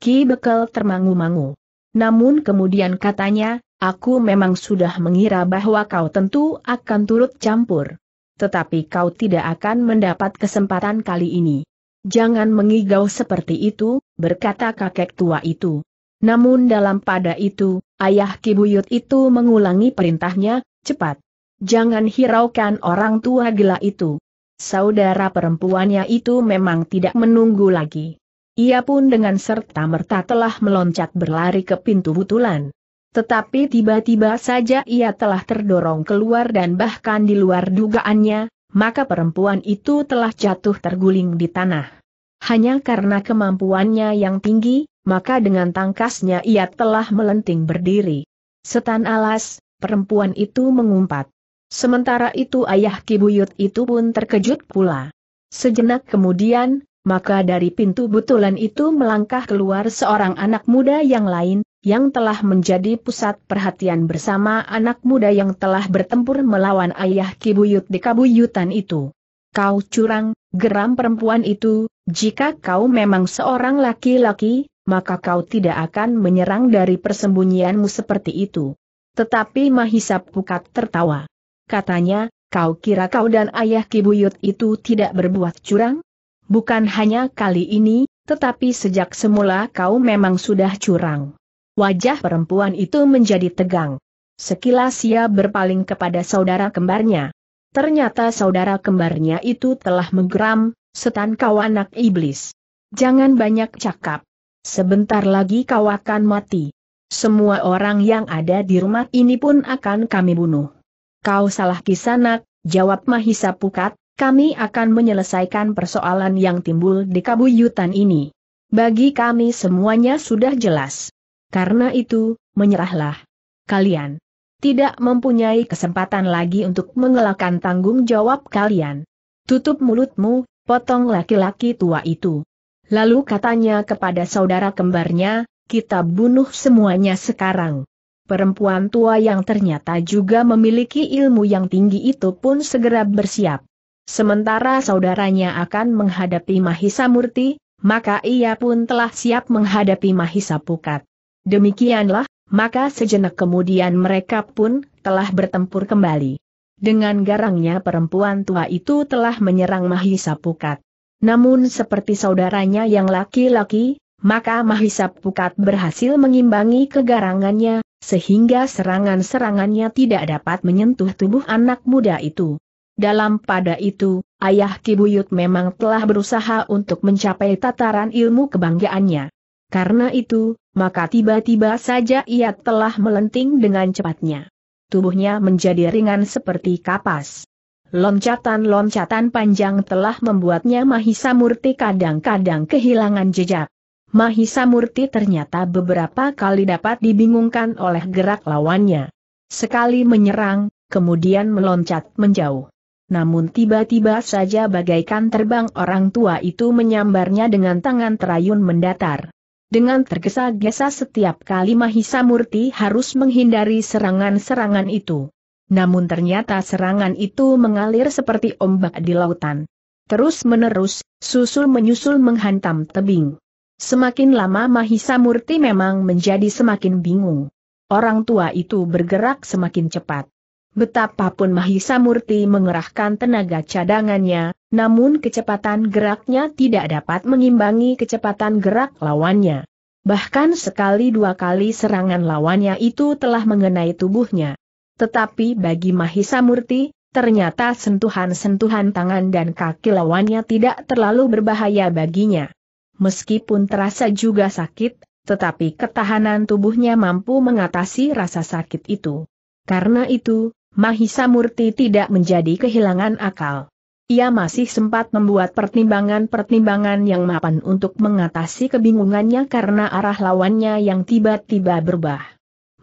Ki Bekel termangu-mangu. Namun kemudian katanya, aku memang sudah mengira bahwa kau tentu akan turut campur tetapi kau tidak akan mendapat kesempatan kali ini. Jangan mengigau seperti itu, berkata kakek tua itu. Namun dalam pada itu, ayah Kibuyut itu mengulangi perintahnya, cepat. Jangan hiraukan orang tua gila itu. Saudara perempuannya itu memang tidak menunggu lagi. Ia pun dengan serta-merta telah meloncat berlari ke pintu butulan. Tetapi tiba-tiba saja ia telah terdorong keluar dan bahkan di luar dugaannya, maka perempuan itu telah jatuh terguling di tanah. Hanya karena kemampuannya yang tinggi, maka dengan tangkasnya ia telah melenting berdiri. Setan alas, perempuan itu mengumpat. Sementara itu ayah Kibuyut itu pun terkejut pula. Sejenak kemudian, maka dari pintu butulan itu melangkah keluar seorang anak muda yang lain, yang telah menjadi pusat perhatian bersama anak muda yang telah bertempur melawan ayah Kibuyut di Kabuyutan itu. Kau curang, geram perempuan itu, jika kau memang seorang laki-laki, maka kau tidak akan menyerang dari persembunyianmu seperti itu. Tetapi Mahisa Pukat tertawa. Katanya, kau kira kau dan ayah Kibuyut itu tidak berbuat curang? Bukan hanya kali ini, tetapi sejak semula kau memang sudah curang. Wajah perempuan itu menjadi tegang. Sekilas ia berpaling kepada saudara kembarnya. Ternyata saudara kembarnya itu telah menggeram, setan kau anak iblis. Jangan banyak cakap. Sebentar lagi kau akan mati. Semua orang yang ada di rumah ini pun akan kami bunuh. Kau salah kisanak, jawab Mahisa Pukat, kami akan menyelesaikan persoalan yang timbul di kabuyutan ini. Bagi kami semuanya sudah jelas. Karena itu, menyerahlah. Kalian tidak mempunyai kesempatan lagi untuk mengelakkan tanggung jawab kalian. Tutup mulutmu, potong laki-laki tua itu. Lalu katanya kepada saudara kembarnya, kita bunuh semuanya sekarang. Perempuan tua yang ternyata juga memiliki ilmu yang tinggi itu pun segera bersiap. Sementara saudaranya akan menghadapi Mahisa Murti, maka ia pun telah siap menghadapi Mahisa Pukat. Demikianlah, maka sejenak kemudian mereka pun telah bertempur kembali. Dengan garangnya perempuan tua itu telah menyerang Mahisa Pukat. Namun seperti saudaranya yang laki-laki, maka Mahisa Pukat berhasil mengimbangi kegarangannya, sehingga serangan-serangannya tidak dapat menyentuh tubuh anak muda itu. Dalam pada itu, ayah Kibuyut memang telah berusaha untuk mencapai tataran ilmu kebanggaannya. Karena itu, maka tiba-tiba saja ia telah melenting dengan cepatnya. Tubuhnya menjadi ringan seperti kapas. Loncatan-loncatan panjang telah membuatnya Mahisa Murti kadang-kadang kehilangan jejak. Mahisa Murti ternyata beberapa kali dapat dibingungkan oleh gerak lawannya. Sekali menyerang, kemudian meloncat menjauh. Namun tiba-tiba saja bagaikan terbang orang tua itu menyambarnya dengan tangan terayun mendatar. Dengan tergesa-gesa setiap kali Mahisa Murti harus menghindari serangan-serangan itu. Namun ternyata serangan itu mengalir seperti ombak di lautan. Terus menerus, susul menyusul menghantam tebing. Semakin lama Mahisa Murti memang menjadi semakin bingung. Orang tua itu bergerak semakin cepat. Betapapun Mahisa Murti mengerahkan tenaga cadangannya, namun kecepatan geraknya tidak dapat mengimbangi kecepatan gerak lawannya. Bahkan sekali dua kali serangan lawannya itu telah mengenai tubuhnya. Tetapi bagi Mahisa Murti, ternyata sentuhan-sentuhan tangan dan kaki lawannya tidak terlalu berbahaya baginya. Meskipun terasa juga sakit, tetapi ketahanan tubuhnya mampu mengatasi rasa sakit itu. Karena itu, Mahisa Murti tidak menjadi kehilangan akal. Ia masih sempat membuat pertimbangan-pertimbangan yang mapan untuk mengatasi kebingungannya karena arah lawannya yang tiba-tiba berubah.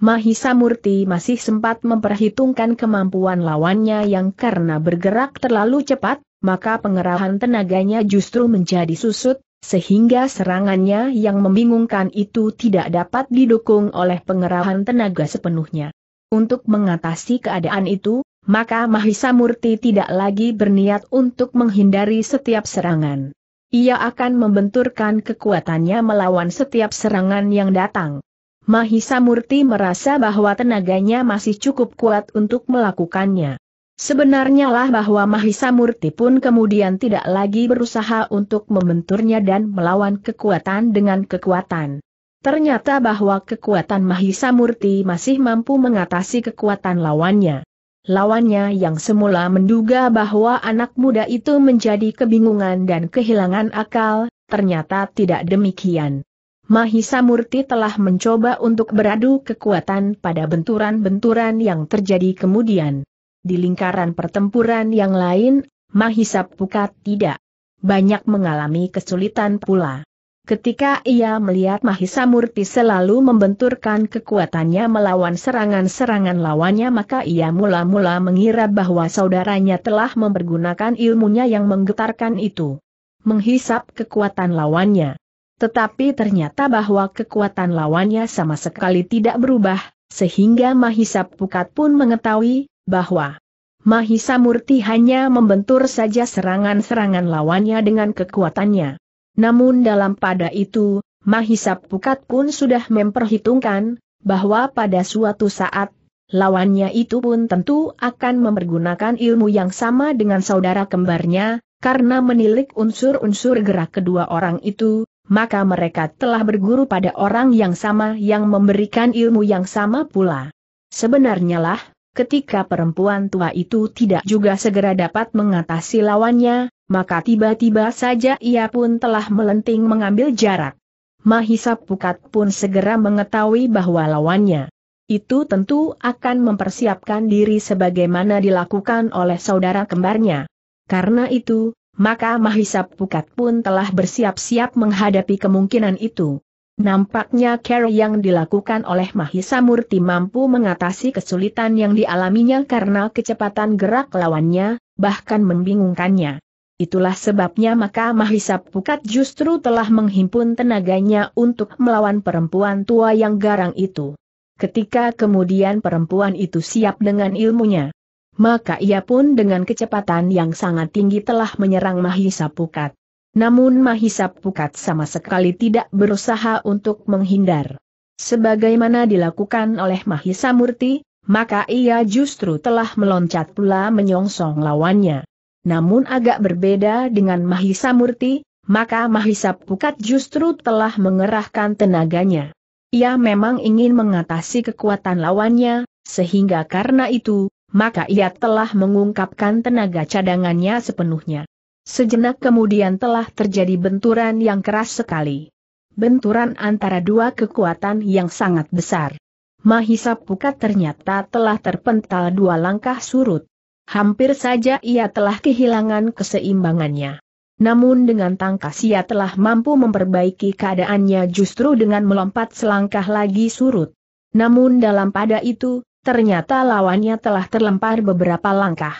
Mahisa Murti masih sempat memperhitungkan kemampuan lawannya yang karena bergerak terlalu cepat, maka pengerahan tenaganya justru menjadi susut, sehingga serangannya yang membingungkan itu tidak dapat didukung oleh pengerahan tenaga sepenuhnya. Untuk mengatasi keadaan itu, maka Mahisa Murti tidak lagi berniat untuk menghindari setiap serangan. Ia akan membenturkan kekuatannya melawan setiap serangan yang datang. Mahisa Murti merasa bahwa tenaganya masih cukup kuat untuk melakukannya. Sebenarnya lah bahwa Mahisa Murti pun kemudian tidak lagi berusaha untuk membenturnya dan melawan kekuatan dengan kekuatan. Ternyata bahwa kekuatan Mahisa Murti masih mampu mengatasi kekuatan lawannya. Lawannya yang semula menduga bahwa anak muda itu menjadi kebingungan dan kehilangan akal, ternyata tidak demikian. Mahisa Murti telah mencoba untuk beradu kekuatan pada benturan-benturan yang terjadi kemudian. Di lingkaran pertempuran yang lain, Mahisa Pukat tidak banyak mengalami kesulitan pula. Ketika ia melihat Mahisa Murti selalu membenturkan kekuatannya melawan serangan-serangan lawannya maka ia mula-mula mengira bahwa saudaranya telah mempergunakan ilmunya yang menggetarkan itu. Menghisap kekuatan lawannya. Tetapi ternyata bahwa kekuatan lawannya sama sekali tidak berubah, sehingga Mahisa Pukat pun mengetahui bahwa Mahisa Murti hanya membentur saja serangan-serangan lawannya dengan kekuatannya. Namun dalam pada itu, Mahisa Pukat pun sudah memperhitungkan, bahwa pada suatu saat, lawannya itu pun tentu akan mempergunakan ilmu yang sama dengan saudara kembarnya, karena menilik unsur-unsur gerak kedua orang itu, maka mereka telah berguru pada orang yang sama yang memberikan ilmu yang sama pula. Sebenarnya lah, ketika perempuan tua itu tidak juga segera dapat mengatasi lawannya, maka tiba-tiba saja ia pun telah melenting mengambil jarak. Mahisa Pukat pun segera mengetahui bahwa lawannya. Itu tentu akan mempersiapkan diri sebagaimana dilakukan oleh saudara kembarnya. Karena itu, maka Mahisa Pukat pun telah bersiap-siap menghadapi kemungkinan itu. Nampaknya care yang dilakukan oleh Mahisa Murti mampu mengatasi kesulitan yang dialaminya karena kecepatan gerak lawannya, bahkan membingungkannya. Itulah sebabnya maka Mahisa Pukat justru telah menghimpun tenaganya untuk melawan perempuan tua yang garang itu. Ketika kemudian perempuan itu siap dengan ilmunya, maka ia pun dengan kecepatan yang sangat tinggi telah menyerang Mahisa Pukat. Namun Mahisa Pukat sama sekali tidak berusaha untuk menghindar. Sebagaimana dilakukan oleh Mahisa Murti, maka ia justru telah meloncat pula menyongsong lawannya namun agak berbeda dengan Mahisa Murti, maka Mahisa Pukat justru telah mengerahkan tenaganya. Ia memang ingin mengatasi kekuatan lawannya, sehingga karena itu, maka ia telah mengungkapkan tenaga cadangannya sepenuhnya. Sejenak kemudian telah terjadi benturan yang keras sekali. Benturan antara dua kekuatan yang sangat besar. Mahisa Pukat ternyata telah terpental dua langkah surut. Hampir saja ia telah kehilangan keseimbangannya. Namun dengan tangkas ia telah mampu memperbaiki keadaannya justru dengan melompat selangkah lagi surut. Namun dalam pada itu, ternyata lawannya telah terlempar beberapa langkah.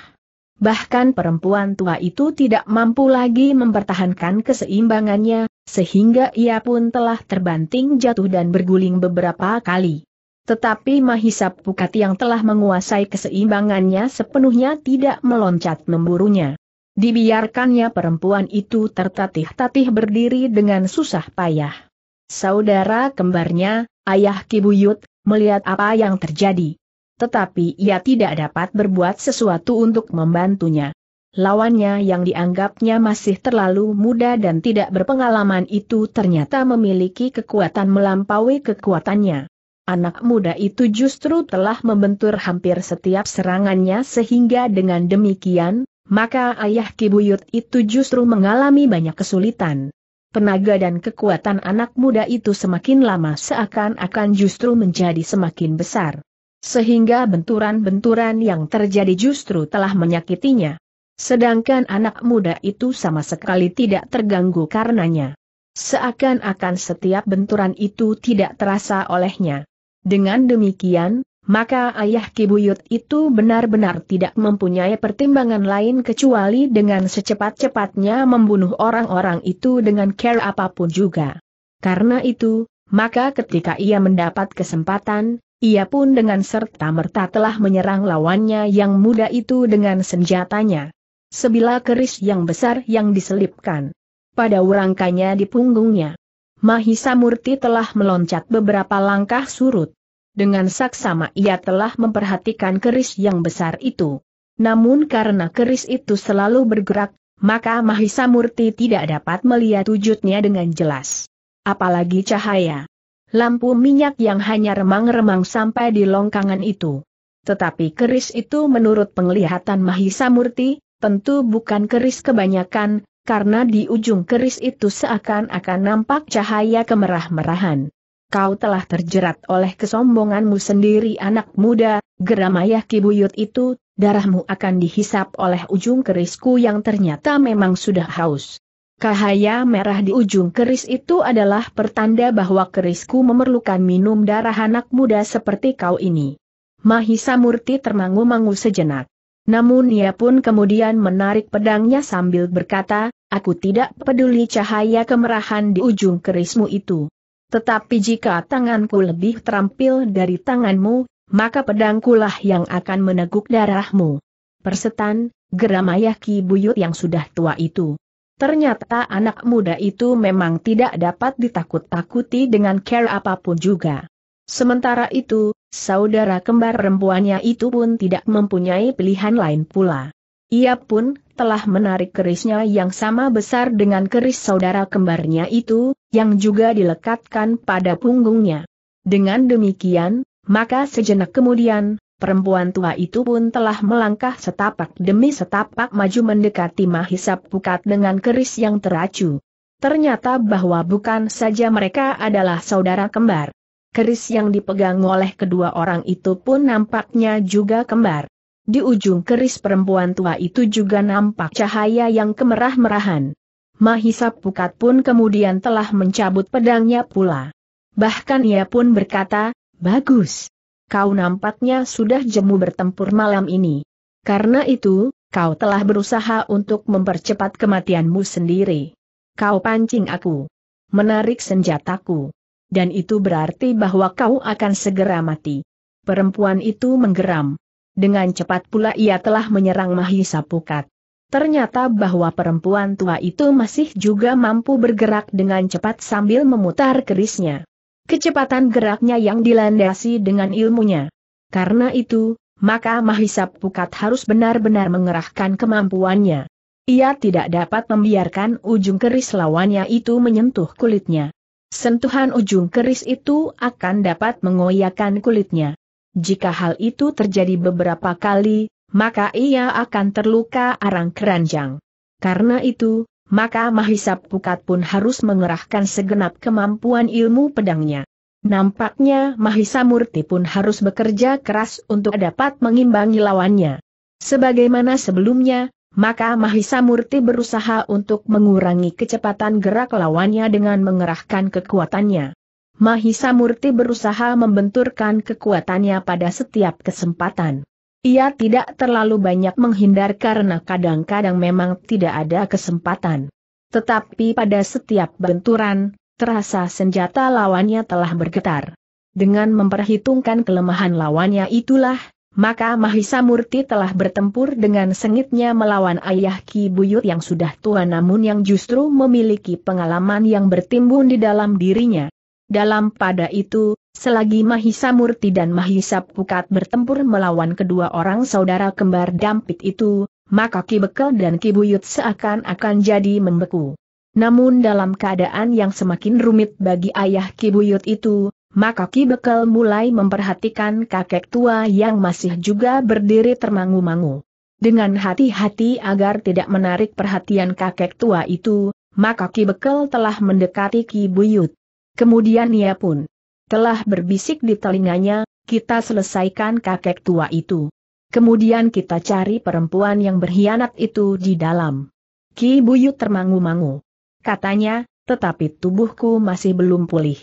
Bahkan perempuan tua itu tidak mampu lagi mempertahankan keseimbangannya, sehingga ia pun telah terbanting jatuh dan berguling beberapa kali. Tetapi Mahisa Pukati yang telah menguasai keseimbangannya sepenuhnya tidak meloncat memburunya. Dibiarkannya perempuan itu tertatih-tatih berdiri dengan susah payah. Saudara kembarnya, ayah Kibuyut, melihat apa yang terjadi. Tetapi ia tidak dapat berbuat sesuatu untuk membantunya. Lawannya yang dianggapnya masih terlalu muda dan tidak berpengalaman itu ternyata memiliki kekuatan melampaui kekuatannya. Anak muda itu justru telah membentur hampir setiap serangannya sehingga dengan demikian, maka ayah Kibuyut itu justru mengalami banyak kesulitan. Penaga dan kekuatan anak muda itu semakin lama seakan-akan justru menjadi semakin besar. Sehingga benturan-benturan yang terjadi justru telah menyakitinya. Sedangkan anak muda itu sama sekali tidak terganggu karenanya. Seakan-akan setiap benturan itu tidak terasa olehnya. Dengan demikian, maka ayah Kibuyut itu benar-benar tidak mempunyai pertimbangan lain kecuali dengan secepat-cepatnya membunuh orang-orang itu dengan care apapun juga. Karena itu, maka ketika ia mendapat kesempatan, ia pun dengan serta-merta telah menyerang lawannya yang muda itu dengan senjatanya. Sebilah keris yang besar yang diselipkan pada urangkanya di punggungnya. Mahisa Murti telah meloncat beberapa langkah surut. Dengan saksama ia telah memperhatikan keris yang besar itu. Namun karena keris itu selalu bergerak, maka Mahisa Murti tidak dapat melihat wujudnya dengan jelas. Apalagi cahaya. Lampu minyak yang hanya remang-remang sampai di longkangan itu. Tetapi keris itu menurut penglihatan Mahisa Murti, tentu bukan keris kebanyakan, karena di ujung keris itu seakan-akan nampak cahaya kemerah-merahan. Kau telah terjerat oleh kesombonganmu sendiri anak muda, geram ayah kibuyut itu, darahmu akan dihisap oleh ujung kerisku yang ternyata memang sudah haus. Cahaya merah di ujung keris itu adalah pertanda bahwa kerisku memerlukan minum darah anak muda seperti kau ini. Mahisa Murti termangu-mangu sejenak. Namun ia pun kemudian menarik pedangnya sambil berkata, Aku tidak peduli cahaya kemerahan di ujung kerismu itu. Tetapi jika tanganku lebih terampil dari tanganmu, maka pedangkulah yang akan meneguk darahmu. Persetan, geram ayah Ki Buyut yang sudah tua itu. Ternyata anak muda itu memang tidak dapat ditakut-takuti dengan care apapun juga. Sementara itu, saudara kembar perempuannya itu pun tidak mempunyai pilihan lain pula. Ia pun telah menarik kerisnya yang sama besar dengan keris saudara kembarnya itu, yang juga dilekatkan pada punggungnya. Dengan demikian, maka sejenak kemudian, perempuan tua itu pun telah melangkah setapak demi setapak maju mendekati Mahisa Pukat dengan keris yang teracu. Ternyata bahwa bukan saja mereka adalah saudara kembar. Keris yang dipegang oleh kedua orang itu pun nampaknya juga kembar. Di ujung keris perempuan tua itu juga nampak cahaya yang kemerah-merahan. Mahisa Pukat pun kemudian telah mencabut pedangnya pula. Bahkan ia pun berkata, Bagus. Kau nampaknya sudah jemu bertempur malam ini. Karena itu, kau telah berusaha untuk mempercepat kematianmu sendiri. Kau pancing aku. Menarik senjataku. Dan itu berarti bahwa kau akan segera mati. Perempuan itu menggeram. Dengan cepat pula ia telah menyerang Mahisa Pukat. Ternyata bahwa perempuan tua itu masih juga mampu bergerak dengan cepat sambil memutar kerisnya. Kecepatan geraknya yang dilandasi dengan ilmunya. Karena itu, maka Mahisa Pukat harus benar-benar mengerahkan kemampuannya. Ia tidak dapat membiarkan ujung keris lawannya itu menyentuh kulitnya. Sentuhan ujung keris itu akan dapat mengoyakkan kulitnya. Jika hal itu terjadi beberapa kali, maka ia akan terluka arang keranjang. Karena itu, maka Mahisa Pukat pun harus mengerahkan segenap kemampuan ilmu pedangnya. Nampaknya Mahisa Murti pun harus bekerja keras untuk dapat mengimbangi lawannya. Sebagaimana sebelumnya, maka Mahisa Murti berusaha untuk mengurangi kecepatan gerak lawannya dengan mengerahkan kekuatannya. Mahisa Murti berusaha membenturkan kekuatannya pada setiap kesempatan. Ia tidak terlalu banyak menghindar karena kadang-kadang memang tidak ada kesempatan. Tetapi pada setiap benturan, terasa senjata lawannya telah bergetar. Dengan memperhitungkan kelemahan lawannya itulah, maka Mahisa Murti telah bertempur dengan sengitnya melawan ayah Ki Buyut yang sudah tua namun yang justru memiliki pengalaman yang bertimbun di dalam dirinya. Dalam pada itu, selagi Mahisa Murti dan Mahisa Pukat bertempur melawan kedua orang saudara kembar Dampit itu, maka Ki Bekel dan Ki Buyut seakan-akan jadi membeku. Namun dalam keadaan yang semakin rumit bagi ayah Ki Buyut itu, maka Ki Bekel mulai memperhatikan kakek tua yang masih juga berdiri termangu-mangu. Dengan hati-hati agar tidak menarik perhatian kakek tua itu, maka Ki Bekel telah mendekati Ki Buyut. Kemudian ia pun telah berbisik di telinganya, kita selesaikan kakek tua itu. Kemudian kita cari perempuan yang berkhianat itu di dalam. Ki Buyut termangu-mangu. Katanya, tetapi tubuhku masih belum pulih.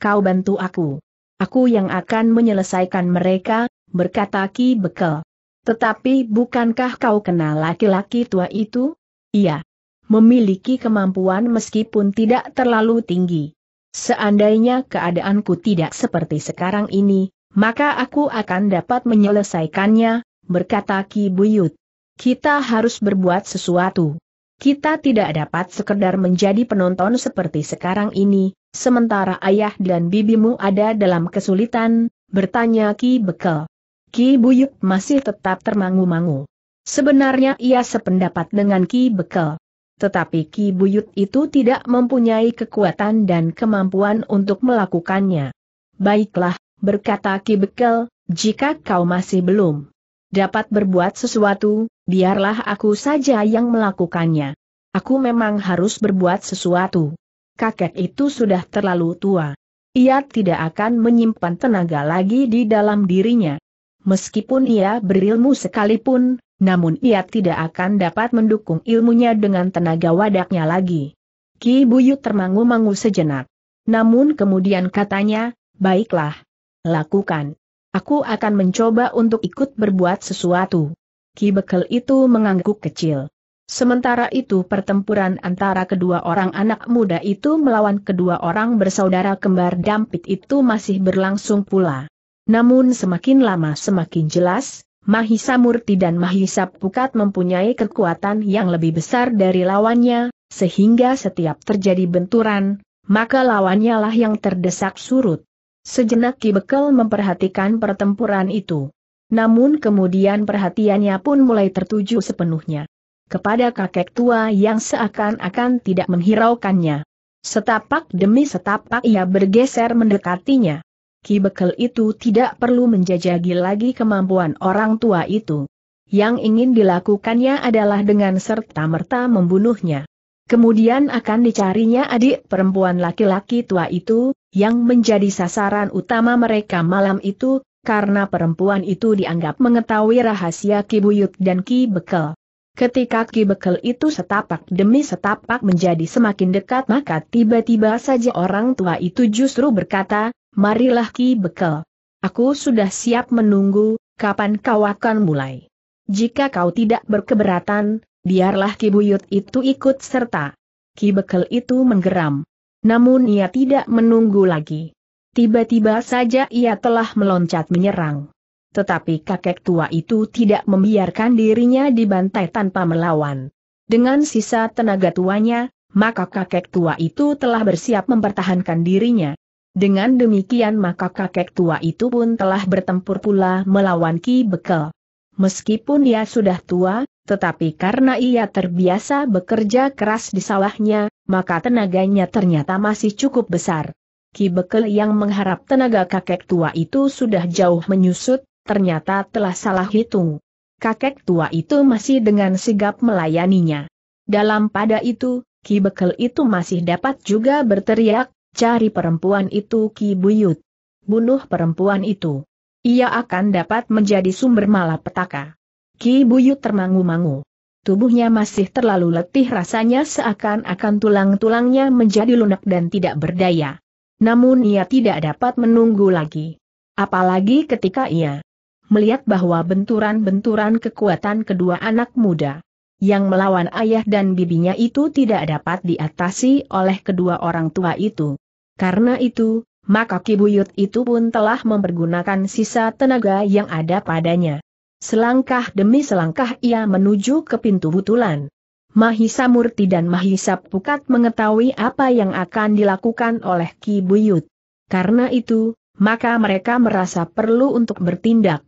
Kau bantu aku. Aku yang akan menyelesaikan mereka, berkata Ki Bekel. Tetapi bukankah kau kenal laki-laki tua itu? Iya. Memiliki kemampuan meskipun tidak terlalu tinggi. Seandainya keadaanku tidak seperti sekarang ini, maka aku akan dapat menyelesaikannya, berkata Ki Buyut. Kita harus berbuat sesuatu. Kita tidak dapat sekedar menjadi penonton seperti sekarang ini, sementara ayah dan bibimu ada dalam kesulitan, bertanya Ki Bekel. Ki Buyut masih tetap termangu-mangu. Sebenarnya ia sependapat dengan Ki Bekel. Tetapi Ki Buyut itu tidak mempunyai kekuatan dan kemampuan untuk melakukannya. Baiklah, berkata Ki Bekel, jika kau masih belum dapat berbuat sesuatu, biarlah aku saja yang melakukannya. Aku memang harus berbuat sesuatu. Kakek itu sudah terlalu tua. Ia tidak akan menyimpan tenaga lagi di dalam dirinya. Meskipun ia berilmu sekalipun, namun ia tidak akan dapat mendukung ilmunya dengan tenaga wadaknya lagi. Ki Buyut termangu-mangu sejenak. Namun kemudian katanya, baiklah. Lakukan. Aku akan mencoba untuk ikut berbuat sesuatu. Ki Bekel itu mengangguk kecil. Sementara itu pertempuran antara kedua orang anak muda itu melawan kedua orang bersaudara kembar Dampit itu masih berlangsung pula. Namun semakin lama semakin jelas, Mahisa Murti dan Mahisa Pukat mempunyai kekuatan yang lebih besar dari lawannya, sehingga setiap terjadi benturan, maka lawannya lah yang terdesak surut. Sejenak Ki Bekel memperhatikan pertempuran itu. Namun kemudian perhatiannya pun mulai tertuju sepenuhnya kepada kakek tua yang seakan-akan tidak menghiraukannya. Setapak demi setapak ia bergeser mendekatinya. Ki Bekel itu tidak perlu menjajagi lagi kemampuan orang tua itu. Yang ingin dilakukannya adalah dengan serta-merta membunuhnya. Kemudian akan dicarinya adik perempuan laki-laki tua itu, yang menjadi sasaran utama mereka malam itu, karena perempuan itu dianggap mengetahui rahasia Ki Buyut dan Ki Bekel. Ketika Ki Bekel itu setapak demi setapak menjadi semakin dekat maka tiba-tiba saja orang tua itu justru berkata, marilah Ki Bekel. Aku sudah siap menunggu, kapan kau akan mulai. Jika kau tidak berkeberatan, biarlah Ki Buyut itu ikut serta. Ki Bekel itu menggeram. Namun ia tidak menunggu lagi. Tiba-tiba saja ia telah meloncat menyerang. Tetapi kakek tua itu tidak membiarkan dirinya dibantai tanpa melawan. Dengan sisa tenaga tuanya, maka kakek tua itu telah bersiap mempertahankan dirinya. Dengan demikian maka kakek tua itu pun telah bertempur pula melawan Ki Bekel. Meskipun ia sudah tua, tetapi karena ia terbiasa bekerja keras di sawahnya, maka tenaganya ternyata masih cukup besar. Ki Bekel yang mengharap tenaga kakek tua itu sudah jauh menyusut, ternyata telah salah hitung. Kakek tua itu masih dengan sigap melayaninya. Dalam pada itu, Ki Bekel itu masih dapat juga berteriak, Cari perempuan itu Ki Buyut. Bunuh perempuan itu. Ia akan dapat menjadi sumber malapetaka. Ki Buyut termangu-mangu. Tubuhnya masih terlalu letih rasanya seakan-akan tulang-tulangnya menjadi lunak dan tidak berdaya. Namun ia tidak dapat menunggu lagi. Apalagi ketika ia melihat bahwa benturan-benturan kekuatan kedua anak muda yang melawan ayah dan bibinya itu tidak dapat diatasi oleh kedua orang tua itu. Karena itu, maka kibuyut itu pun telah mempergunakan sisa tenaga yang ada padanya. Selangkah demi selangkah ia menuju ke pintu butulan. Mahisa Murti dan Mahisa Pukat mengetahui apa yang akan dilakukan oleh Ki Buyut. Karena itu, maka mereka merasa perlu untuk bertindak.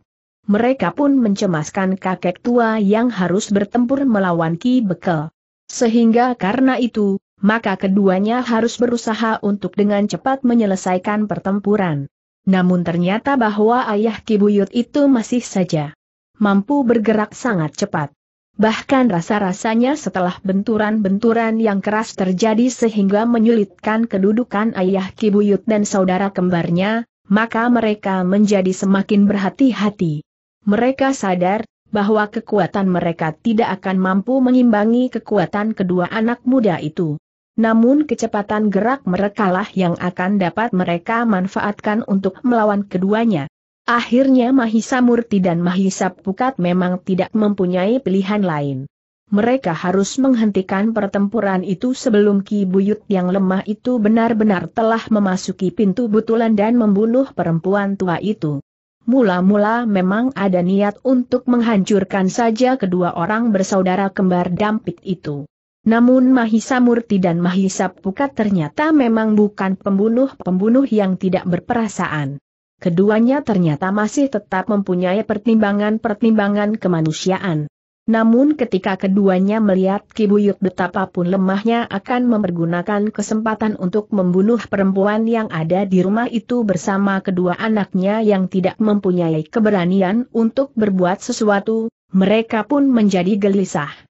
Mereka pun mencemaskan kakek tua yang harus bertempur melawan Ki Bekel. Sehingga karena itu, maka keduanya harus berusaha untuk dengan cepat menyelesaikan pertempuran. Namun ternyata bahwa ayah Kibuyut itu masih saja mampu bergerak sangat cepat. Bahkan rasa-rasanya setelah benturan-benturan yang keras terjadi sehingga menyulitkan kedudukan ayah Kibuyut dan saudara kembarnya, maka mereka menjadi semakin berhati-hati. Mereka sadar bahwa kekuatan mereka tidak akan mampu mengimbangi kekuatan kedua anak muda itu. Namun kecepatan gerak merekalah yang akan dapat mereka manfaatkan untuk melawan keduanya. Akhirnya Mahisa Murti dan Mahisa Pukat memang tidak mempunyai pilihan lain. Mereka harus menghentikan pertempuran itu sebelum Ki Buyut yang lemah itu benar-benar telah memasuki pintu butulan dan membunuh perempuan tua itu. Mula-mula memang ada niat untuk menghancurkan saja kedua orang bersaudara kembar Dampit itu. Namun Mahisa Murti dan Mahisa Pukat ternyata memang bukan pembunuh-pembunuh yang tidak berperasaan. Keduanya ternyata masih tetap mempunyai pertimbangan-pertimbangan kemanusiaan. Namun ketika keduanya melihat Kibuyut betapapun lemahnya akan mempergunakan kesempatan untuk membunuh perempuan yang ada di rumah itu bersama kedua anaknya yang tidak mempunyai keberanian untuk berbuat sesuatu, mereka pun menjadi gelisah.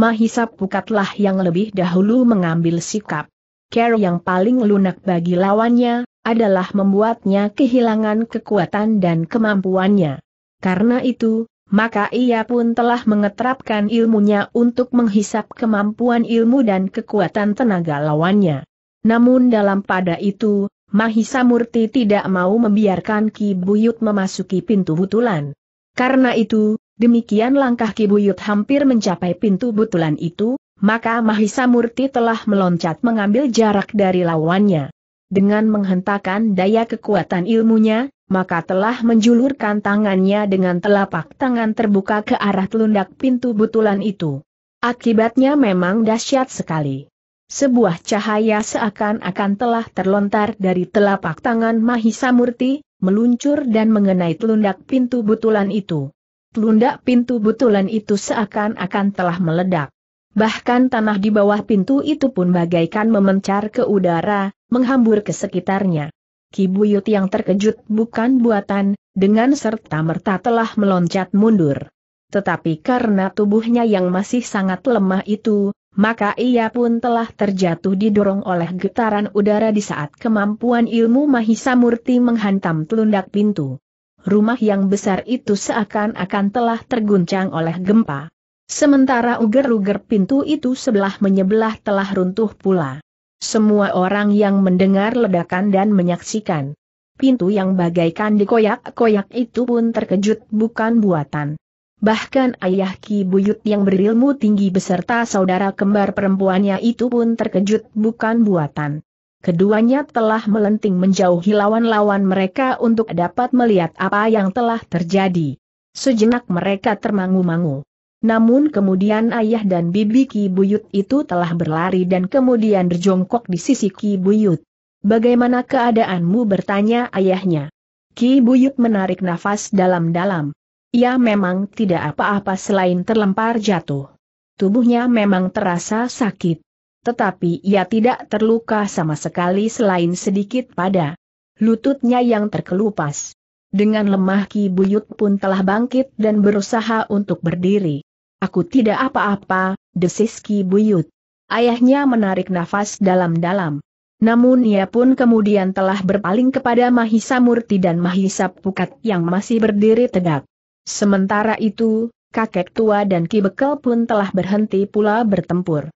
Mahisa Pukatlah yang lebih dahulu mengambil sikap. Care yang paling lunak bagi lawannya, adalah membuatnya kehilangan kekuatan dan kemampuannya. Karena itu, maka ia pun telah mengetrapkan ilmunya untuk menghisap kemampuan ilmu dan kekuatan tenaga lawannya. Namun dalam pada itu, Mahisa Murti tidak mau membiarkan Ki Buyut memasuki pintu butulan. Karena itu, Demikian langkah kibuyut hampir mencapai pintu butulan itu, maka Mahisa Murti telah meloncat mengambil jarak dari lawannya. Dengan menghentakkan daya kekuatan ilmunya, maka telah menjulurkan tangannya dengan telapak tangan terbuka ke arah telundak pintu butulan itu. Akibatnya memang dahsyat sekali. Sebuah cahaya seakan-akan telah terlontar dari telapak tangan Mahisa Murti, meluncur dan mengenai telundak pintu butulan itu telundak pintu betulan itu seakan-akan telah meledak. Bahkan tanah di bawah pintu itu pun bagaikan memencar ke udara, menghambur ke sekitarnya. Kibuyut yang terkejut bukan buatan, dengan serta-merta telah meloncat mundur. Tetapi karena tubuhnya yang masih sangat lemah itu, maka ia pun telah terjatuh didorong oleh getaran udara di saat kemampuan ilmu mahisa murti menghantam telundak pintu rumah yang besar itu seakan-akan telah terguncang oleh gempa. Sementara uger-uger pintu itu sebelah menyebelah telah runtuh pula. Semua orang yang mendengar ledakan dan menyaksikan pintu yang bagaikan dikoyak-koyak itu pun terkejut bukan buatan. Bahkan ayah Ki Buyut yang berilmu tinggi beserta saudara kembar perempuannya itu pun terkejut bukan buatan. Keduanya telah melenting menjauhi lawan-lawan mereka untuk dapat melihat apa yang telah terjadi. Sejenak mereka termangu-mangu. Namun kemudian ayah dan bibi Ki Buyut itu telah berlari dan kemudian berjongkok di sisi Ki Buyut. Bagaimana keadaanmu bertanya ayahnya. Ki Buyut menarik nafas dalam-dalam. Ia ya, memang tidak apa-apa selain terlempar jatuh. Tubuhnya memang terasa sakit. Tetapi ia tidak terluka sama sekali selain sedikit pada lututnya yang terkelupas. Dengan lemah Ki Buyut pun telah bangkit dan berusaha untuk berdiri. Aku tidak apa-apa, desis Ki Buyut. Ayahnya menarik nafas dalam-dalam. Namun ia pun kemudian telah berpaling kepada Mahisa Murti dan Mahisa Pukat yang masih berdiri tegak. Sementara itu, kakek tua dan Ki Bekel pun telah berhenti pula bertempur.